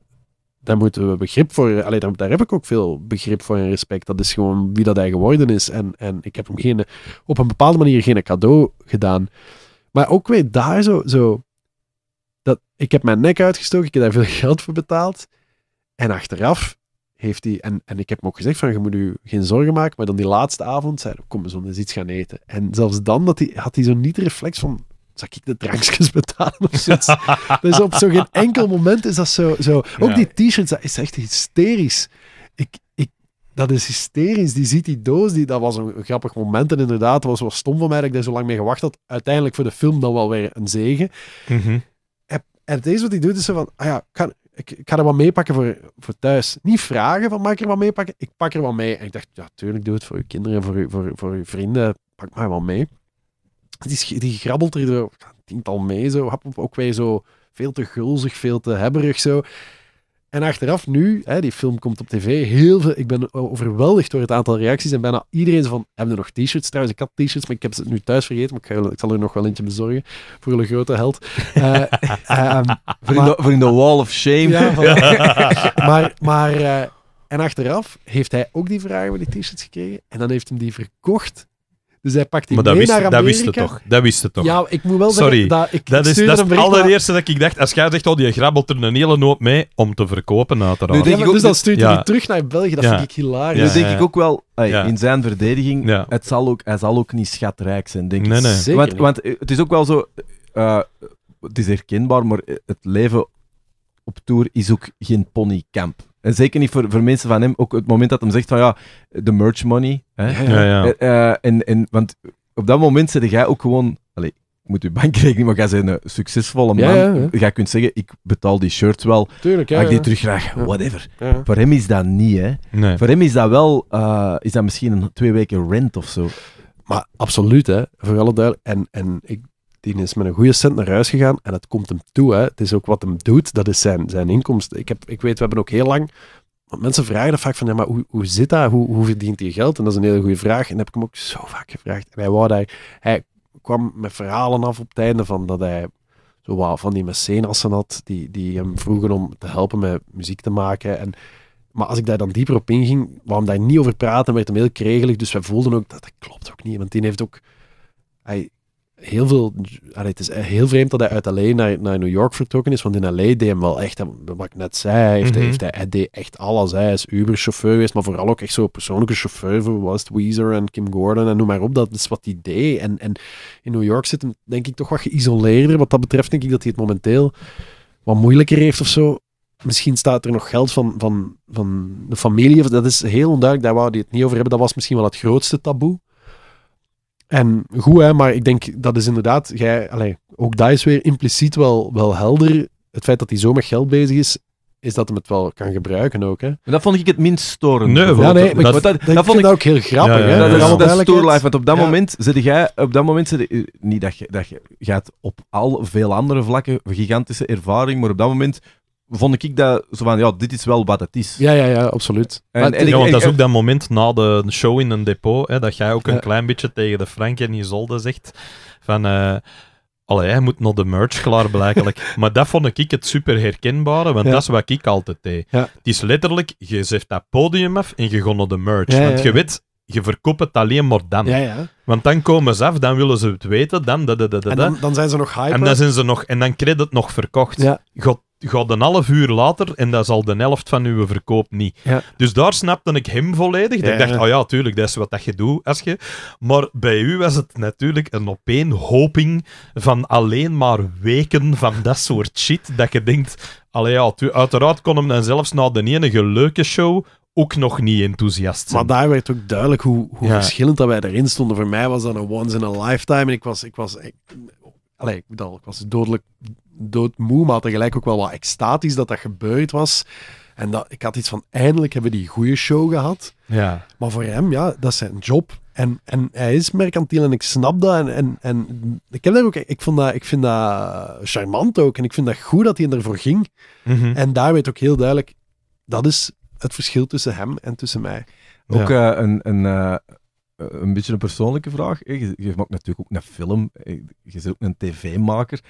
daar moeten we begrip voor. Alleen daar, daar, heb ik ook veel begrip voor en respect. Dat is gewoon wie dat hij geworden is. En, en ik heb hem geen, op een bepaalde manier geen cadeau gedaan. Maar ook weer daar zo, zo dat, ik heb mijn nek uitgestoken, ik heb daar veel geld voor betaald. En achteraf heeft hij, en, en ik heb hem ook gezegd van, je moet u geen zorgen maken, maar dan die laatste avond zei kom eens om eens iets gaan eten. En zelfs dan dat hij, had hij zo'n niet-reflex van, zal ik de drankjes betalen of zoiets? dus op zo'n enkel moment is dat zo. zo. Ook die t-shirts, dat is echt hysterisch. Ik, ik, dat is hysterisch. Die ziet die doos, die, dat was een grappig moment. En inderdaad, het was wel stom van mij dat ik daar zo lang mee gewacht had. Uiteindelijk voor de film dan wel weer een zegen. Mm en het eerste wat hij doet is zo van, ah ja, ik ga, ik, er wat pakken voor, voor thuis. Niet vragen van, mag ik er wat pakken. Ik pak er wat mee. En ik dacht, ja, tuurlijk, doe het voor je kinderen, voor je, voor, voor je vrienden. Pak maar wat mee. Die, die grabbelt er door, tiental mee, zo. Ook wij zo veel te gulzig, veel te hebberig, zo. En achteraf nu, hè, die film komt op tv, heel veel, ik ben overweldigd door het aantal reacties en bijna iedereen is van, hebben er nog t-shirts trouwens? Ik had t-shirts, maar ik heb ze nu thuis vergeten, maar ik, ga, ik zal er nog wel eentje bezorgen voor jullie grote held. Uh, um, voor, in de, voor, in de, wall of shame. van, maar, maar eh, en achteraf heeft hij ook die vragen bij die t-shirts gekregen en dan heeft hem die verkocht dus hij pakt die mee wist, naar Amerika. Dat wist het toch? Dat wist toch? Ja, ik moet wel Sorry. Dat, dat is, dat het allereerste dat ik dacht. Als jij zegt, oh, die grabbelt er een hele noot mee om te verkopen, uiteraard. Nu denk ik dus dan stuurt hij die terug naar België. Dat vind ik hilarisch. Nu denk ik ook wel, in zijn verdediging, het zal ook, hij zal ook niet schatrijk zijn, denk ik. Nee, nee. Zeker want, want, eh, het is ook wel zo... Eh, het is herkenbaar, maar het leven op tour is ook geen ponycamp. En zeker niet voor, voor mensen van hem. Ook het moment dat hem zegt van ja, de merch money. Hè? Ja, ja. Eh, eh, en, en, want op dat moment zit jij ook gewoon. Allez, moet je bankrekening, maar jij zijn een succesvolle man. Ja, Jij kunt zeggen, ik betaal die shirt wel. Tuurlijk, Ga ik die terug whatever. Voor hem is dat niet, hè. Voor hem is dat wel, eh, is dat misschien een, twee weken rent of zo. Maar absoluut, hè. Voor alle duidelijk. En, en ik die is met een goede cent naar huis gegaan en het komt hem toe. Hè. Het is ook wat hem doet, dat is zijn, zijn inkomsten. Ik, heb, ik weet, we hebben ook heel lang... Want mensen vragen dat vaak van, ja, maar hoe, hoe zit dat? Hoe, hoe verdient hij geld? En dat is een hele goede vraag. En dat heb ik hem ook zo vaak gevraagd. En hij wou daar... Hij kwam met verhalen af op het einde van dat hij zo van die mecenassen had, die, die hem vroegen om te helpen met muziek te maken. En, maar als ik daar dan dieper op inging, waarom daar niet over praten, werd hem heel kregelig. Dus wij voelden ook dat dat klopt ook niet. Want die heeft ook... Hij, heel veel... het is heel vreemd dat hij uit L.A. naar, naar New York vertrokken is, want in L.A. deed hem wel echt, wat ik net zei, heeft, mhm. heeft hij, deed echt alles. Hij is Uber-chauffeur geweest, maar vooral ook echt zo'n persoonlijke chauffeur voor West Weezer en Kim Gordon en noem maar op. Dat is wat hij deed. En, en in New York zit hem, denk ik, toch wat geïsoleerder. Wat dat betreft denk ik dat hij het momenteel wat moeilijker heeft of zo. Misschien staat er nog geld van, van, van de familie. Dat is heel onduidelijk. Daar wou hij het niet over hebben. Dat was misschien wel het grootste taboe. En goed, hè, maar ik denk dat is inderdaad, jij, allez, ook dat is weer impliciet wel, wel helder. Het feit dat hij zo met geld bezig is, is dat hem het wel kan gebruiken ook. Hè? dat vond ik het minst storend. Nee, ja, nee dat, dat, dat, vond ik ook heel grappig. Ja, ja, Dat, is, is want op dat moment zit jij, op dat moment zit, eh, niet dat je, dat je gaat op al veel andere vlakken gigantische ervaring, maar op dat moment vond ik dat zo van, ja, dit is wel wat het is. Ja, ja, ja, absoluut. En, en, ja, want dat is ook dat moment na de show in een depot, hè, dat jij ook een klein beetje tegen de Frank en Isolde zegt van... Uh, Allee, moet nog de merch klaar blijkbaar maar dat vond ik het super herkenbare, want dat is wat ik altijd deed. Ja. Het is letterlijk, je zet dat podium af en je gaat naar de merch. want je weet, je verkoopt het alleen maar dan. Want dan komen ze af, dan willen ze het weten, dan... Da, da, da, dan, dan, zijn ze nog hyper. En dan zijn ze nog... En dan krijg het nog verkocht. God gaat een half uur later en dat is al de helft van uw verkoop niet. Dus daar snapte ik hem volledig. ik dacht, oh ja, tuurlijk, dat is wat dat je doet als je... Maar bij u was het natuurlijk een opeenhoping van alleen maar weken van dat soort shit, dat je denkt... Allee, ja, uiteraard kon hem dan zelfs na de enige leuke show ook nog niet enthousiast zijn. Maar daar werd ook duidelijk hoe, hoe verschillend dat wij erin stonden. Voor mij was dat een once in a lifetime. En ik was, ik was, ik, ik, bedoel, ik was dodelijk doodmoe, maar tegelijk ook wel wat extatisch dat dat gebeurd was. En dat, ik had iets van, eindelijk hebben die goede show gehad. Ja. Maar voor hem, ja, dat is zijn job. En, en hij is mercantiel en ik snap dat. En, en, en ik, heb daar ook, ik, vond dat, ik vind dat charmant ook. En ik vind dat goed dat hij ervoor ging. Mhm. En daar weet ook heel duidelijk, dat is het verschil tussen hem en tussen mij. Ook eh, een, een, eh, een beetje een persoonlijke vraag. Je, je maakt natuurlijk ook naar film. Eh, je bent ook een tv-maker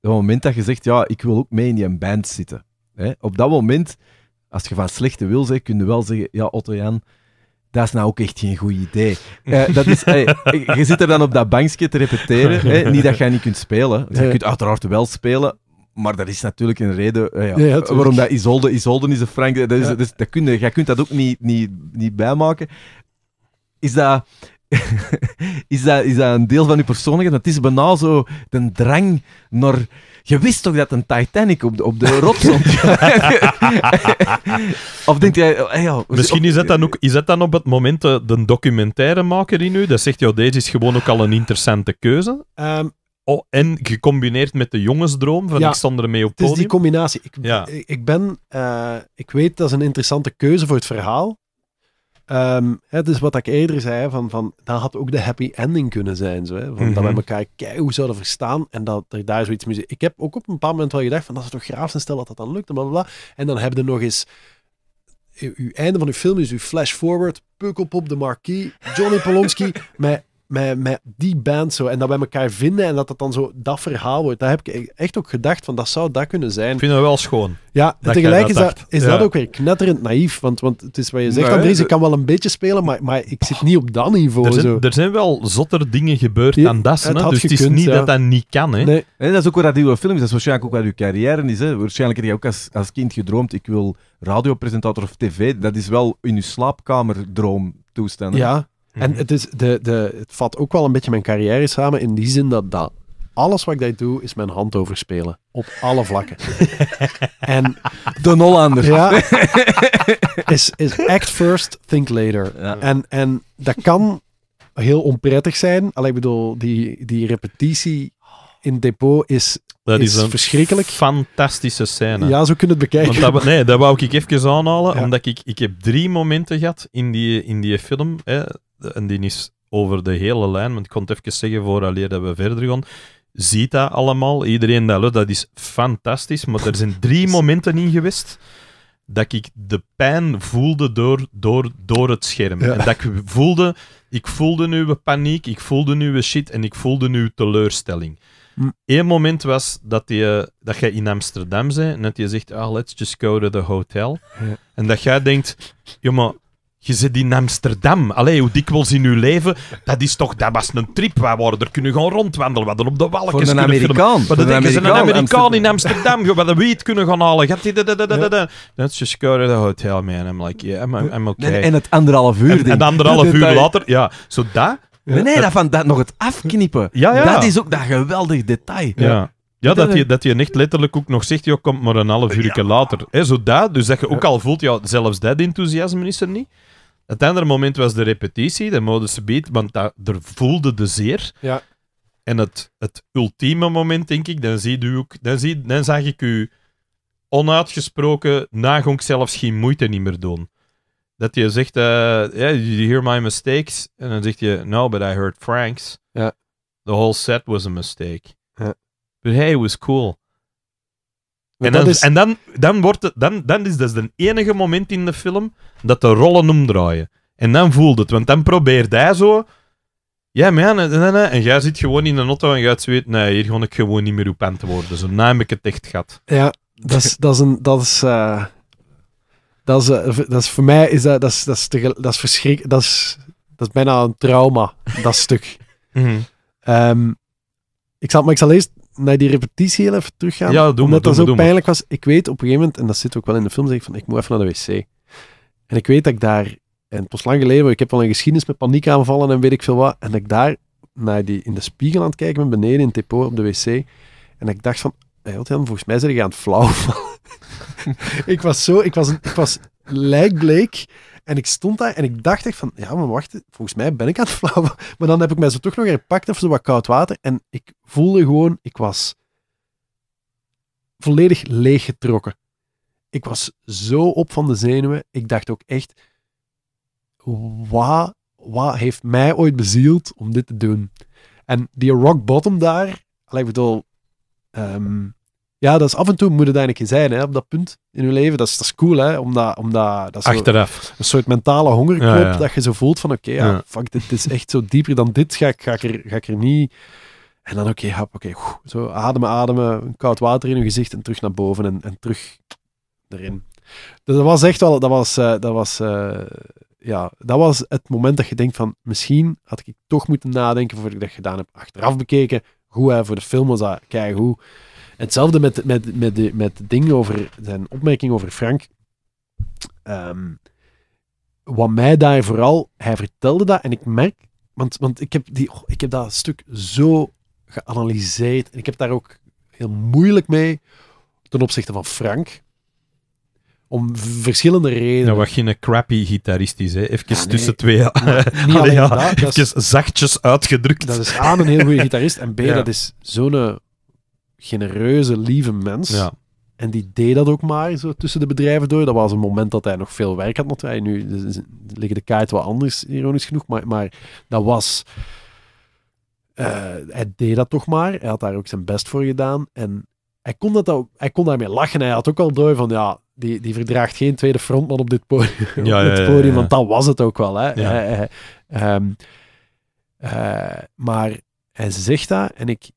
het moment dat je zegt, ja, ik wil ook mee in die band zitten. Hè? Op dat moment, als je van slechte wil zegt, kun je wel zeggen, ja, Otto-Jan, dat is nou ook echt geen goed idee. Eh, dat is, je zit er dan op dat bankje te repeteren. niet dat jij niet kunt spelen. je kunt uiteraard wel spelen, maar dat is natuurlijk een reden eh, ja, waarom dat Isolde, Isolde is een Frank. Dat is, dat kun je, jij kunt dat ook niet, niet, niet bijmaken. Is dat, is, dat, is dat een deel van uw persoonlijkheid? Het is bijna zo de drang naar... Je wist toch dat een Titanic op de, op de rot stond? of denk jij... Oh, hey Misschien is dat, dan ook, is dat dan op het moment eh, de, documentaire maken in u? Dat zegt, jou, deze is gewoon ook al een interessante keuze. Ehm, oh, en gecombineerd met de jongensdroom van ja, ik stond op podium. Het is die combinatie. Ik, ik, ben... Eh, ik weet, dat is een interessante keuze voor het verhaal. Um, hè, dus wat ik eerder zei, van, van, dat had ook de happy ending kunnen zijn. Zo, hè, van, mm -hmm. Dat mhm. we elkaar keihard zouden verstaan en dat er daar zoiets mee Ik heb ook op een bepaald moment wel gedacht van, dat is toch graaf zijn, stel dat dat dan lukt blablabla. Bla, bla. En dan hebben er nog eens, uw einde van uw film is uw flash forward, Pukkelpop de Marquis, Johnny Polonski met met, met die band zo. En dat wij elkaar vinden en dat dat dan zo dat verhaal wordt. Daar heb ik echt ook gedacht van, dat zou dat kunnen zijn. Ik vind dat wel schoon. Ja, en tegelijk is, dat, is dat ook weer knetterend naïef. Want, want het is wat je zegt, nee, Andries, ik kan wel een beetje spelen, maar, maar ik zit niet op dat niveau. Er zijn, Er zijn wel zotter dingen gebeurd dan dat. dus het is niet dat dat niet kan. Hè. En dat is ook wat dat nieuwe film is. Dat is waarschijnlijk ook wat je carrière is. Hè. Waarschijnlijk heb je ook als, als kind gedroomd, ik wil radiopresentator of tv. Dat is wel in je slaapkamer toestaan. Hè. Ja, en mhm. het, is de, de, het vat ook wel een beetje mijn carrière samen in die zin dat, dat alles wat ik daar doe is mijn hand overspelen. Op alle vlakken. en de Hollanders. Ja, is, is act first, think later. En, en dat kan heel onprettig zijn. Alleen ik bedoel, die, die repetitie in depot is, dat is, een verschrikkelijk. Fantastische scène. Ja, zo kunnen het bekijken. Want nee, dat wou ik even aanhalen, omdat ik, ik heb drie momenten gehad in die, in die film. Hè en die is over de hele lijn, want ik kon het even zeggen voor dat we verder gaan, ziet dat allemaal. Iedereen dat dat is fantastisch. Maar er zijn drie momenten in geweest dat ik de pijn voelde door, door, door het scherm. En dat ik voelde, ik voelde nu paniek, ik voelde nu shit en ik voelde nu teleurstelling. Hm. Eén moment was dat je, dat jij in Amsterdam bent en dat je zegt, oh, let's just go to the hotel. En dat jij denkt, joh maar je zit in Amsterdam. Allee, hoe dikwijls in uw leven. Dat, is toch, dat was een trip. Wij we er kunnen gaan rondwandelen. We hadden op de walken kunnen Amerikaan. Wat een Amerikaan, een Amerikaan Amsterdam. in Amsterdam. We hadden weed kunnen gaan halen. Gaat die, je just go to the hotel, man. I'm like, yeah, I'm, I'm okay. En, en het anderhalf uur. En, en anderhalf uur later, ja. Zo so dat... Ja, nee, nee, dat, van, dat nog het afknippen. Ja, ja. Dat is ook dat geweldig detail. Ja. Ja, dat je, dat je echt letterlijk ook nog zegt, je komt maar een half uur later. Hè, zo dus dat je ook al voelt, ja, zelfs dat enthousiasme is er niet. Het andere moment was de repetitie, de modus beat, want daar er voelde de zeer. Ja. En het, het ultieme moment, denk ik, dan, ziet u ook, dan, zie, dan zag ik u onuitgesproken nagonk zelfs geen moeite niet meer doen. Dat je zegt, uh, you hear my mistakes? En dan zegt je, no, but I heard Frank's. Ja. The whole set was a mistake. Dus hij was cool. En, dan, is... en dan, dan, wordt het, dan, dan is dat de enige moment in de film dat de rollen omdraaien. En dan voelt het, want dan probeert hij zo. Ja, man, nee, nee. en jij zit gewoon in een auto en jij weet, nee, hier ga ik gewoon niet meer op aan te worden. Zo naam nou, ik het echt gat. Ja, dat is, dat is een. Dat is, uh, dat is, eh, dat is voor mij is dat, dat is, dat is, te, dat is verschrikkelijk. Dat is, dat is bijna een trauma, dat stuk. Mm -hmm. um, ik zal, maar ik zal eerst naar die repetitie heel even teruggaan. Ja, omdat dat zo pijnlijk was. Ik weet op een gegeven moment, en dat zit ook wel in de film, zeg ik van ik moet even naar de wc. En ik weet dat ik daar, en het was lang geleden, ik heb al een geschiedenis met paniekaanvallen en weet ik veel wat. En ik daar naar die, in de spiegel aan het kijken ben, beneden in het depot op de wc. En ik dacht van, volgens mij zijn je aan het flauw ik was zo, ik was, ik was lijkbleek. En ik stond daar en ik dacht echt van, ja, maar wacht, volgens mij ben ik aan het flauwen. Maar dan heb ik mij zo toch nog herpakt, of zo wat koud water. En ik voelde gewoon, ik was volledig leeggetrokken. Ik was zo op van de zenuwen. Ik dacht ook echt, wat, wat heeft mij ooit bezield om dit te doen? En die rock bottom daar, ik bedoel, ehm, ja, dat is af en toe moet het eigenlijk zijn, hè, op dat punt in je leven. Dat is, dat is cool, hè, omdat, omdat dat Achteraf. een soort mentale hongerklop dat je zo voelt van, oké, okay, fuck, dit is echt zo dieper dan dit, ga, ik, ga, ik, er, ga ik er niet... En dan, oké, okay, oké, zo ademen, ademen, koud water in je gezicht en terug naar boven en, en terug erin. Dus dat was echt wel, dat was, eh, dat was... Eh, ja, dat was het moment dat je denkt van misschien had ik toch moeten nadenken voordat ik dat gedaan heb. Achteraf bekeken, hoe hè, voor de film was dat hoe Hetzelfde met, met, met, de, met ding over, zijn opmerking over Frank. Ehm, wat mij daar vooral, hij vertelde dat en ik merk, want, want ik, heb die, ik heb dat stuk zo geanalyseerd en ik heb daar ook heel moeilijk mee ten opzichte van Frank. Om verschillende redenen. Nou, wat geen crappy gitarist is, hè. Even tussen twee... niet ja, dat, even zachtjes uitgedrukt. Dat is A, een heel goede gitarist, en B, dat is zo'n genereuze, lieve mens. Ja. En die deed dat ook maar zo tussen de bedrijven door. Dat was een moment dat hij nog veel werk had. Want nu dus, dus, liggen de kaart wel anders, ironisch genoeg. Maar, maar dat was. Eh, hij deed dat toch maar. Hij had daar ook zijn best voor gedaan. En hij kon, dat ook, hij kon daarmee lachen. Hij had ook al door van ja. Die, die verdraagt geen tweede frontman op dit podium. Ja, op want dat was het ook wel. Hè. Ehm, eh, maar hij zegt dat en ik,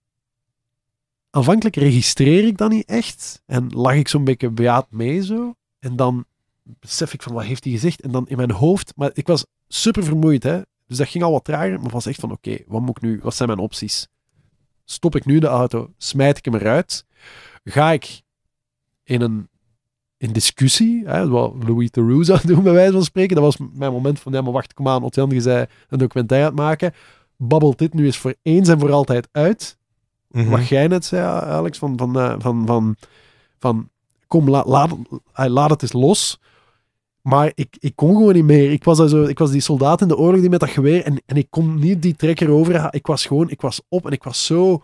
aanvankelijk registreer ik dat niet echt. En lag ik zo'n beetje bejaard mee zo. En dan besef ik van, wat heeft hij gezegd? En dan in mijn hoofd... Maar ik was super vermoeid, hè. Dus dat ging al wat trager. Maar was echt van, oké, wat moet ik nu? Wat zijn mijn opties? Stop ik nu de auto? Smijt ik hem eruit? Ga ik in een in discussie, hè, wat Louis Theroux zou doen, bij wijze van spreken. Dat was mijn moment van, ja, maar wacht, kom aan, Otjan, je zei een documentaire aan het maken. Babbelt dit nu eens voor eens en voor altijd uit? Mhm. Wat jij net zei, Alex, van, van, eh, van, van, van, kom, eh, laat, het eens los. Maar ik, ik kon gewoon niet meer. Ik was, zo, ik was die soldaat in de oorlog die met dat geweer. En, en ik kon niet die trekker over. Ik was gewoon, ik was op en ik was zo.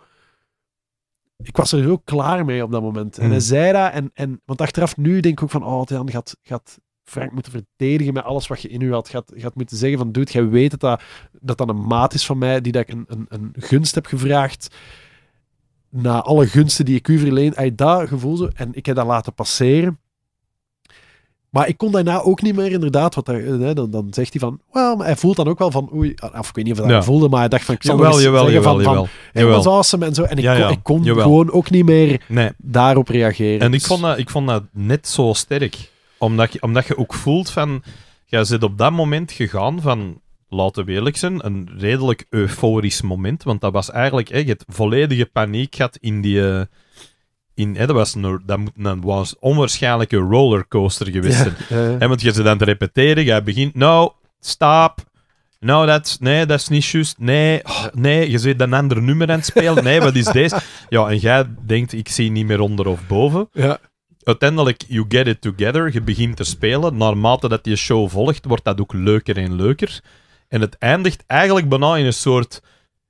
Ik was er zo klaar mee op dat moment. En hij mhm. zei dat. En, en, want achteraf nu denk ik ook van: oh, Jan gaat, gaat Frank moeten verdedigen met alles wat je in u had. Gaat, gaat moeten zeggen: van, dude, jij weet dat dat, dat, een maat is van mij die dat ik een, een gunst heb gevraagd na alle gunsten die ik u verleen, hij dat gevoel zo, en ik heb dat laten passeren. Maar ik kon daarna ook niet meer inderdaad, wat eh, dan, dan zegt hij van, maar hij voelt dan ook wel van, oei, ah, of ik weet niet of hij dat voelde, maar hij dacht van, ik zal jawel, jawel, zeggen jawel, van, jawel, was awesome en zo. En ik kon, Ik kon gewoon ook niet meer daarop reageren. En ik, dus vond dat, ik vond dat net zo sterk, omdat, je, omdat je ook voelt van, jij zit op dat moment gegaan van, laten we eerlijk zijn, een redelijk euforisch moment. Want dat was eigenlijk, hè, je hebt volledige paniek gehad in die. Eh, in, dat, was een, was onwaarschijnlijke rollercoaster geweest zijn. Ja, ja. want je ze aan het repeteren, jij begint, nou, stap. Nou, dat, nee, dat is niet juist. Nee, oh, nee, je zit een ander nummer aan het spelen. Nee, wat is deze? Ja, en jij denkt, ik zie niet meer onder of boven. Ja uiteindelijk, you get it together. Je begint te spelen. Naarmate dat je show volgt, wordt dat ook leuker en leuker. En het eindigt eigenlijk bijna in een soort...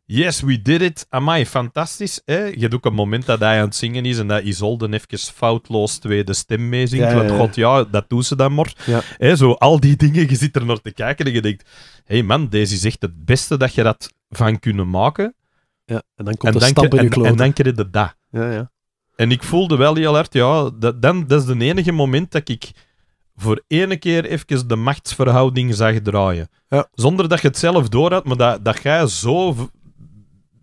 Yes, we did it. Amai, fantastisch. Hè? Je doet ook een moment dat hij aan het zingen is en dat Isolde even foutloos tweede stem mee Ja, Want god, ja, dat doen ze dan maar. Hè, zo al die dingen, je zit er naar te kijken en je denkt... Hé hey man, deze is echt het beste dat je dat van kunnen maken. Ja, en dan komt de stap in de kloot. En, dan krijg je dat. Ja, ja. En ik voelde wel heel hard, ja, dat, dan, dat is de enige moment dat ik voor ene keer even de machtsverhouding zag draaien. Ja. Zonder dat je het zelf door had, maar dat, dat jij zo,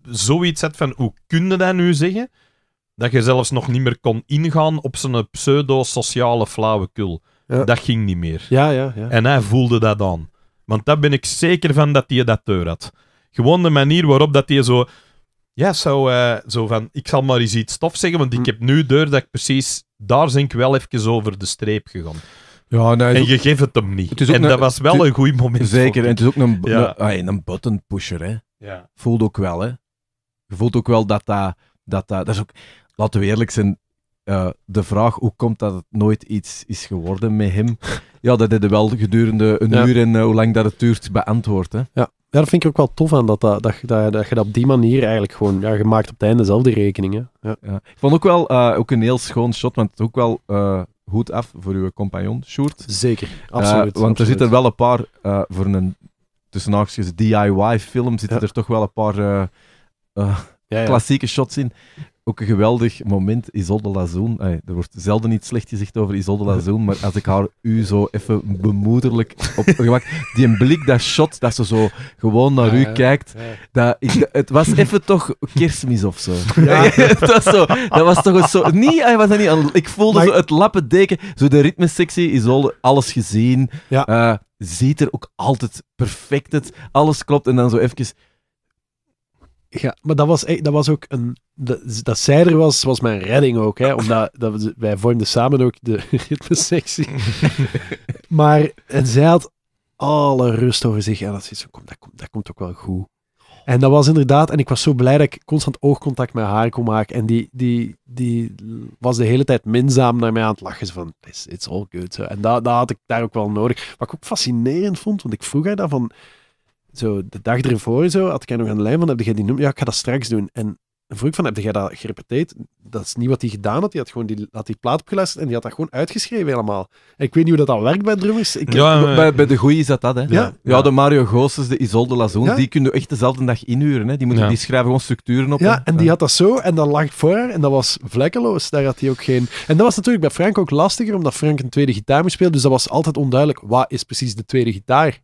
zoiets had van hoe kun je dat nu zeggen? Dat je zelfs nog niet meer kon ingaan op zijn pseudo-sociale flauwekul. Dat ging niet meer. Ja, ja, ja. En hij voelde dat aan. Want daar ben ik zeker van dat hij dat deur had. Gewoon de manier waarop dat hij zo... Ja, zo, eh, zo van... Ik zal maar eens iets stof zeggen, want ik hm. heb nu deur dat ik precies... Daar ben ik wel even over de streep gegaan. Ja, nee, en je geeft het hem niet. en dat was wel een goed moment. Zeker, en het is ook een, ja. een, ah, een button pusher. Hè. Ja. Voelt ook wel, hè. Je voelt ook wel dat dat... Dat, dat, is ook, laten we eerlijk zijn, eh, de vraag hoe komt dat het nooit iets is geworden met hem, ja, dat hebben wel gedurende een uur en eh, hoe lang dat het duurt beantwoord. Ja. Ja, dat vind ik ook wel tof aan, dat, dat, dat, dat, je dat op die manier eigenlijk gewoon, ja, je maakt op het einde zelf die rekeningen. Ja. Ik vond ook wel, eh, ook een heel schoon shot, want het ook wel, hoed af voor uw compagnon, Sjoerd. Zeker, eh, absoluut. want er zitten wel een paar, eh, voor een tussen DIY-film, zitten er toch wel een paar eh, ja, ja. klassieke shots in ook een geweldig moment, Isolde Lazoen. Ay, er wordt zelden iets slecht gezegd over Isolde Lazoen, maar als ik haar u zo even bemoederlijk op gemak... Die een blik, dat shot, dat ze zo gewoon naar u kijkt, dat, het was even toch kerstmis of zo. Ja. het was zo. Dat was toch zo... Nee, was dat niet ik voelde maar... zo het lappendeken, zo de ritmesectie, Isolde, alles gezien. Eh, ziet er ook altijd perfect het alles klopt, en dan zo even ja, maar dat was, e- dat was ook een. Dat, dat zij er was, was mijn redding ook. Hè, omdat dat, wij vormden samen ook de ritmesectie. maar. En zij had alle rust over zich. En dat, is, kom, dat, komt, dat komt ook wel goed. En dat was inderdaad, en ik was zo blij dat ik constant oogcontact met haar kon maken. En die, die, die was de hele tijd minzaam naar mij aan het lachen. van, it's, all good. Zo. En dat, dat had ik daar ook wel nodig. Wat ik ook fascinerend vond, want ik vroeg haar dan van zo de dag ervoor zo, had ik haar nog aan de lijn van, heb jij die nummer? Ja, ik ga dat straks doen. En vroeg ik van, heb jij dat gerepeteerd? Dat is niet wat hij gedaan had. Die had gewoon die, had die plaat opgeluisterd en die had dat gewoon uitgeschreven helemaal. ik weet niet hoe dat dan werkt bij drummers. Ik ja, bij, bij, de goeie is dat dat, hè. Ja, ja. de Mario Goossens, de Isolde Lazoen, ja? die kunnen echt dezelfde dag inhuren, hè. Die, moeten, die schrijven gewoon structuren op. Ja, en, die had dat zo en dat lag voor haar en dat was vlekkeloos. Daar had hij ook geen... En dat was natuurlijk bij Frank ook lastiger, omdat Frank een tweede gitaar moest spelen, dus dat was altijd onduidelijk, wat is precies de tweede gitaar?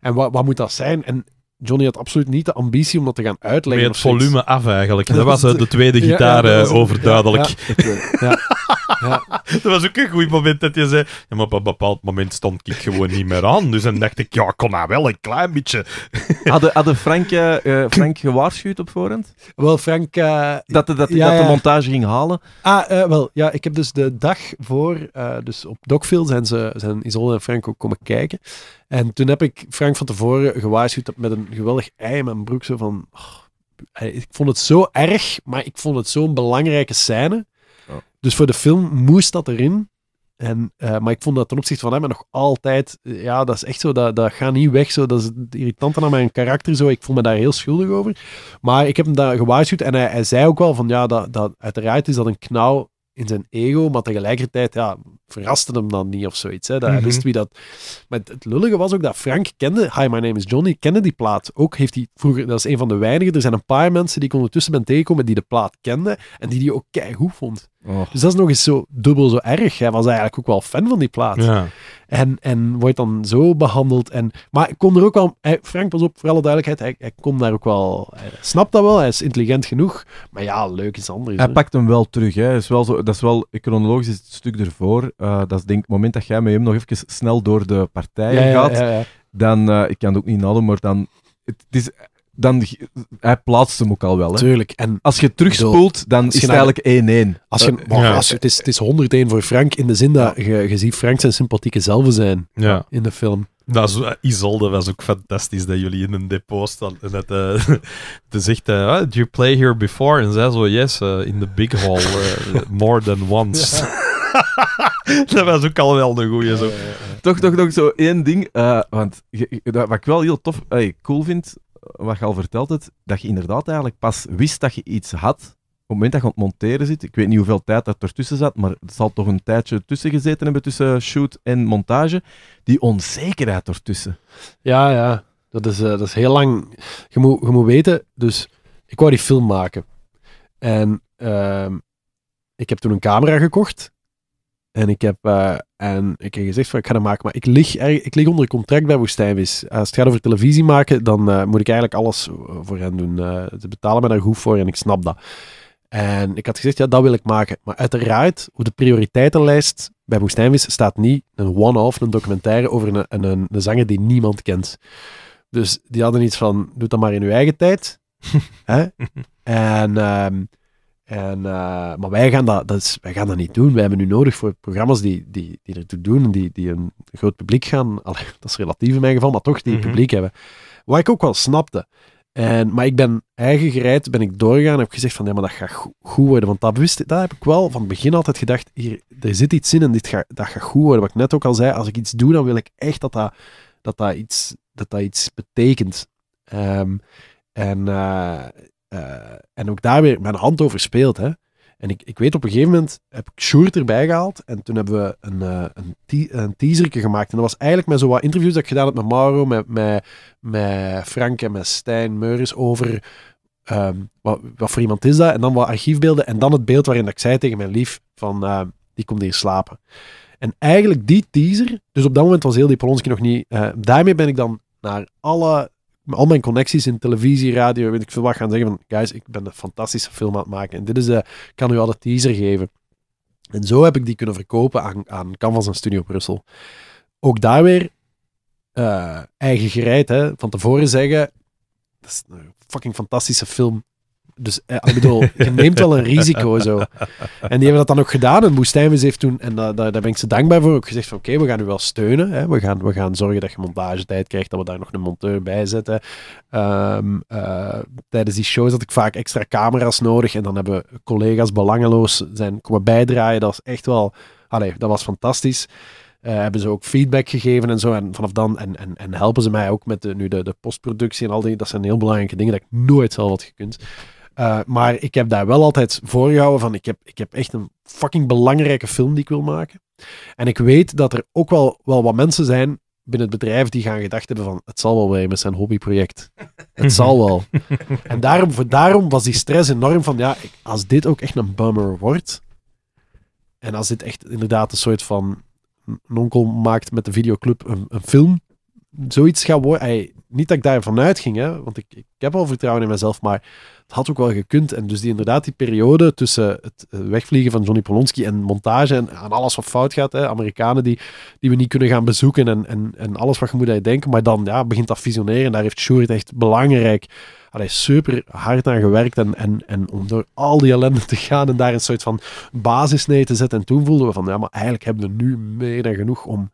En wat, wat moet dat zijn? En Johnny had absoluut niet de ambitie om dat te gaan uitleggen. Met het volume af eigenlijk. Dat was eh, de tweede gitaar eh, overduidelijk. Ja, ja. dat was ook een goed moment dat je zei. Ja, maar op een bepaald moment stond ik gewoon niet meer aan. Dus dan dacht ik, ja, kom maar wel een klein beetje. Had Frank, uh, Frank gewaarschuwd op voorhand? Wel, Frank. Eh, dat, de, dat, dat de montage ging halen? Ah, wel, ja, ik heb dus de dag voor. dus op Docville zijn, ze, zijn Isolde en Frank ook komen kijken. En toen heb ik Frank van tevoren gewaarschuwd met een geweldig ei in mijn broek. van. Oh, ik vond het zo erg, maar ik vond het zo'n belangrijke scène. Dus voor de film moest dat erin. En, eh, maar ik vond dat ten opzichte van hem nog altijd, eh, ja, dat is echt zo, dat, dat gaat niet weg. Zo, dat is irritant aan mijn karakter. Zo. Ik voel me daar heel schuldig over. Maar ik heb hem daar gewaarschuwd en hij, hij zei ook wel van, ja, dat, dat, uiteraard is dat een knauw in zijn ego, maar tegelijkertijd ja, verraste hem dan niet of zoiets. Hè. Dat mhm. wist wie dat... Maar het, lullige was ook dat Frank kende... Hi, my name is Johnny, kende die plaat. Ook heeft hij vroeger... Dat is een van de weinigen. Er zijn een paar mensen die ik ondertussen ben tegengekomen die de plaat kenden en die die ook goed vond. Dus dat is nog eens zo dubbel zo erg. Hij was eigenlijk ook wel fan van die plaat. Ja. En, en wordt dan zo behandeld. En, maar ik kon er ook wel... Frank, pas op, voor alle duidelijkheid. Hij, hij kon daar ook wel... Hij snapt dat wel, hij is intelligent genoeg. Maar ja, leuk is anders. Hij pakt hem wel terug. Hè. Is wel zo, dat is wel... Chronologisch is het stuk ervoor. Eh, dat is denk ik het moment dat jij met hem nog even snel door de partijen gaat. dan... Eh, ik kan het ook niet nadoen, maar dan... het is, dan, hij plaatste hem ook al wel. Hè. Tuurlijk. En als je terugspoelt, dan is het eigenlijk 1-1. Als je, eh, maar, ja. het is, het is 101 voor Frank, in de zin dat je, ziet Frank zijn sympathieke zelf zijn in de film. Dat eh, Isolde was ook fantastisch dat jullie in een depot staan. En dat eh, de zegt: Did you play here before? En zij zo: Yes, in the big hall, more than once. dat was ook al wel een goeie. Zo. Toch, toch, toch zo één ding. want wat ik wel heel tof, cool vind wat je al verteld hebt, dat je inderdaad eigenlijk pas wist dat je iets had op het moment dat je aan het monteren zit, ik weet niet hoeveel tijd dat ertussen zat, maar het zal toch een tijdje tussen gezeten hebben tussen shoot en montage, die onzekerheid ertussen. Ja, ja, dat is, eh, dat is heel lang. Je moet, je moet weten, dus ik wou die film maken. En ehm, ik heb toen een camera gekocht en ik heb, eh, en ik heb gezegd van ik ga dat maken, maar ik lig, er, ik lig onder contract bij Woestijnvis. Als het gaat over televisie maken, dan eh, moet ik eigenlijk alles voor hen doen. Eh, ze betalen me daar goed voor en ik snap dat. En ik had gezegd, ja, dat wil ik maken. Maar uiteraard, op de prioriteitenlijst bij Woestijnvis staat niet een one-off, een documentaire over een, een, een, zanger die niemand kent. Dus die hadden iets van, doe dat maar in uw eigen tijd. en ehm, en, eh, maar wij gaan dat, dat is, wij gaan dat niet doen. Wij hebben nu nodig voor programma's die, die, die ertoe doen, die, die een groot publiek gaan. dat is relatief in mijn geval, maar toch die mhm. publiek hebben. Wat ik ook wel snapte. En, maar ik ben eigen gereid, ben ik doorgegaan en heb gezegd van ja, maar dat gaat goed worden. Want dat, wist, dat heb ik wel van het begin altijd gedacht, hier, er zit iets in en dit gaat dat gaat goed worden. Wat ik net ook al zei, als ik iets doe, dan wil ik echt dat dat, dat, dat, iets, dat, dat iets betekent. Um, en eh, eh, en ook daar weer mijn hand over speelt. Hè. En ik, ik weet op een gegeven moment heb ik Sjoerd erbij gehaald. En toen hebben we een, uh, een, gemaakt. En dat was eigenlijk met zo wat interviews dat ik gedaan heb met Mauro, met, met, met Frank en met Stijn Meuris over ehm, wat, wat, voor iemand is dat. En dan wat archiefbeelden. En dan het beeld waarin ik zei tegen mijn lief van eh, die komt hier slapen. En eigenlijk die teaser, dus op dat moment was heel die Polonski nog niet... daarmee ben ik dan naar alle al mijn connecties in televisie, radio, weet ik veel wat, gaan zeggen van, guys, ik ben een fantastische film aan het maken. En dit is de, eh, kan u al de teaser geven. En zo heb ik die kunnen verkopen aan, aan Canvas en Studio Brussel. Ook daar weer eh, eigen gereid, hè. Van tevoren zeggen, dat is een fucking fantastische film. Dus eh, ik bedoel, je neemt wel een risico zo. En die hebben dat dan ook gedaan. En Woestijnvis heeft toen, en daar ben ik ze dankbaar voor, ook gezegd van oké, we gaan u wel steunen. Hè. We, gaan, we gaan zorgen dat je montagetijd krijgt, dat we daar nog een monteur bij zetten. Ehm, eh, tijdens die shows had ik vaak extra camera's nodig. En dan hebben collega's belangeloos zijn komen bijdraaien. Dat is echt wel, allee, dat was fantastisch. Eh, hebben ze ook feedback gegeven en zo. En vanaf dan en, en, en helpen ze mij ook met de, nu de, de postproductie en al die. Dat zijn heel belangrijke dingen dat ik nooit zelf had gekund. Eh, maar ik heb daar wel altijd gehouden van ik heb, ik heb echt een fucking belangrijke film die ik wil maken. En ik weet dat er ook wel, wel wat mensen zijn binnen het bedrijf die gaan gedacht hebben van het zal wel weer met zijn hobbyproject. Het zal wel. en daarom, voor, daarom was die stress enorm van ja, als dit ook echt een bummer wordt en als dit echt inderdaad een soort van een onkel maakt met de videoclub een, een film zoiets gaat worden. niet dat ik daarvan uitging, hè, want ik, ik heb al vertrouwen in mezelf, maar het had ook wel gekund. En dus die, inderdaad, die periode tussen het wegvliegen van Johnny Polonski en montage en aan alles wat fout gaat, hè, Amerikanen die, die we niet kunnen gaan bezoeken en, en, en alles wat je moet denken. Maar dan ja, begint dat visioneren. Daar heeft Sjoerd echt belangrijk, allee, super hard aan gewerkt. En, en, en om door al die ellende te gaan en daar een soort van neer te zetten. En toen voelden we van, ja, maar eigenlijk hebben we nu meer dan genoeg om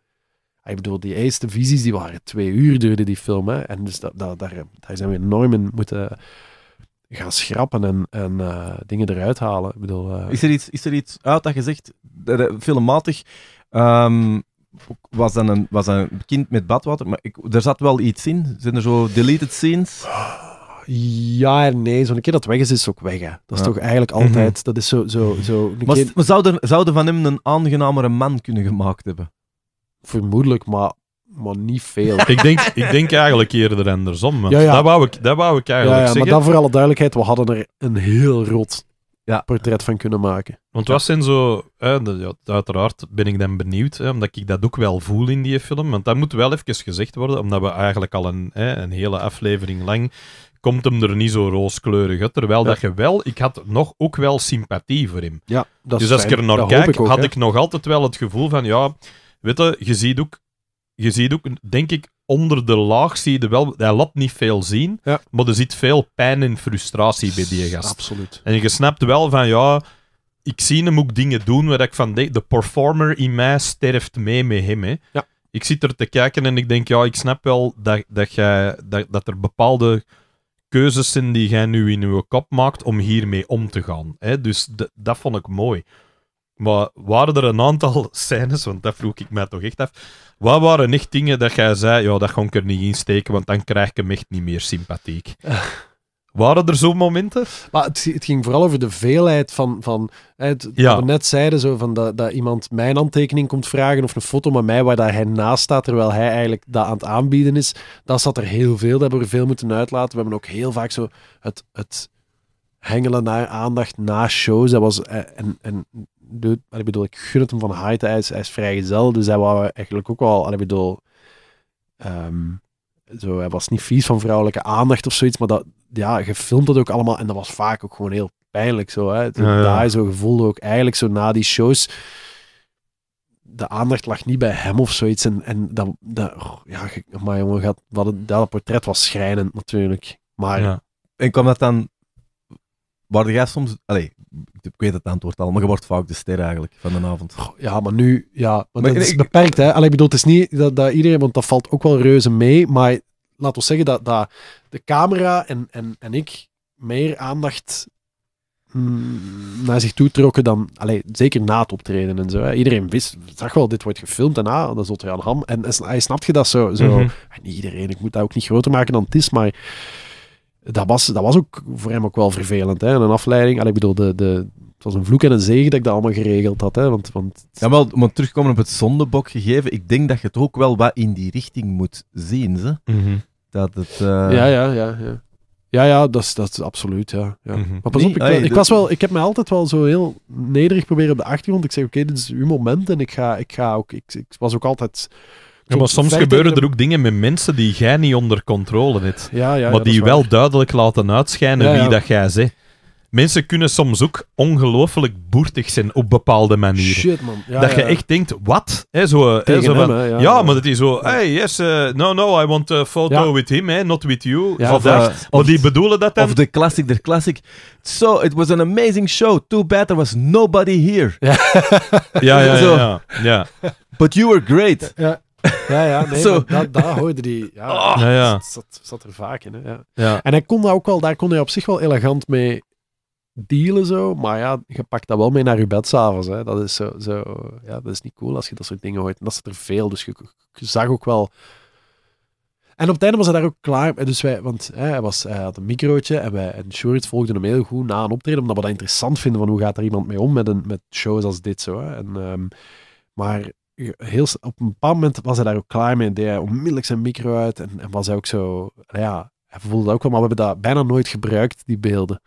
Ah, ik bedoel, die eerste visies die waren twee uur duurde die film. Hè? En dus dat, daar, daar zijn we enorm in moeten gaan schrappen en, en eh, dingen eruit halen. Ik bedoel, eh, is, er iets, is er iets uit dat je zegt, filmmatig, ehm, was, dan een, was een kind met badwater, maar ik, er zat wel iets in? Zijn er zo deleted scenes? Ja en nee, zo'n keer dat weg is, is ook weg. Hè. Dat is toch eigenlijk mhm. altijd, dat is zo... zo, zo maar keer... zouden van hem een aangenamere man kunnen gemaakt hebben? Vermoedelijk, maar, maar niet veel. ik, denk, ik denk eigenlijk eerder andersom. Ja, ja. Dat, wou ik, dat wou ik eigenlijk ja, ja, zeggen. Maar dan voor alle duidelijkheid, we hadden er een heel rot ja. portret van kunnen maken. Want wat zijn zo... uiteraard ben ik dan benieuwd, hè, omdat ik dat ook wel voel in die film. Want dat moet wel even gezegd worden, omdat we eigenlijk al een, een hele aflevering lang komt hem er niet zo rooskleurig uit. Terwijl dat je wel, ik had nog ook wel sympathie voor hem. Ja, dat dus als ik er naar kijk, had ik nog altijd wel het gevoel van, ja, weet je, ziet ook, je ziet ook denk ik, onder de laag zie je wel, hij laat niet veel zien, maar er zit veel pijn en frustratie bij die gast. Absoluut. En je snapt wel van, ja, ik zie hem ook dingen doen waar ik van denk, de performer in mij sterft mee met hem. Hè. Ja. Ik zit er te kijken en ik denk, ja, ik snap wel dat, dat, jij, dat, dat er bepaalde keuzes zijn die jij nu in je kop maakt om hiermee om te gaan. Hè. Dus dat vond ik mooi. Maar waren er een aantal scènes, want dat vroeg ik mij toch echt af. Wat waren echt dingen dat jij zei, ja, dat ga ik er niet in steken, want dan krijg ik hem echt niet meer sympathiek. Waren er zo'n momenten? Maar het, het, ging vooral over de veelheid van. van ja. we net zeiden, zo, van dat, dat iemand mijn handtekening komt vragen of een foto van mij waar dat hij naast staat, terwijl hij eigenlijk dat aan het aanbieden is. Dat zat er heel veel. Dat hebben we er veel moeten uitlaten. We hebben ook heel vaak zo het, het hengelen naar aandacht na shows. Dat was, eh, en, en doet. ik bedoel, ik gun het hem van high Hij is, hij is vrijgezel, dus hij was eigenlijk ook al. ik bedoel, ehm, zo, hij was niet vies van vrouwelijke aandacht of zoiets. Maar dat, ja, je filmt dat ook allemaal. En dat was vaak ook gewoon heel pijnlijk zo. Hè. ja, zo gevoelde ook eigenlijk zo na die shows de aandacht lag niet bij hem of zoiets. En, en dat, dat ja, maar jongen, wat dat, dat portret was schrijnend natuurlijk. Maar En kwam dat dan Waar jij soms. Allee, ik weet het antwoord al, maar je wordt vaak de ster eigenlijk van de avond. Ja, maar nu. Ja, het is beperkt, hè? Allee, ik bedoel, het is niet dat, dat iedereen. Want dat valt ook wel reuze mee. Maar laten we zeggen dat, dat de camera en, en, en ik meer aandacht mm, naar zich toe trokken dan. Allee, zeker na het optreden en zo. Hè. Iedereen wist, zag wel, dit wordt gefilmd en ah, dat is Otto Jan Ham. En, en, en je dat zo? zo. Mhm. Ah, iedereen, ik moet dat ook niet groter maken dan het is, maar dat was, dat was ook voor hem ook wel vervelend. Hè? een afleiding. Allee, ik bedoel, de, de, het was een vloek en een zegen dat ik dat allemaal geregeld had. Hè? Want, want... Ja, maar om terugkomen op het zondebok gegeven, ik denk dat je het ook wel wat in die richting moet zien. Ze? Mhm. dat het, eh, Ja, ja, ja. ja. Ja, ja, dat is, dat is absoluut, ja. ja. Mhm. Maar pas op, ik, was wel, ik heb me altijd wel zo heel nederig proberen op de achtergrond. Ik zeg, oké, dit is uw moment en ik ga, ik ga ook... Ik, ik was ook altijd ja, maar soms gebeuren er ook dingen met mensen die jij niet onder controle hebt. Ja, ja, maar die wel duidelijk laten uitschijnen wie dat jij zegt. Mensen kunnen soms ook ongelooflijk boertig zijn op bepaalde manieren. Shit, man. dat je echt denkt, wat? zo, zo ja, maar dat is zo... Hey, yes, eh, no, no, I want a photo with him, not with you. of, die bedoelen dat dan. Of de classic, de classic. So, it was an amazing show. Too bad there was nobody here. ja, ja, ja. ja. But you were great. Ja. Ja, ja, nee, dat, dat hoorde die Ja, ah. ja, ja. Zat, zat, er vaak in. Hè, ja. En hij kon daar ook wel, daar kon hij op zich wel elegant mee dealen zo, maar ja, je pakt dat wel mee naar je bed s'avonds. Dat is zo, zo, ja, dat is niet cool als je dat soort dingen hoort. En dat zit er veel, dus je, zag ook wel... En op het einde was hij daar ook klaar. Dus wij, want hè, hij, was, had een microotje en, wij, en Short volgde hem heel goed na een optreden, omdat we dat interessant vinden van hoe gaat er iemand mee om met, een, met shows als dit. Zo, hè. En, ehm, maar heel, op een bepaald moment was hij daar ook klaar mee en deed hij onmiddellijk zijn micro uit en, en was hij ook zo, nou ja, hij voelde ook wel, maar we hebben dat bijna nooit gebruikt, die beelden.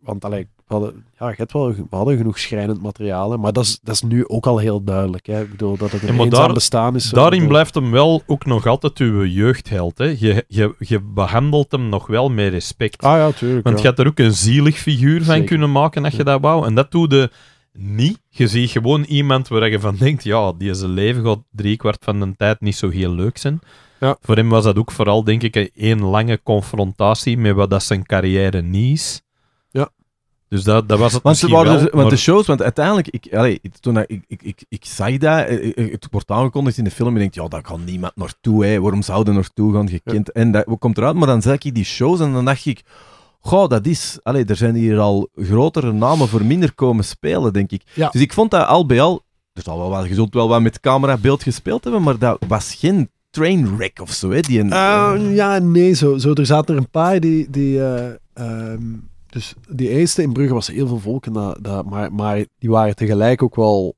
Want alleen, we hadden, ja, wel, we hadden genoeg schrijnend materiaal, maar dat is, dat is nu ook al heel duidelijk. Hè. Ik bedoel, dat het een ja, bestaan is. Daarin blijft hem wel ook nog altijd uw jeugdheld. Hè. Je, je, je behandelt hem nog wel met respect. Ah ja, tuurlijk. Want je gaat er ook een zielig figuur van kunnen maken als je dat wou. En dat doe de niet. Je ziet gewoon iemand waar je van denkt, ja, die zijn leven gaat kwart van de tijd niet zo heel leuk zijn. Ja. Voor hem was dat ook vooral, denk ik, een lange confrontatie met wat dat zijn carrière niet is. Ja. Dus dat, dat was het want, wel, dus- want de shows, want uiteindelijk, ik, allee, toen ik, ik, ik, ik zag dat, eh, eh, eh, het wordt aangekondigd in de film, je denkt, ja, daar kan niemand naartoe, hè. waarom zouden naartoe gaan, gekend. Ja. En dat komt eruit, maar dan zag ik die shows en dan dacht ik, Goh, dat is. Allee, er zijn hier al grotere namen voor minder komen spelen, denk ik. Ja. Dus ik vond dat al bij al. Er zal wel wat, gezond. wel wat met camerabeeld gespeeld hebben, maar dat was geen trainwreck of zo. Hè? Die eh, Ja, nee, zo, zo. Er zaten er een paar die. die eh, ehm, dus die eerste in Brugge was heel veel volk, en dat, dat, maar, maar die waren tegelijk ook wel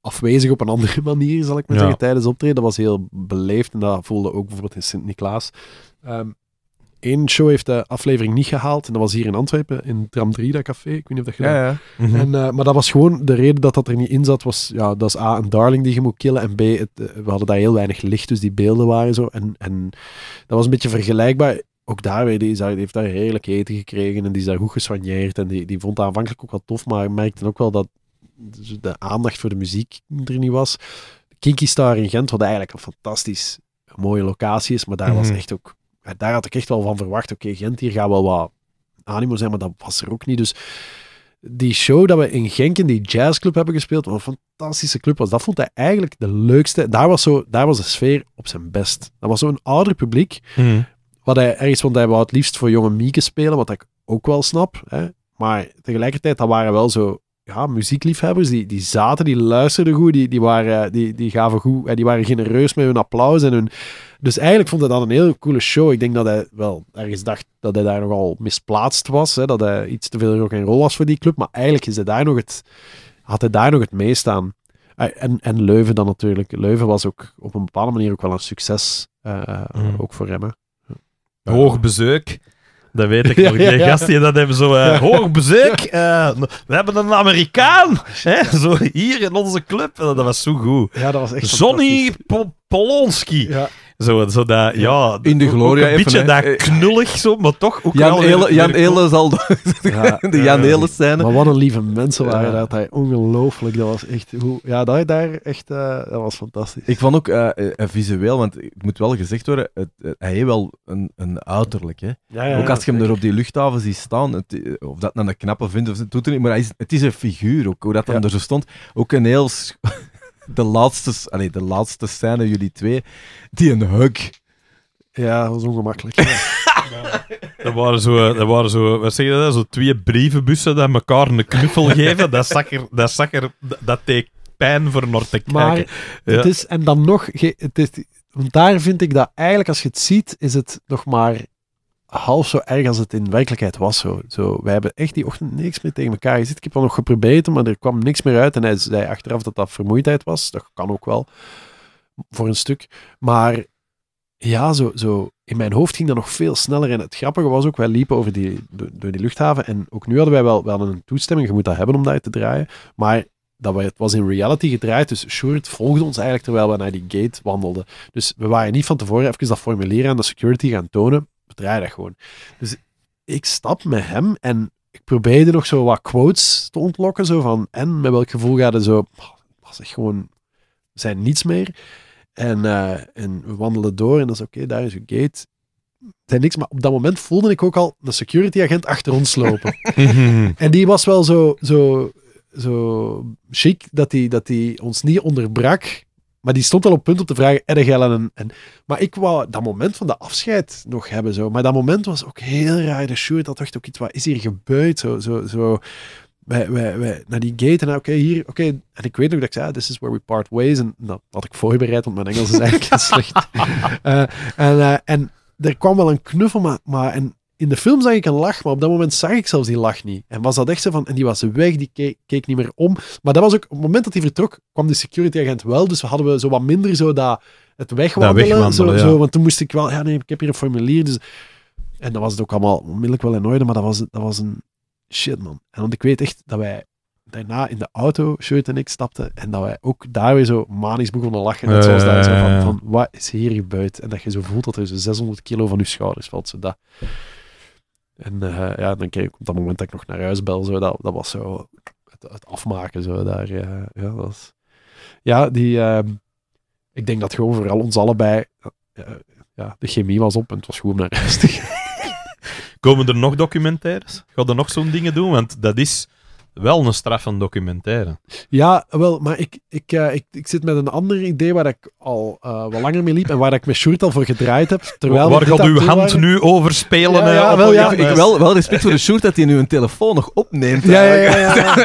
afwezig op een andere manier, zal ik maar zeggen, tijdens optreden. Dat was heel beleefd en dat voelde ook bijvoorbeeld in Sint-Niklaas. Um, één show heeft de aflevering niet gehaald. En dat was hier in Antwerpen, in Tram 3, dat café. Ik weet niet of dat gedaan ja, ja. Mhm. en, eh, Maar dat was gewoon, de reden dat dat er niet in zat, was, ja, dat is A, een darling die je moet killen. En B, het, eh, we hadden daar heel weinig licht, dus die beelden waren zo. En, en dat was een beetje vergelijkbaar ook daar weer, die, heeft daar heerlijk eten gekregen en die is daar goed gesoigneerd. En die, die vond het aanvankelijk ook wel tof, maar merkte ook wel dat de aandacht voor de muziek er niet was. Kinky Star in Gent, wat eigenlijk een fantastisch mooie locatie is, maar daar was mhm. echt ook daar had ik echt wel van verwacht. Oké, Gent, hier gaat wel wat animo zijn, maar dat was er ook niet. Dus die show dat we in Genk in die jazzclub hebben gespeeld, wat een fantastische club was. Dat vond hij eigenlijk de leukste. Daar was, zo, daar was de sfeer op zijn best. Dat was zo'n ouder publiek. Hmm. Wat hij ergens, vond hij wou het liefst voor jonge Mieke spelen, wat ik ook wel snap. Hè. Maar tegelijkertijd, dat waren wel zo ja, muziekliefhebbers, die, die zaten, die luisterden goed, die, die, waren, eh, die, die gaven goed en eh, die waren genereus met hun applaus. En hun... Dus eigenlijk vond hij dat een heel coole show. Ik denk dat hij wel ergens dacht dat hij daar nogal misplaatst was, hè, dat hij iets te veel rock en rol was voor die club. Maar eigenlijk is hij daar nog het, had hij daar nog het meest aan. Eh, en, en Leuven dan natuurlijk. Leuven was ook op een bepaalde manier ook wel een succes, mm. ook voor hem. Hè. Hoog bezoek. Dat weet ik nog. Die gasten die dat hebben zo eh, hoog bezoek. Eh, we hebben een Amerikaan. Hè? Zo hier in onze club. Dat was zo goed. Ja, dat was echt Johnny Polonski. Ja. Zo, zo dat, ja, in de gloria Een beetje daar eh, knullig zo, maar toch ook Jan wel Jan weer zal de, ja, de Jan uh, scène. Maar wat een lieve mensen waren dat. Hij, ongelooflijk, dat was echt... Hoe, ja, dat, daar echt, eh, dat was fantastisch. Ik vond ook eh, visueel, want het moet wel gezegd worden, het, hij heeft wel een, een uiterlijk. Hè. ook als je hem er op die luchthaven ziet staan, of dat dan een knappe vindt, of, doet er niet, maar hij is, het is een figuur ook, hoe dat hem er zo stond. Ook een heel de laatste, allee, de laatste scène, jullie twee, die een hug. Ja, dat was ongemakkelijk. Dat waren zo, dat waren zo, wat zeg je dat? Zo twee brievenbussen die elkaar een knuffel geven. Dat zag er, dat zag er, dat deed pijn voor naar te kijken. Het is, en dan nog, het is, want daar vind ik dat eigenlijk, als je het ziet, is het nog maar half zo erg als het in werkelijkheid was. Zo. Zo, wij hebben echt die ochtend niks meer tegen elkaar gezet. Ik heb wel nog geprobeerd, maar er kwam niks meer uit. En hij zei achteraf dat dat vermoeidheid was. Dat kan ook wel, voor een stuk. Maar ja, zo, zo in mijn hoofd ging dat nog veel sneller. En het grappige was ook, wij liepen over die, door die luchthaven. En ook nu hadden wij wel, wel een toestemming. Je moet dat hebben om daar te draaien. Maar dat we, het was in reality gedraaid. Dus Short volgde ons eigenlijk terwijl we naar die gate wandelden. Dus we waren niet van tevoren even dat formulier aan de security gaan tonen draai dat gewoon. Dus ik stap met hem en ik probeerde nog zo wat quotes te ontlokken. Zo van, en met welk gevoel gaat zo... Was echt gewoon... zijn niets meer. En, eh, en we wandelen door en dat is oké, daar is uw gate. Zijn niks, maar op dat moment voelde ik ook al een security agent achter ons lopen. en die was wel zo, zo, zo chic dat hij dat die ons niet onderbrak maar die stond al op punt om te vragen, erg en, en, Maar ik wou dat moment van de afscheid nog hebben. Zo. Maar dat moment was ook heel raar. De shoot dat echt ook iets, wat is hier gebeurd? Zo, zo, zo. Wij, naar die gate en oké, hier, oké. En ik weet nog dat ik zei, ah, this is where we part ways. En dat had ik voorbereid, want mijn Engels is eigenlijk slecht. Eh, en, eh, en er kwam wel een knuffel, maar, maar en in de film zag ik een lach, maar op dat moment zag ik zelfs die lach niet. En was dat echt zo van, en die was weg, die keek, niet meer om. Maar dat was ook, op het moment dat hij vertrok, kwam de security-agent wel. Dus we hadden we zo wat minder zo dat, het wegwandelen. Dat wegwandelen zo, ja. want toen moest ik wel, ja nee, ik heb hier een formulier. Dus... En dat was het ook allemaal onmiddellijk wel in orde, maar dat was, dat was een shit, man. En want ik weet echt dat wij daarna in de auto, Shirt en ik, stapten en dat wij ook daar weer zo manisch begonnen lachen. Net zoals daar zo van, van, wat is hier gebeurd? En dat je zo voelt dat er zo 600 kilo van je schouders valt. Zo dat... En eh, ja, dan komt ik op dat moment dat ik nog naar huis bel, zo, dat, dat was zo het, afmaken zo daar. Ja, eh, ja, dat was, ja die, ehm, ik denk dat gewoon vooral ons allebei, eh, ja, de chemie was op en het was gewoon naar huis Komen er nog documentaires? Ga er nog zo'n dingen doen? Want dat is wel een straffe documentaire. Ja, wel, maar ik, ik, eh, ik, ik zit met een ander idee waar ik al eh, wat langer mee liep en waar ik met Sjoerd al voor gedraaid heb. Terwijl waar gaat uw hand nu overspelen Ja, eh, wel, ja, ik, wel, wel respect voor de Sjoerd dat hij nu een telefoon nog opneemt. Ja, ja, ja.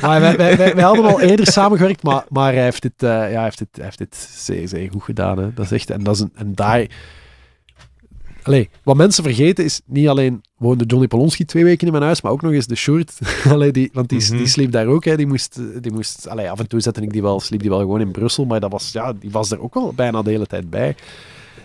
maar wij, wij, wij, wij, hadden al eerder samengewerkt, maar, maar hij, heeft dit, uh, ja, heeft dit, heeft dit zeer, zeer goed gedaan. Hè. Dat is echt, en, dat is een, en Allee, wat mensen vergeten is niet alleen woonde Johnny Polonski twee weken in mijn huis, maar ook nog eens de short. allee, die, want die, die mhm. sliep daar ook. Hè. Die moest, die moest, allee, af en toe zette ik die wel, sliep die wel gewoon in Brussel, maar dat was, ja, die was er ook wel bijna de hele tijd bij.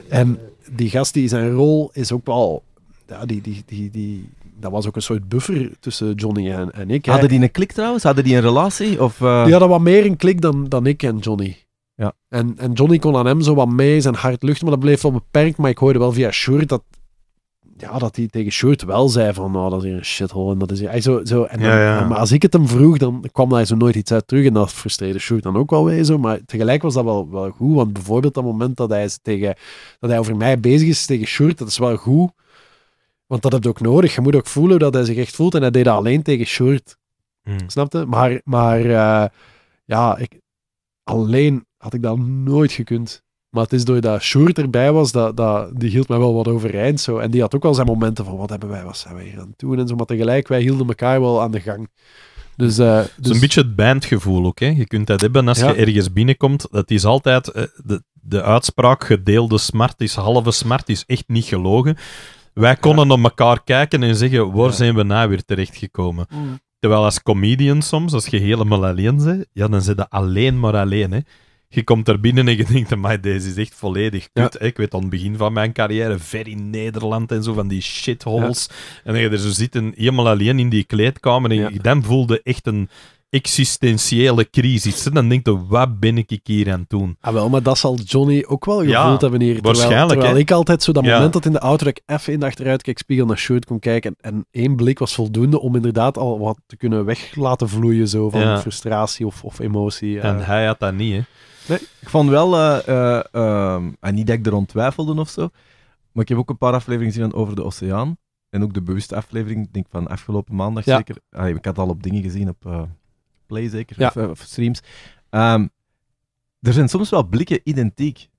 En die gast, die zijn rol is ook wel... Ja, die, die, die, die, dat was ook een soort buffer tussen Johnny en, en ik. Hadden die een klik trouwens? Hadden die een relatie? Of, eh, Die hadden wat meer een klik dan, dan ik en Johnny. Ja. En, en Johnny kon aan hem zo wat mee zijn hart luchten, maar dat bleef wel beperkt. Maar ik hoorde wel via Short dat, ja, dat hij tegen Short wel zei van, nou, dat is hier een shithole. En dat is hier, hij zo, zo, en Maar als ik het hem vroeg, dan kwam daar zo nooit iets uit terug. En dat frustreerde Short dan ook wel weer zo. Maar tegelijk was dat wel, wel goed, want bijvoorbeeld dat moment dat hij, tegen, dat hij over mij bezig is tegen Short, dat is wel goed. Want dat heb je ook nodig. Je moet ook voelen dat hij zich echt voelt. En hij deed dat alleen tegen Short. Hmm. Snapte? Maar, maar eh, ja, ik, alleen had ik dat nooit gekund. Maar het is doordat Sjoerd erbij was, dat, dat, die hield mij wel wat overeind. Zo. En die had ook wel zijn momenten van, wat hebben wij, wat zijn wij hier aan het doen en zo. Maar tegelijk, wij hielden elkaar wel aan de gang. Dus, dus... Het is een dus- beetje het bandgevoel ook. Je kunt dat hebben als je ergens binnenkomt. Dat is altijd eh, de, de uitspraak gedeelde smart is halve smart, is echt niet gelogen. Wij konden op elkaar kijken en zeggen, waar zijn we nou weer terechtgekomen? Mm. Terwijl als comedian soms, als je helemaal alleen bent, ja, dan zit je alleen maar alleen. Hè? je komt er binnen en je denkt, maar deze is echt volledig kut. Ik weet aan het begin van mijn carrière, ver in Nederland en zo, van die shitholes. En dan je er zo zitten helemaal alleen in die kleedkamer. En dan voelde echt een existentiële crisis. En dan denk je, wat ben ik hier aan het doen? Ah wel, maar dat zal Johnny ook wel gevoeld hebben hier. Terwijl, waarschijnlijk. Terwijl, ik altijd zo dat moment dat in de auto ik even in de achteruitkijkspiegel naar Shoot kon kijken en, één blik was voldoende om inderdaad al wat te kunnen weglaten laten vloeien zo van frustratie of, of emotie. En eh. hij had dat niet, hè? Nee, ik vond wel, en eh, eh, ehm, ah, niet dat ik er twijfelde of zo, maar ik heb ook een paar afleveringen gezien over de oceaan. En ook de bewuste aflevering, denk van afgelopen maandag zeker. ik had al op dingen gezien, op eh, Play zeker, of, streams. Ehm, er zijn soms wel blikken identiek.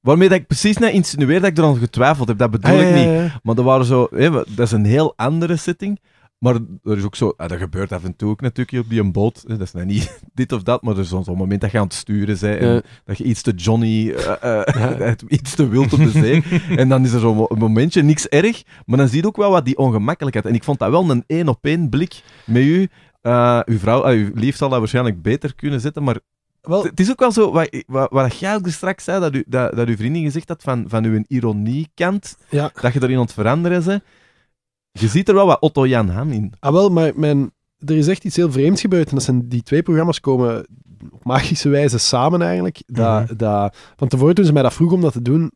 Waarmee dat ik precies net insinueer dat ik er aan getwijfeld heb, dat bedoel ah, ik niet. Maar er waren zo, dat is een heel andere setting. Maar er is ook zo, ah, dat gebeurt af en toe ook natuurlijk op die een boot. Eh, dat is nou niet dit of dat, maar er is zo'n moment dat je aan het sturen bent. En Dat je iets te Johnny, uh, iets te wild op de zee. en dan is er zo'n momentje, niks erg. Maar dan zie je ook wel wat die ongemakkelijkheid. En ik vond dat wel een één op één blik met u. uw vrouw, ah, uw lief zal dat waarschijnlijk beter kunnen zetten, maar wel, het is ook wel zo, wat, wat, wat jij straks zei, dat, u, dat, dat uw vriendin gezegd had van, van uw ironiekant, ja. dat je erin aan het veranderen je ziet er wel wat Otto Jan Haan in. Ah wel, maar mijn, er is echt iets heel vreemds gebeurd. En dat zijn die twee programma's komen op magische wijze samen eigenlijk. Dat, mhm. dat, van tevoren toen ze mij dat vroeg om dat te doen,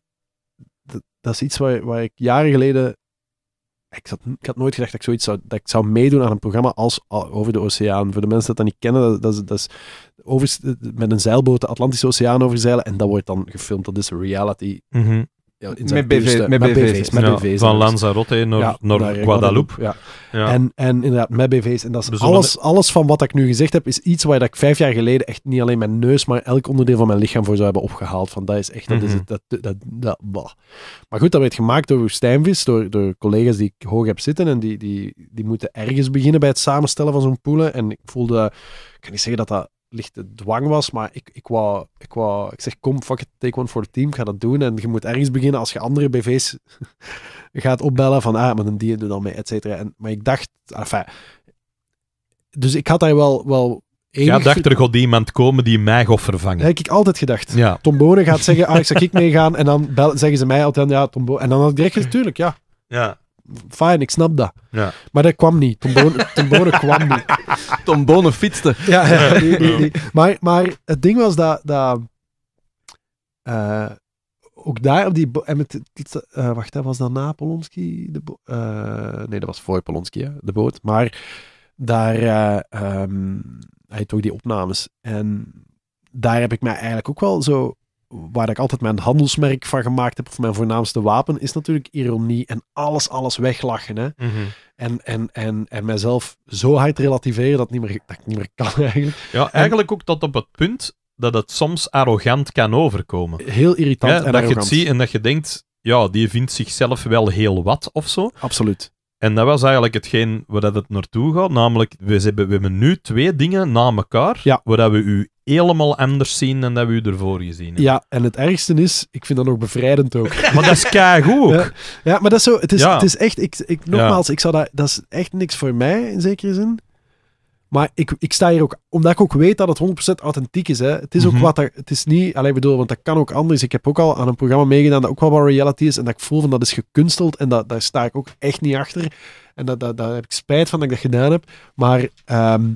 dat, is iets waar, ik jaren geleden... Ik, zat, ik had nooit gedacht dat ik zoiets zou, dat ik zou meedoen aan een programma als ah, Over de Oceaan. Voor de mensen dat dat niet kennen, dat, is, dat is over, met een zeilboot de Atlantische Oceaan overzeilen en dat wordt dan gefilmd. Dat is reality. mm met, met, BV's. Met BV's, met BV's van Lanzarote naar, ja, Guadeloupe. ja. En, en inderdaad, met BV's. En dat is alles, alles van wat ik nu gezegd heb, is iets waar ik vijf jaar geleden echt niet alleen mijn neus, maar elk onderdeel van mijn lichaam voor zou hebben opgehaald. Van dat is echt, dat is mhm. het, dat, dat, dat, Maar goed, dat werd gemaakt door Stijnvis, door, door collega's die ik hoog heb zitten. En die, die, die moeten ergens beginnen bij het samenstellen van zo'n poelen. En ik voelde, ik kan niet zeggen dat dat lichte dwang was, maar ik, ik, wou, ik wou, ik zeg kom, fuck it, take one for the team, ga dat doen. En je moet ergens beginnen als je andere BV's gaat opbellen van, ah, maar een die doet dan mee, et cetera. En, maar ik dacht, enfin, dus ik had daar wel, wel Enig... Ja, dacht er god iemand komen die mij gaat vervangen. Dat heb ik altijd gedacht. Ja. Tom Bonen gaat zeggen, Alex ah, ik ik meegaan. En dan bel, zeggen ze mij altijd, ja, Tom Bonen. En dan had ik direct natuurlijk ja. Ja fijn, ik snap dat. Ja. Maar dat kwam niet. Tom Bonen, kwam niet. Tom Bonen fietste. Ja, ja Maar, maar het ding was dat... dat eh, ook daar op die... En met, eh, wacht, dat was dat na Polonski? De eh, nee, dat was voor Polonski, de boot. Maar daar... Um, hij had die opnames. En daar heb ik mij eigenlijk ook wel zo waar ik altijd mijn handelsmerk van gemaakt heb, of mijn voornaamste wapen, is natuurlijk ironie en alles, alles weglachen. Hè? Mhm. en, en, en, en mijzelf zo hard relativeren dat, niet meer, dat ik niet meer kan eigenlijk. Ja, eigenlijk ook tot op het punt dat het soms arrogant kan overkomen. Heel irritant ja, en dat je het ziet en dat je denkt, ja, die vindt zichzelf wel heel wat of zo. Absoluut. En dat was eigenlijk hetgeen waar dat het naartoe gaat. Namelijk, we hebben, we nu twee dingen na elkaar waar dat we u helemaal anders zien dan dat we u ervoor gezien hebben. Ja, en het ergste is, ik vind dat nog bevrijdend ook. maar dat is keihard ook. ja, maar dat is zo, het is, het is echt, ik, ik, nogmaals, ik zou dat, dat is echt niks voor mij in zekere zin. Maar ik, ik sta hier ook, omdat ik ook weet dat het 100% authentiek is. Hè. Het is ook mhm. wat er, het is niet, alleen bedoel, want dat kan ook anders. Ik heb ook al aan een programma meegedaan dat ook wel wat reality is. En dat ik voel van dat is gekunsteld en dat, daar sta ik ook echt niet achter. En dat, dat, daar heb ik spijt van dat ik dat gedaan heb. Maar um,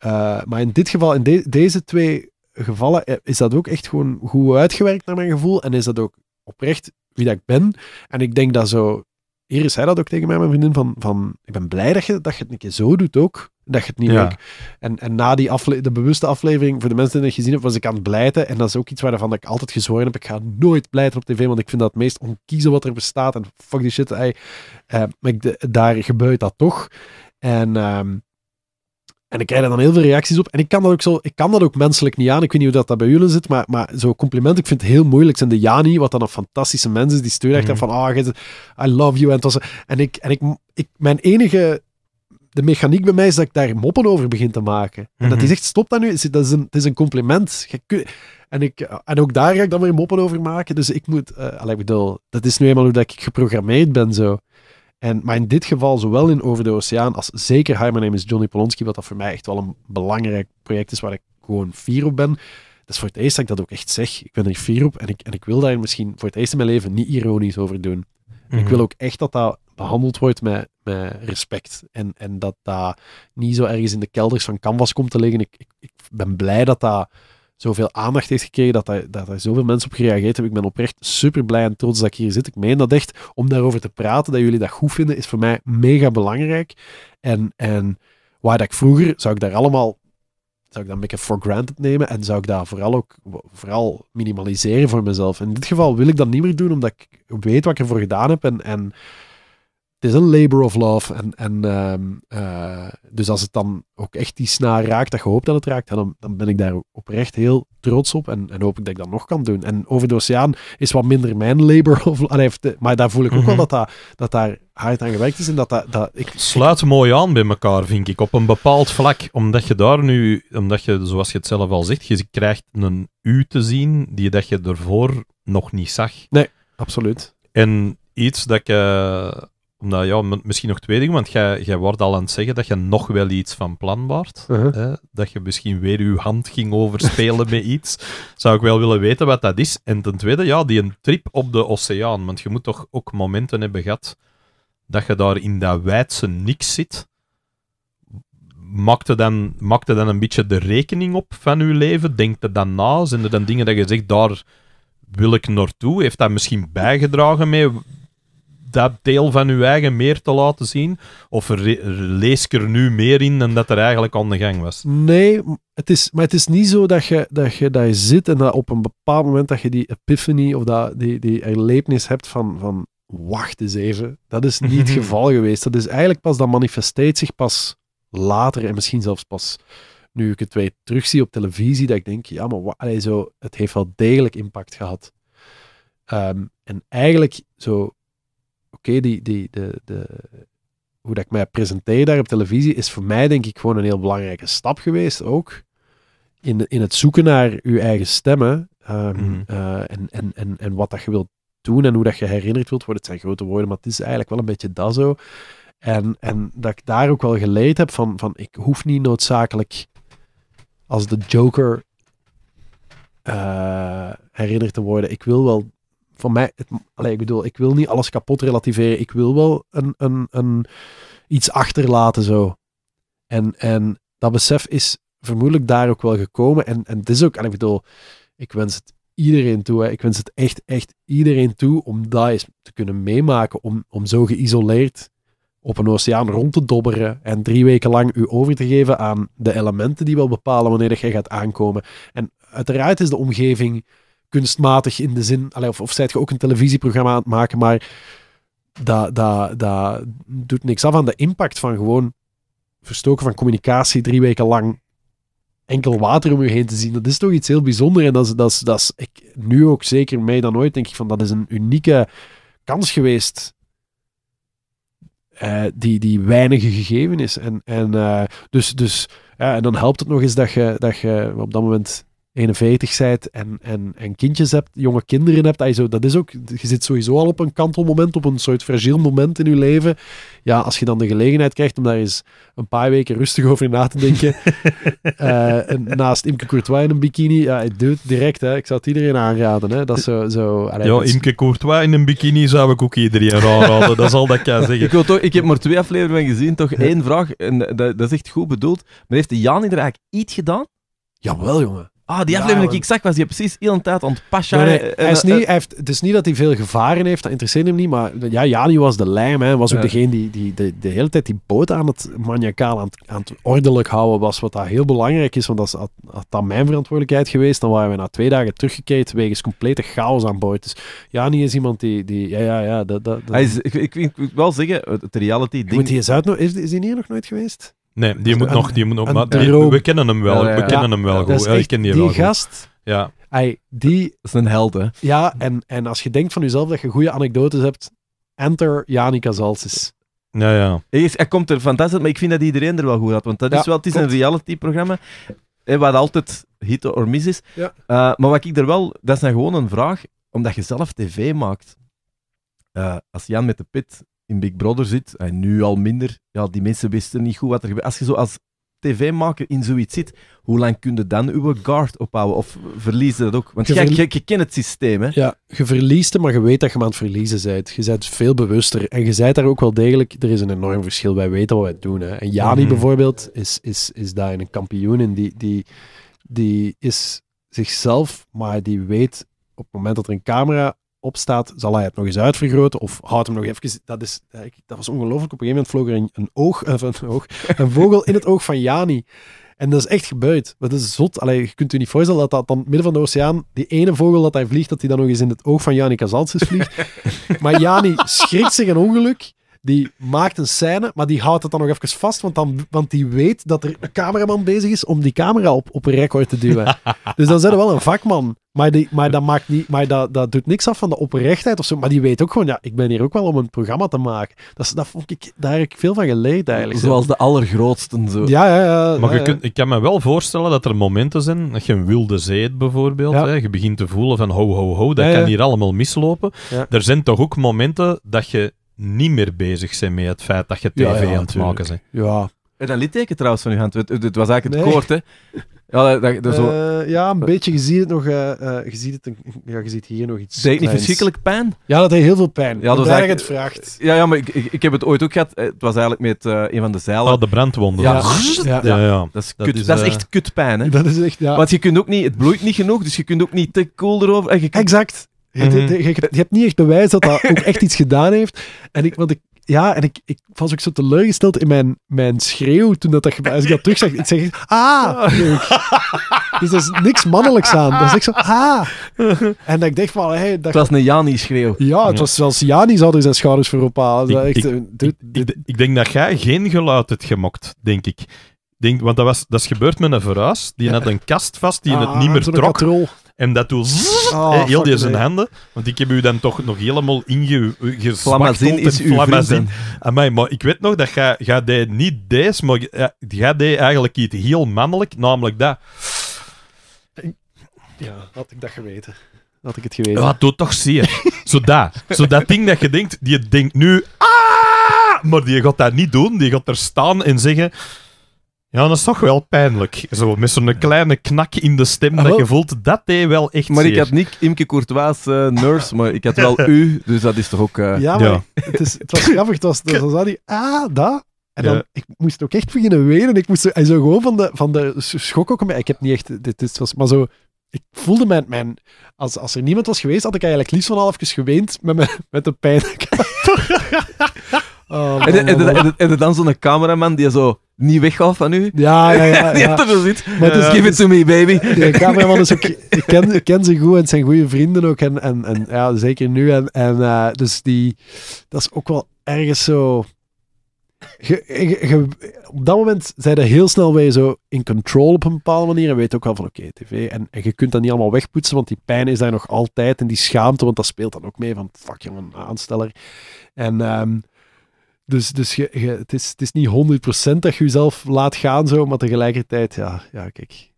eh, maar in dit geval, in deze twee gevallen, eh, is dat ook echt gewoon goed uitgewerkt naar mijn gevoel. En is dat ook oprecht wie dat ik ben. En ik denk dat zo. is zei dat ook tegen mij, mijn vriendin, van, van ik ben blij dat je, dat je het een keer zo doet ook. Dat je het niet ja. Leuk. En, en na die afle de bewuste aflevering, voor de mensen die het gezien hebben, was ik aan het blijten. En dat is ook iets waarvan ik altijd gezworen heb. Ik ga nooit blijten op tv, want ik vind dat het meest onkiezen wat er bestaat. En fuck die shit, ey. Eh, maar ik daar gebeurt dat toch. En ehm, en ik krijg dan heel veel reacties op. En ik kan dat ook, zo, ik kan dat ook menselijk niet aan. Ik weet niet hoe dat, dat bij jullie zit, maar, maar zo'n compliment, ik vind het heel moeilijk. Zijn de Jani, wat dan een fantastische mens is, die stuurt echt mhm. van, ah, oh, I love you. En, en, ik, en ik, mijn enige, de mechaniek bij mij is dat ik daar moppen over begin te maken. En dat mhm. is echt, stop dat nu, dat is een, het is een compliment. en, ik, en ook daar ga ik dan weer moppen over maken. Dus ik moet, uh, ik bedoel, dat is nu eenmaal hoe dat ik geprogrammeerd ben zo. En, maar in dit geval, zowel in Over de Oceaan als zeker Hi, My Name is Johnny Polonsky, wat dat voor mij echt wel een belangrijk project is waar ik gewoon fier op ben. Dat is voor het eerst dat ik dat ook echt zeg. Ik ben er fier op en ik, en ik wil daar misschien voor het eerst in mijn leven niet ironisch over doen. Ik mhm. wil ook echt dat dat behandeld wordt met, met respect. En, en dat dat niet zo ergens in de kelders van Canvas komt te liggen. Ik, ik, ik ben blij dat dat zoveel aandacht heeft gekregen, dat daar, dat daar zoveel mensen op gereageerd hebben. Ik ben oprecht super blij en trots dat ik hier zit. Ik meen dat echt. Om daarover te praten, dat jullie dat goed vinden, is voor mij mega belangrijk. En, en waar dat ik vroeger, zou ik daar allemaal, zou ik dat een beetje for granted nemen en zou ik daar vooral ook, vooral minimaliseren voor mezelf. In dit geval wil ik dat niet meer doen, omdat ik weet wat ik ervoor gedaan heb en, en het is een labor of love. En, en ehm, eh, dus als het dan ook echt die snaar raakt, dat je hoopt dat het raakt, dan, dan ben ik daar oprecht heel trots op. En, en hoop ik dat ik dat nog kan doen. En Over de Oceaan is wat minder mijn labor of love. Maar daar voel ik ook wel mhm. dat, dat, daar hard aan gewerkt is. En dat, dat, ik, Sluit mooi aan bij elkaar, vind ik. Op een bepaald vlak. Omdat je daar nu, omdat je, zoals je het zelf al zegt, je krijgt een u te zien die dat je ervoor nog niet zag. Nee, absoluut. En iets dat je omdat, ja, misschien nog twee dingen, want jij, jij wordt al aan het zeggen dat je nog wel iets van plan waart. Uh-huh. Dat je misschien weer je hand ging overspelen met iets. Zou ik wel willen weten wat dat is. En ten tweede, ja, die een trip op de oceaan. Want je moet toch ook momenten hebben gehad dat je daar in dat wijdse niks zit. Maakte dan, maakte dan een beetje de rekening op van je leven? Denk er dan na? Zijn er dan dingen dat je zegt, daar wil ik naartoe? Heeft dat misschien bijgedragen mee dat deel van uw eigen meer te laten zien? Of lees ik er nu meer in dan dat er eigenlijk aan de gang was? Nee, het is, maar het is niet zo dat je, dat je, dat je zit en dat op een bepaald moment dat je die epiphany of dat, die, die erlevenis hebt van, van wacht eens even, dat is niet het geval geweest. Dat is eigenlijk pas, dat manifesteert zich pas later en misschien zelfs pas nu ik het weer terugzie op televisie, dat ik denk, ja, maar wat, zo, het heeft wel degelijk impact gehad. Ehm, en eigenlijk, zo, Oké, die, die, de, de, hoe dat ik mij presenteer daar op televisie, is voor mij denk ik gewoon een heel belangrijke stap geweest ook. In, in het zoeken naar uw eigen stemmen ehm, mhm. eh, en, en, en, en wat dat je wilt doen en hoe dat je herinnerd wilt worden. Het zijn grote woorden, maar het is eigenlijk wel een beetje dat zo. En, en dat ik daar ook wel geleerd heb van, van ik hoef niet noodzakelijk als de Joker uh, herinnerd te worden. Ik wil wel van mij, het, ik bedoel, ik wil niet alles kapot relativeren. Ik wil wel een, een, een, iets achterlaten zo. En, en dat besef is vermoedelijk daar ook wel gekomen. En, en het is ook, en ik bedoel, ik wens het iedereen toe. Hè. Ik wens het echt, echt iedereen toe om dat eens te kunnen meemaken. Om, om zo geïsoleerd op een oceaan rond te dobberen en drie weken lang u over te geven aan de elementen die wel bepalen wanneer jij gaat aankomen. En uiteraard is de omgeving kunstmatig in de zin. of, of zijt je ook een televisieprogramma aan het maken, maar dat, dat, dat doet niks af aan de impact van gewoon verstoken van communicatie drie weken lang enkel water om je heen te zien. Dat is toch iets heel bijzonders. En dat is, dat is, dat ik, nu ook zeker mee dan ooit, denk ik van dat is een unieke kans geweest. Eh, die, die weinige gegeven is. En, en, eh, dus, dus, en dan helpt het nog eens dat je, dat je op dat moment 41 zijt en, en, en kindjes hebt, jonge kinderen hebt, zo, dat is ook, je zit sowieso al op een kantelmoment, op een soort fragiel moment in je leven. Ja, als je dan de gelegenheid krijgt om daar eens een paar weken rustig over na te denken, eh, naast Imke Courtois in een bikini, ja, het direct, hè. ik zou het iedereen aanraden. Hè. Dat zo, zo, ja, Imke Courtois in een bikini zou ik ook iedereen aanraden, dat is al dat ik kan zeggen. Ik, wil toch, ik heb maar twee afleveringen gezien, toch één vraag, en dat, dat is echt goed bedoeld, maar heeft de Jan er eigenlijk iets gedaan? Jawel, jongen. Ah, die aflevering die ik zag, was hij precies heel een tijd aan het pasje. hij is eh, niet, eh, heeft, het is niet dat hij veel gevaren heeft, dat interesseert hem niet. Maar ja, Jani was de lijm. Hij was ook degene die, die de, de, hele tijd die boot aan het maniacaal, aan het, aan ordelijk houden was. Wat dat heel belangrijk is, want dat had, dat mijn verantwoordelijkheid geweest, dan waren we na twee dagen teruggekeerd wegens complete chaos aan boord. Dus Jani is iemand die... die ja, ja, ja. Dat, dat, Hij is, ik, ik, wil wel zeggen, het reality-ding... Is, is hij hier nog nooit geweest? Nee, die moet nog, die moet nog we kennen hem wel, we kennen hem wel goed. Dus die, die wel gast, Ja. hij die... is een held, hè? Ja, en, en als je denkt van jezelf dat je goede anekdotes hebt, enter Janica Zalsis. Ja, ja. Hij, is, hij komt er fantastisch maar ik vind dat iedereen er wel goed had. Want dat is wel, het is een reality-programma, wat altijd hit or mis is. Eh, maar wat ik er wel, dat is dan gewoon een vraag, omdat je zelf tv maakt. Uh, als Jan met de pit in Big Brother zit, en nu al minder, ja, die mensen wisten niet goed wat er gebeurt. Als je zo als tv-maker in zoiets zit, hoe lang kun je dan uw guard ophouden? Of verliezen dat ook? Want je, je, kent het systeem, hè? Ja, je verliest het, maar je weet dat je aan het verliezen bent. Je bent veel bewuster. En je bent daar ook wel degelijk... Er is een enorm verschil. Wij weten wat wij doen, hè. En Jani mhm. bijvoorbeeld is, is, is daar een kampioen in. Die, die, die is zichzelf, maar die weet op het moment dat er een camera opstaat, zal hij het nog eens uitvergroten of houdt hem nog even. Dat, is, dat was ongelooflijk. Op een gegeven moment vloog er een, oog, eh, een, oog, een vogel in het oog van Jani. En dat is echt gebeurd. Dat is zot. Allee, je kunt u niet voorstellen dat dat dan midden van de oceaan, die ene vogel dat hij vliegt, dat hij dan nog eens in het oog van Jani Kazantzis vliegt. maar Jani schrikt zich een ongeluk. Die maakt een scène, maar die houdt het dan nog even vast. Want, dan, want die weet dat er een cameraman bezig is om die camera op, op record te duwen. dus dan zijn er wel een vakman. Maar, die, maar, dat, maakt niet, maar dat, dat doet niks af van de oprechtheid of zo. Maar die weet ook gewoon, ja, ik ben hier ook wel om een programma te maken. Dat, dat vond ik, daar heb ik veel van geleerd eigenlijk. Zoals de allergrootste. zo. Ja, ja, ja. Maar je kunt, ik kan me wel voorstellen dat er momenten zijn, dat je een wilde zee hebt bijvoorbeeld. Hè, je begint te voelen van ho, ho, ho, dat kan hier allemaal mislopen. Er zijn toch ook momenten dat je niet meer bezig zijn met het feit dat je tv aan het maken bent. Ja. En dat litteken trouwens van je hand, het, was eigenlijk het nee. koord, hè? Ja, zo... uh, ja, een beetje. Je ziet het nog. Uh, je, ziet het ja, je ziet hier nog iets. Deed niet verschrikkelijk pijn? Ja, dat deed heel veel pijn. Ja, dat was eigenlijk het vraagt. Ja, ja maar ik, ik, heb het ooit ook gehad. Het was eigenlijk met een van de zeilen. Oh, de brandwonden. Ja, ja. ja. dat, is dat, kut, is, dat is echt kutpijn. Hè? Dat is echt, ja. Want je kunt ook niet, het bloeit niet genoeg, dus je kunt ook niet te cool erover. Exact. Je, mhm. je, je, hebt niet echt bewijs dat dat ook echt iets gedaan heeft. En ik, want ik, ja, en ik, ik was ook zo teleurgesteld in mijn, mijn schreeuw toen dat, dat als ik dat terugzag. Ik zeg, ah! ah. dus er is niks mannelijks aan. Dat is echt zo, ah! En dat ik dacht van, hey, dat Het was een Jani-schreeuw. Ja, het was zelfs Jani zou er zijn schouders voor ophalen. Ik, ik, eh, ik, denk dat jij geen geluid hebt gemokt, denk ik. Denk, want dat, was, dat is gebeurd met een verhuis. Die had een kast vast die ah, het niet meer trok. En dat doet oh, heel deze handen. Want ik heb u dan toch nog helemaal ingespakkeld. Eh, flamazin is uw flamazin. Amai, maar ik weet nog dat jij ga deed niet deze, maar jij eh, deed eigenlijk iets heel mannelijk, namelijk dat. Ja, had ik dat geweten. Had ik het geweten. Wat doet toch zeer. zo dat. Zo dat ding dat je denkt, die denkt nu... Ah! Maar die gaat dat niet doen. Die gaat er staan en zeggen... Ja, dat is toch wel pijnlijk. Zo, met zo'n kleine knak in de stem, dat je voelt dat hij wel echt Maar ik had niet Imke Courtois eh, nurse, maar ik had wel u, dus dat is toch ook... Eh, ja, Het, is, het was grappig. Het was, dan zat hij, ah, dat... En dan, ik moest ook echt beginnen wenen. Ik moest en zo gewoon van de, van de schok ook... Ik heb niet echt... Dit, was, maar zo... Ik voelde mijn... mijn als, als er niemand was geweest, had ik eigenlijk liefst van halfjes geweend met, mijn, met de pijn. en, dan zo'n cameraman die zo niet weggaf van u. Ja, ja, ja. ja. dat zit. Maar dus, Give it to me, baby. De cameraman is ook... Ik ken, ik ken ze goed en zijn goede vrienden ook. En, en, en ja, zeker nu. En, en eh, dus die... Dat is ook wel ergens zo... op dat moment zijn er heel snel weer zo in control op een bepaalde manier. En weet ook wel van oké, okay, tv. En, en, je kunt dat niet allemaal wegpoetsen, want die pijn is daar nog altijd. En die schaamte, want dat speelt dan ook mee van fuck jongen, aansteller. En ehm, dus, dus je, het, is, het is niet 100% dat je jezelf laat gaan, zo, maar tegelijkertijd, ja, ja kijk,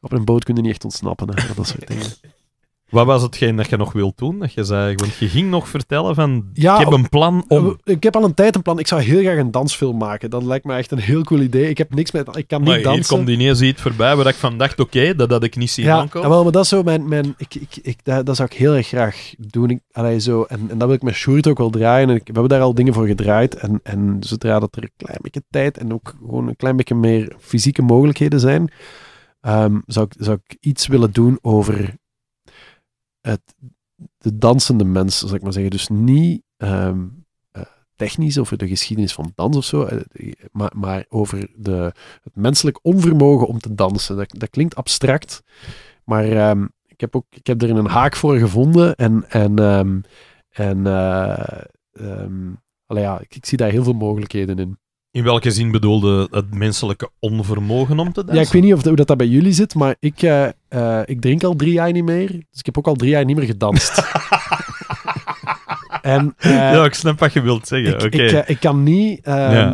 op een boot kun je niet echt ontsnappen hè, dat soort dingen. Wat was hetgeen dat je nog wilt doen? Dat je, zei, want je ging nog vertellen van, ik heb een plan om... Ik heb al een tijd een plan. Ik zou heel graag een dansfilm maken. Dat lijkt me echt een heel cool idee. Ik heb niks met... Ik kan niet dansen. hier komt ineens iets voorbij waar ik van dacht, oké, okay, dat had ik niet zien ja, aankomen. wel, maar dat zo mijn... mijn ik, ik, ik, dat, dat zou ik heel erg graag doen. Ik, zo, en, en dat wil ik met Sjoerd ook wel draaien. En we hebben daar al dingen voor gedraaid. En, en zodra dat er een klein beetje tijd en ook gewoon een klein beetje meer fysieke mogelijkheden zijn, ehm, zou ik iets willen doen over het, de dansende mens, zal ik maar zeggen. Dus niet um, technisch over de geschiedenis van dans of zo, eh, maar, maar over de, het menselijk onvermogen om te dansen. Dat, dat klinkt abstract, maar ehm, ik, heb ook, ik heb er een haak voor gevonden en, en, ehm, en uh, ik, ik, zie daar heel veel mogelijkheden in. In welke zin bedoelde het menselijke onvermogen om te dansen? Ja, ik weet niet of, hoe dat, bij jullie zit, maar ik, eh, eh, ik drink al drie jaar niet meer. Dus ik heb ook al drie jaar niet meer gedanst. en, eh, ja, ik snap wat je wilt zeggen. Ik, ik, ik kan niet... Ehm,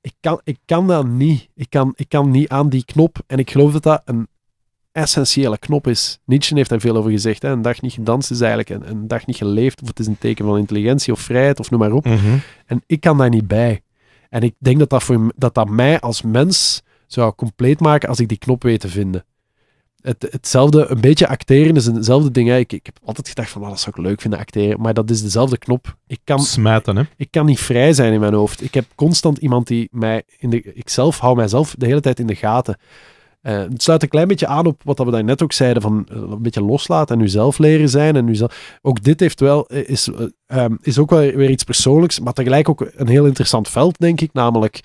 ik, kan, ik kan dat niet. Ik kan, ik kan niet aan die knop. En ik geloof dat dat een essentiële knop is. Nietzsche heeft daar veel over gezegd. Hè? Een dag niet gedanst is eigenlijk een, een, dag niet geleefd. Of het is een teken van intelligentie of vrijheid of noem maar op. Mhm. En ik kan daar niet bij. En ik denk dat dat, voor, dat, dat mij als mens zou compleet maken als ik die knop weet te vinden. Het, hetzelfde, een beetje acteren is hetzelfde ding. Ik, ik heb altijd gedacht van, ah, dat zou ik leuk vinden, acteren. Maar dat is dezelfde knop. Ik kan, Smijten, hè? Ik kan niet vrij zijn in mijn hoofd. Ik heb constant iemand die mij... In de, ikzelf hou mijzelf de hele tijd in de gaten. Eh, het sluit een klein beetje aan op wat we daar net ook zeiden, van eh, een beetje loslaten en zelf leren zijn. En uzelf... Ook dit heeft wel, eh, is, ehm, is ook wel weer iets persoonlijks, maar tegelijk ook een heel interessant veld, denk ik. Namelijk,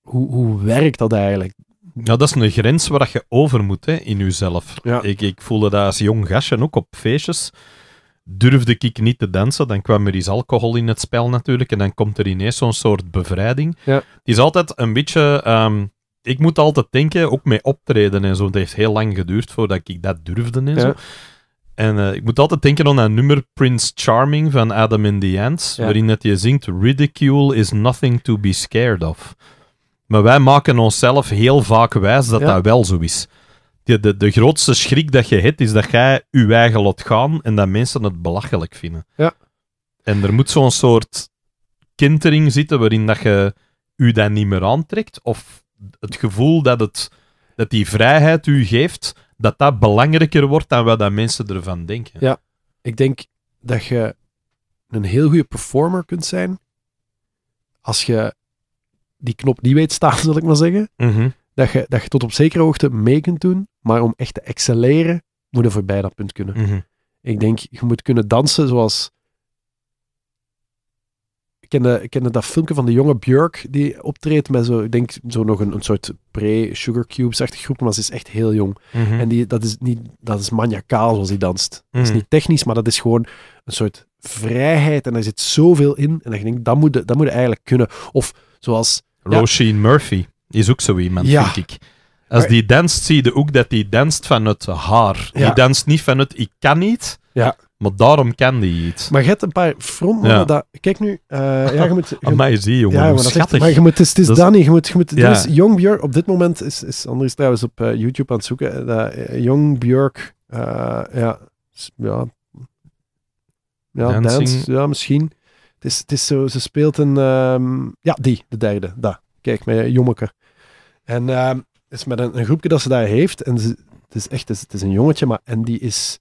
hoe, hoe werkt dat eigenlijk? Ja, nou, dat is een grens waar je over moet hè, in jezelf. Ik, ik voelde dat als jong gastje ook op feestjes. Durfde ik niet te dansen, dan kwam er iets alcohol in het spel natuurlijk. En dan komt er ineens zo'n soort bevrijding. Ja. Het is altijd een beetje... Ehm, ik moet altijd denken, ook met optreden en zo. Het heeft heel lang geduurd voordat ik dat durfde en zo. En eh, ik moet altijd denken aan dat nummer Prince Charming van Adam and the Ants, waarin dat je zingt Ridicule is nothing to be scared of. Maar wij maken onszelf heel vaak wijs dat dat wel zo is. De, de, de grootste schrik dat je hebt, is dat jij je eigen lot gaan en dat mensen het belachelijk vinden. Ja. En er moet zo'n soort kentering zitten waarin dat je je dat niet meer aantrekt, of het gevoel dat, het, dat die vrijheid u geeft, dat dat belangrijker wordt dan wat dat mensen ervan denken. Ja, ik denk dat je een heel goede performer kunt zijn als je die knop niet weet staan, zal ik maar zeggen. Mhm. dat, je, dat je tot op zekere hoogte mee kunt doen, maar om echt te excelleren, moet je voorbij dat punt kunnen. Mhm. Ik denk, je moet kunnen dansen zoals kennen ken dat filmpje van de jonge Björk die optreedt met zo, ik denk zo nog een, een soort pre-Sugar Cubes-achtige groep, maar ze is echt heel jong. Mhm. En die, dat, is niet, dat is maniacaal zoals hij danst. Dat is mhm. niet technisch, maar dat is gewoon een soort vrijheid en daar zit zoveel in. En dan denk ik, dat moet, dat moet eigenlijk kunnen. Of zoals... Roisin Murphy is ook zo iemand, vind ik. Als die danst, zie je ook dat die danst van het haar. Ja. Die danst niet van het ik kan niet. Ja. Maar daarom kende hij iets. Maar je hebt een paar frontmannen dat... Kijk nu... Uh, ja, je moet... Je, Aan mij zie, jongen. Ja, maar schattig. Echt, maar je moet... Het is, het Danny, je moet... Je moet ja. Dit Jong Björk... Op dit moment is, is Andries trouwens op eh, YouTube aan het zoeken. Uh, eh, Jong Björk... ja... Ja... Ja, dance, ja, misschien. Het is, het is zo... Ze speelt een... Um, ja, die. De derde. Daar. Kijk, met Jommeke. En ehm, is met een, groepje dat ze daar heeft. En het is echt... Het is, het is een jongetje, maar... En die is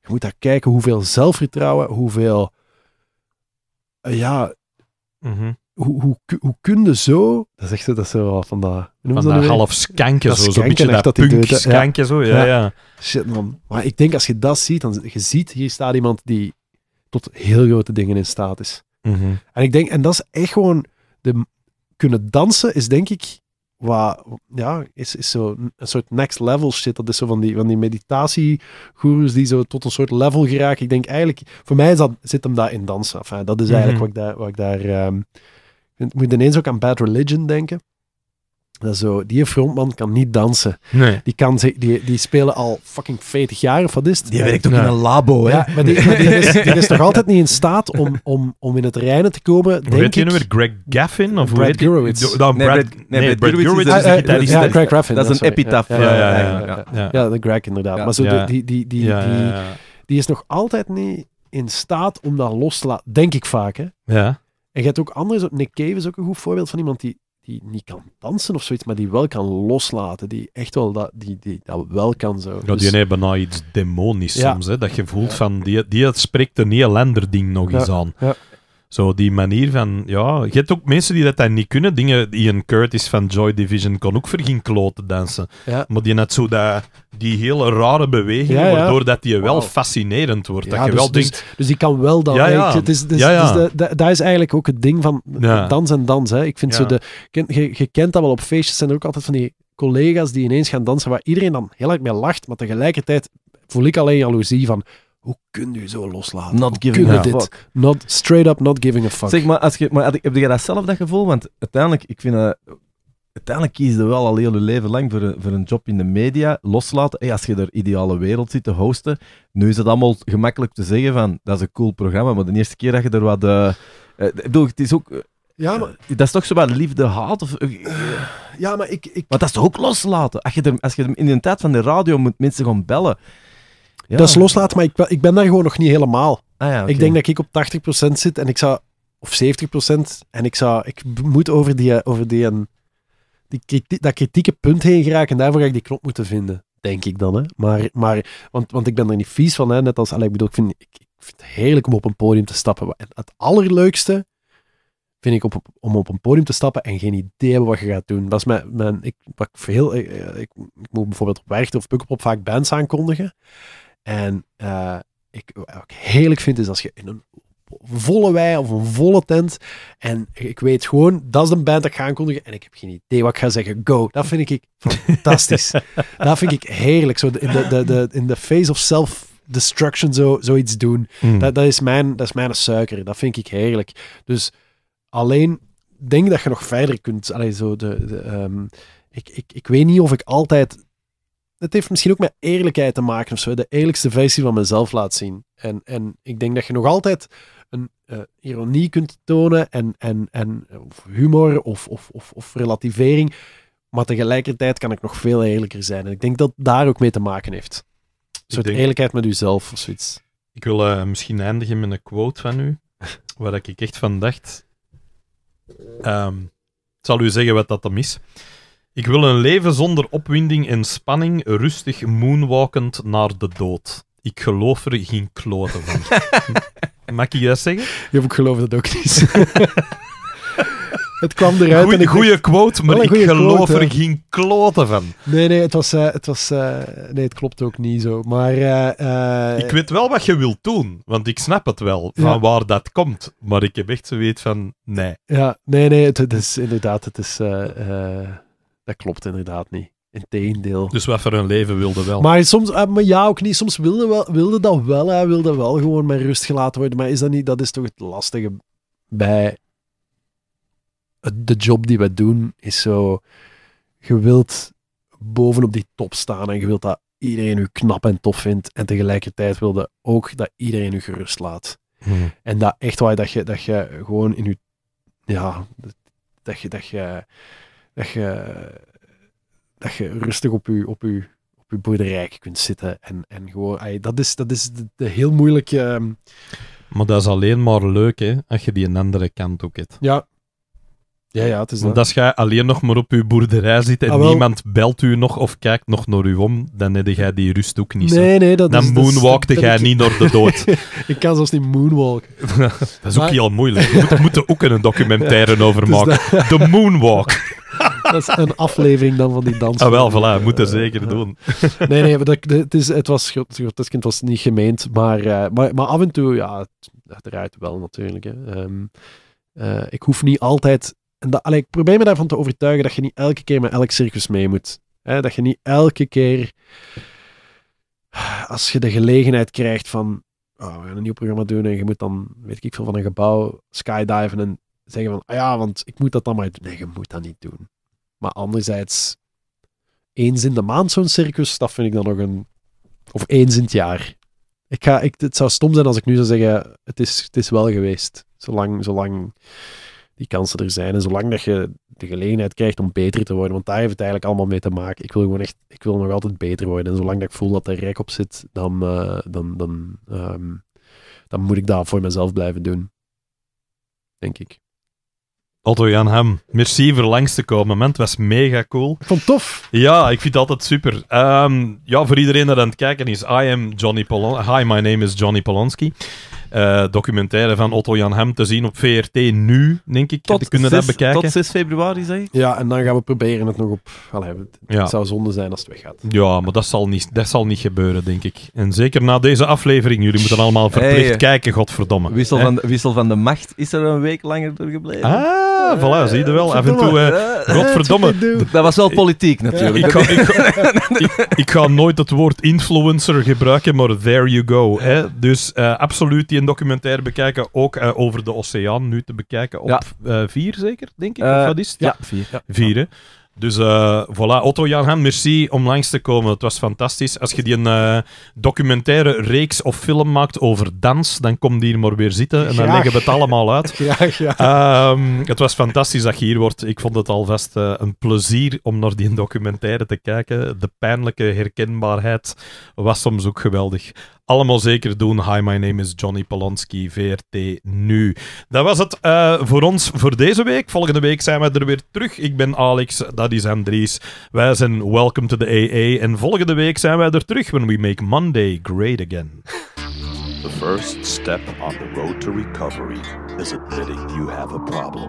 je moet daar kijken hoeveel zelfvertrouwen, hoeveel. Eh, ja. Mhm. Hoe, hoe, hoe kun je zo. Dat zegt ze, dat is zo van dat. Van dat half skanken, zo. Zo'n beetje dat, dat skankje zo. Ja, ja, Shit, man. Maar ik denk als je dat ziet, dan je ziet hier staat iemand die tot heel grote dingen in staat is. Mhm. En ik denk, en dat is echt gewoon. De, kunnen dansen is denk ik wat, ja, is, is zo een soort next level shit. Dat is zo van die, van die meditatiegoeroes die zo tot een soort level geraken. Ik denk eigenlijk, voor mij is dat, zit hem daar in dansen. dat is eigenlijk mhm. wat ik daar... Wat ik daar ehm, ik moet ineens ook aan Bad Religion denken. Dat zo, die frontman kan niet dansen. Nee. Die, kan, die, die spelen al fucking 40 jaar, of wat is het? Die werkt ook in een labo, hè? Ja, maar, die, is, die, is, toch altijd niet in staat om, om, om in het reinen te komen, denk je heet ik. weer? Greg Gaffin? Of Brad Gurewitz. nee, Brad, Greg Gaffin. Dat is een epitaph. Eh, ja, de Greg inderdaad. Maar zo, die, die, die, die is nog altijd niet in staat om dat los te laten, denk ik vaak, hè? Ja. En je hebt ook anders, Nick Cave is ook een goed voorbeeld van iemand die die niet kan dansen of zoiets, maar die wel kan loslaten. Die echt wel dat, die, die, dat wel kan zo. Dus die dus... nou iets demonisch soms. Hè? Dat je voelt van, die, die spreekt een heel ding nog eens aan. Zo die manier van, ja, je hebt ook mensen die dat dan niet kunnen. Dingen, Ian Curtis van Joy Division kon ook verging kloten dansen. Maar die net zo dat, die hele rare beweging, waardoor dat die wel fascinerend wordt. dat je dus, wel dus denkt... dus die kan wel dan. Ja, Het is, dus, dat is eigenlijk ook het ding van dans en dans. Hè. Ik vind zo de, je, je kent dat wel op feestjes, zijn er ook altijd van die collega's die ineens gaan dansen, waar iedereen dan heel erg mee lacht, maar tegelijkertijd voel ik alleen jaloezie van hoe kun je zo loslaten? Not giving a dit? fuck. Not, straight up not giving a fuck. Zeg maar, als je, maar heb jij dat zelf dat gevoel? Want uiteindelijk, ik vind uiteindelijk kies je wel al heel je leven lang voor een, voor een job in de media, loslaten. Hey, als je er ideale wereld zit te hosten, nu is het allemaal gemakkelijk te zeggen van, dat is een cool programma, maar de eerste keer dat je er wat... Eh, eh, ik bedoel, het is ook... Eh, ja, maar... Dat is toch zo wat liefde, haat? Of, ja, maar ik, ik... dat is ook loslaten? Als je, er, als je in de tijd van de radio moet mensen gaan bellen... Dat is loslaten, maar ik, ik, ben daar gewoon nog niet helemaal. Ah, ja, Ik denk dat ik op 80% zit en ik zou, of 70%, en ik zou, ik moet over die, eh, over die, ehm, die dat kritieke punt heen geraken en daarvoor ga ik die knop moeten vinden. Denk ik dan, hè. Maar, maar want, want ik ben er niet vies van, hè. Net als, Allez, ik bedoel, ik vind, ik, ik vind het heerlijk om op een podium te stappen. het allerleukste vind ik op, om op een podium te stappen en geen idee hebben wat je gaat doen. Dat is mijn, mijn ik, ik veel, eh, eh, ik, ik moet bijvoorbeeld op werk of Pukkelpop vaak bands aankondigen. En eh, ik, wat ik heerlijk vind, is als je in een volle wei of een volle tent. En ik weet gewoon, dat is een band dat ik ga aankondigen. En ik heb geen idee wat ik ga zeggen. Go. Dat vind ik fantastisch. dat vind ik heerlijk. Zo in de, de, de, in de face of self destruction zo, zoiets doen. Hmm. Dat, dat, is mijn, dat is mijn suiker. Dat vind ik heerlijk. Dus alleen denk dat je nog verder kunt. Allee, zo de, ehm, ik, ik, ik weet niet of ik altijd dat heeft misschien ook met eerlijkheid te maken of zo. De eerlijkste versie van mezelf laat zien. En, en ik denk dat je nog altijd een eh, ironie kunt tonen en, en, en eh, of humor of, of, of, of relativering. Maar tegelijkertijd kan ik nog veel eerlijker zijn. En ik denk dat daar ook mee te maken heeft. Zo soort eerlijkheid met uzelf of zoiets. Ik wil eh, misschien eindigen met een quote van u, waar ik echt van dacht. Ehm, ik zal u zeggen wat dat dan is. Ik wil een leven zonder opwinding en spanning, rustig moonwalkend naar de dood. Ik geloof er geen kloten van. Mag ik dat zeggen? Ja, ik geloof dat ook niet. Het kwam eruit. Goeie, een goede quote, maar ik geloof er geen kloten van. Nee, nee, het, was, eh, het, was, eh, nee, het klopt ook niet zo. Maar, eh, ik weet wel wat je wilt doen, want ik snap het wel van waar dat komt. Maar ik heb echt zoiets van: nee. Ja, nee, nee, het, het is inderdaad, het is. Dat klopt inderdaad niet. Integendeel. Dus wat voor hun leven wilde wel. Maar soms, eh, maar ja, ook niet. Soms wilde, wel, wilde dat wel. Hij wilde wel gewoon met rust gelaten worden. Maar is dat niet, dat is toch het lastige bij de job die we doen. Is zo, je wilt bovenop die top staan en je wilt dat iedereen u knap en tof vindt. En tegelijkertijd wilde ook dat iedereen u gerust laat. Hmm. En dat echt waar, dat je, dat je gewoon in je, ja, dat je, dat je dat je, dat je rustig op je, op, je, op je boerderij kunt zitten. En, en gewoon, ay, dat is, dat is de, heel moeilijke... Ehm, maar dat is alleen maar leuk, hè, als je die een andere kant ook hebt. Ja, ja, ja, het is Want als jij alleen nog maar op je boerderij zit en ah, niemand belt u nog of kijkt nog naar u om, dan heb jij die rust ook niet. Nee, nee, dat dan is, moonwalkte jij niet naar de dood. ik kan zelfs niet moonwalk dat is maar... ook heel moeilijk. We moeten ook een documentaire over maken. De moonwalk dat is een aflevering dan van die dans. Ah, wel, voilà, moet er zeker doen. nee, nee, dat, het, is, het, was, het was niet gemeend, maar, eh, maar, maar af en toe, ja, uiteraard wel natuurlijk. Hè. Ehm, eh, ik hoef niet altijd. En dat, ik probeer me daarvan te overtuigen dat je niet elke keer met elk circus mee moet. Hè? Dat je niet elke keer, als je de gelegenheid krijgt van. Oh, we gaan een nieuw programma doen en je moet dan, weet ik veel, van een gebouw skydiven en zeggen van, ah ja, want ik moet dat dan maar doen. Nee, je moet dat niet doen. Maar anderzijds, eens in de maand zo'n circus, dat vind ik dan nog een... Of eens in het jaar. Ik ga, ik, het zou stom zijn als ik nu zou zeggen, het is, het is wel geweest. Zolang, zolang die kansen er zijn en zolang dat je de gelegenheid krijgt om beter te worden, want daar heeft het eigenlijk allemaal mee te maken. Ik wil gewoon echt, ik wil nog altijd beter worden. En zolang dat ik voel dat er rek op zit, dan, eh, dan, dan, ehm, dan moet ik dat voor mezelf blijven doen. Denk ik. Otto Jan Hem, merci voor langs te komen. Het was mega cool. Ik vond het tof. Ja, ik vind het altijd super. Um, ja, voor iedereen dat aan het kijken is, I am Johnny Polon Hi, my name is Johnny Polonski. Eh, documentaire van Otto Jan Hem te zien op VRT nu, denk ik. Tot kunnen dat bekijken. Tot 6 februari, zeg ik. Ja, en dan gaan we proberen het nog op... Allee, het zou zonde zijn als het weggaat. Ja, maar dat zal, niet, dat zal niet gebeuren, denk ik. En zeker na deze aflevering. Jullie moeten allemaal verplicht kijken, godverdomme. Wissel van, de, wissel van de Macht is er een week langer door gebleven. Ah, voilà, eh, zie je wel. Af en toe... Uh, godverdomme. Dat was wel politiek, natuurlijk. Ik ga, ik, ga, nooit het woord influencer gebruiken, maar there you go. Hè. Dus absoluut, een documentaire bekijken, ook eh, over de oceaan, nu te bekijken op eh, vier zeker, denk ik. Eh, of wat is Ja, vier. Ja. Vier, hè? Dus uh, voilà, Otto Jan merci om langs te komen. Het was fantastisch. Als je die een documentaire reeks of film maakt over dans, dan kom die hier maar weer zitten en dan leggen we het allemaal uit. Ja, ja. Ehm, het was fantastisch dat je hier wordt. Ik vond het alvast uh, een plezier om naar die documentaire te kijken. De pijnlijke herkenbaarheid was soms ook geweldig allemaal zeker doen. Hi, my name is Johnny Polanski, VRT Nu. Dat was het eh, voor ons voor deze week. Volgende week zijn we er weer terug. Ik ben Alex, dat is Andries. Wij zijn Welcome to the AA. En volgende week zijn wij er terug when we make Monday great again. The first step on the road to recovery is admitting you have a problem.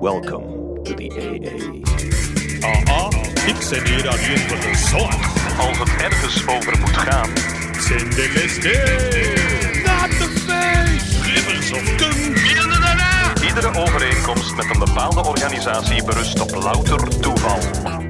Welcome to the AA. Aha, ik zit hier alleen voor de Als het ergens over moet gaan What's in the list Not the face! Iedere overeenkomst met een bepaalde organisatie berust op louter toeval.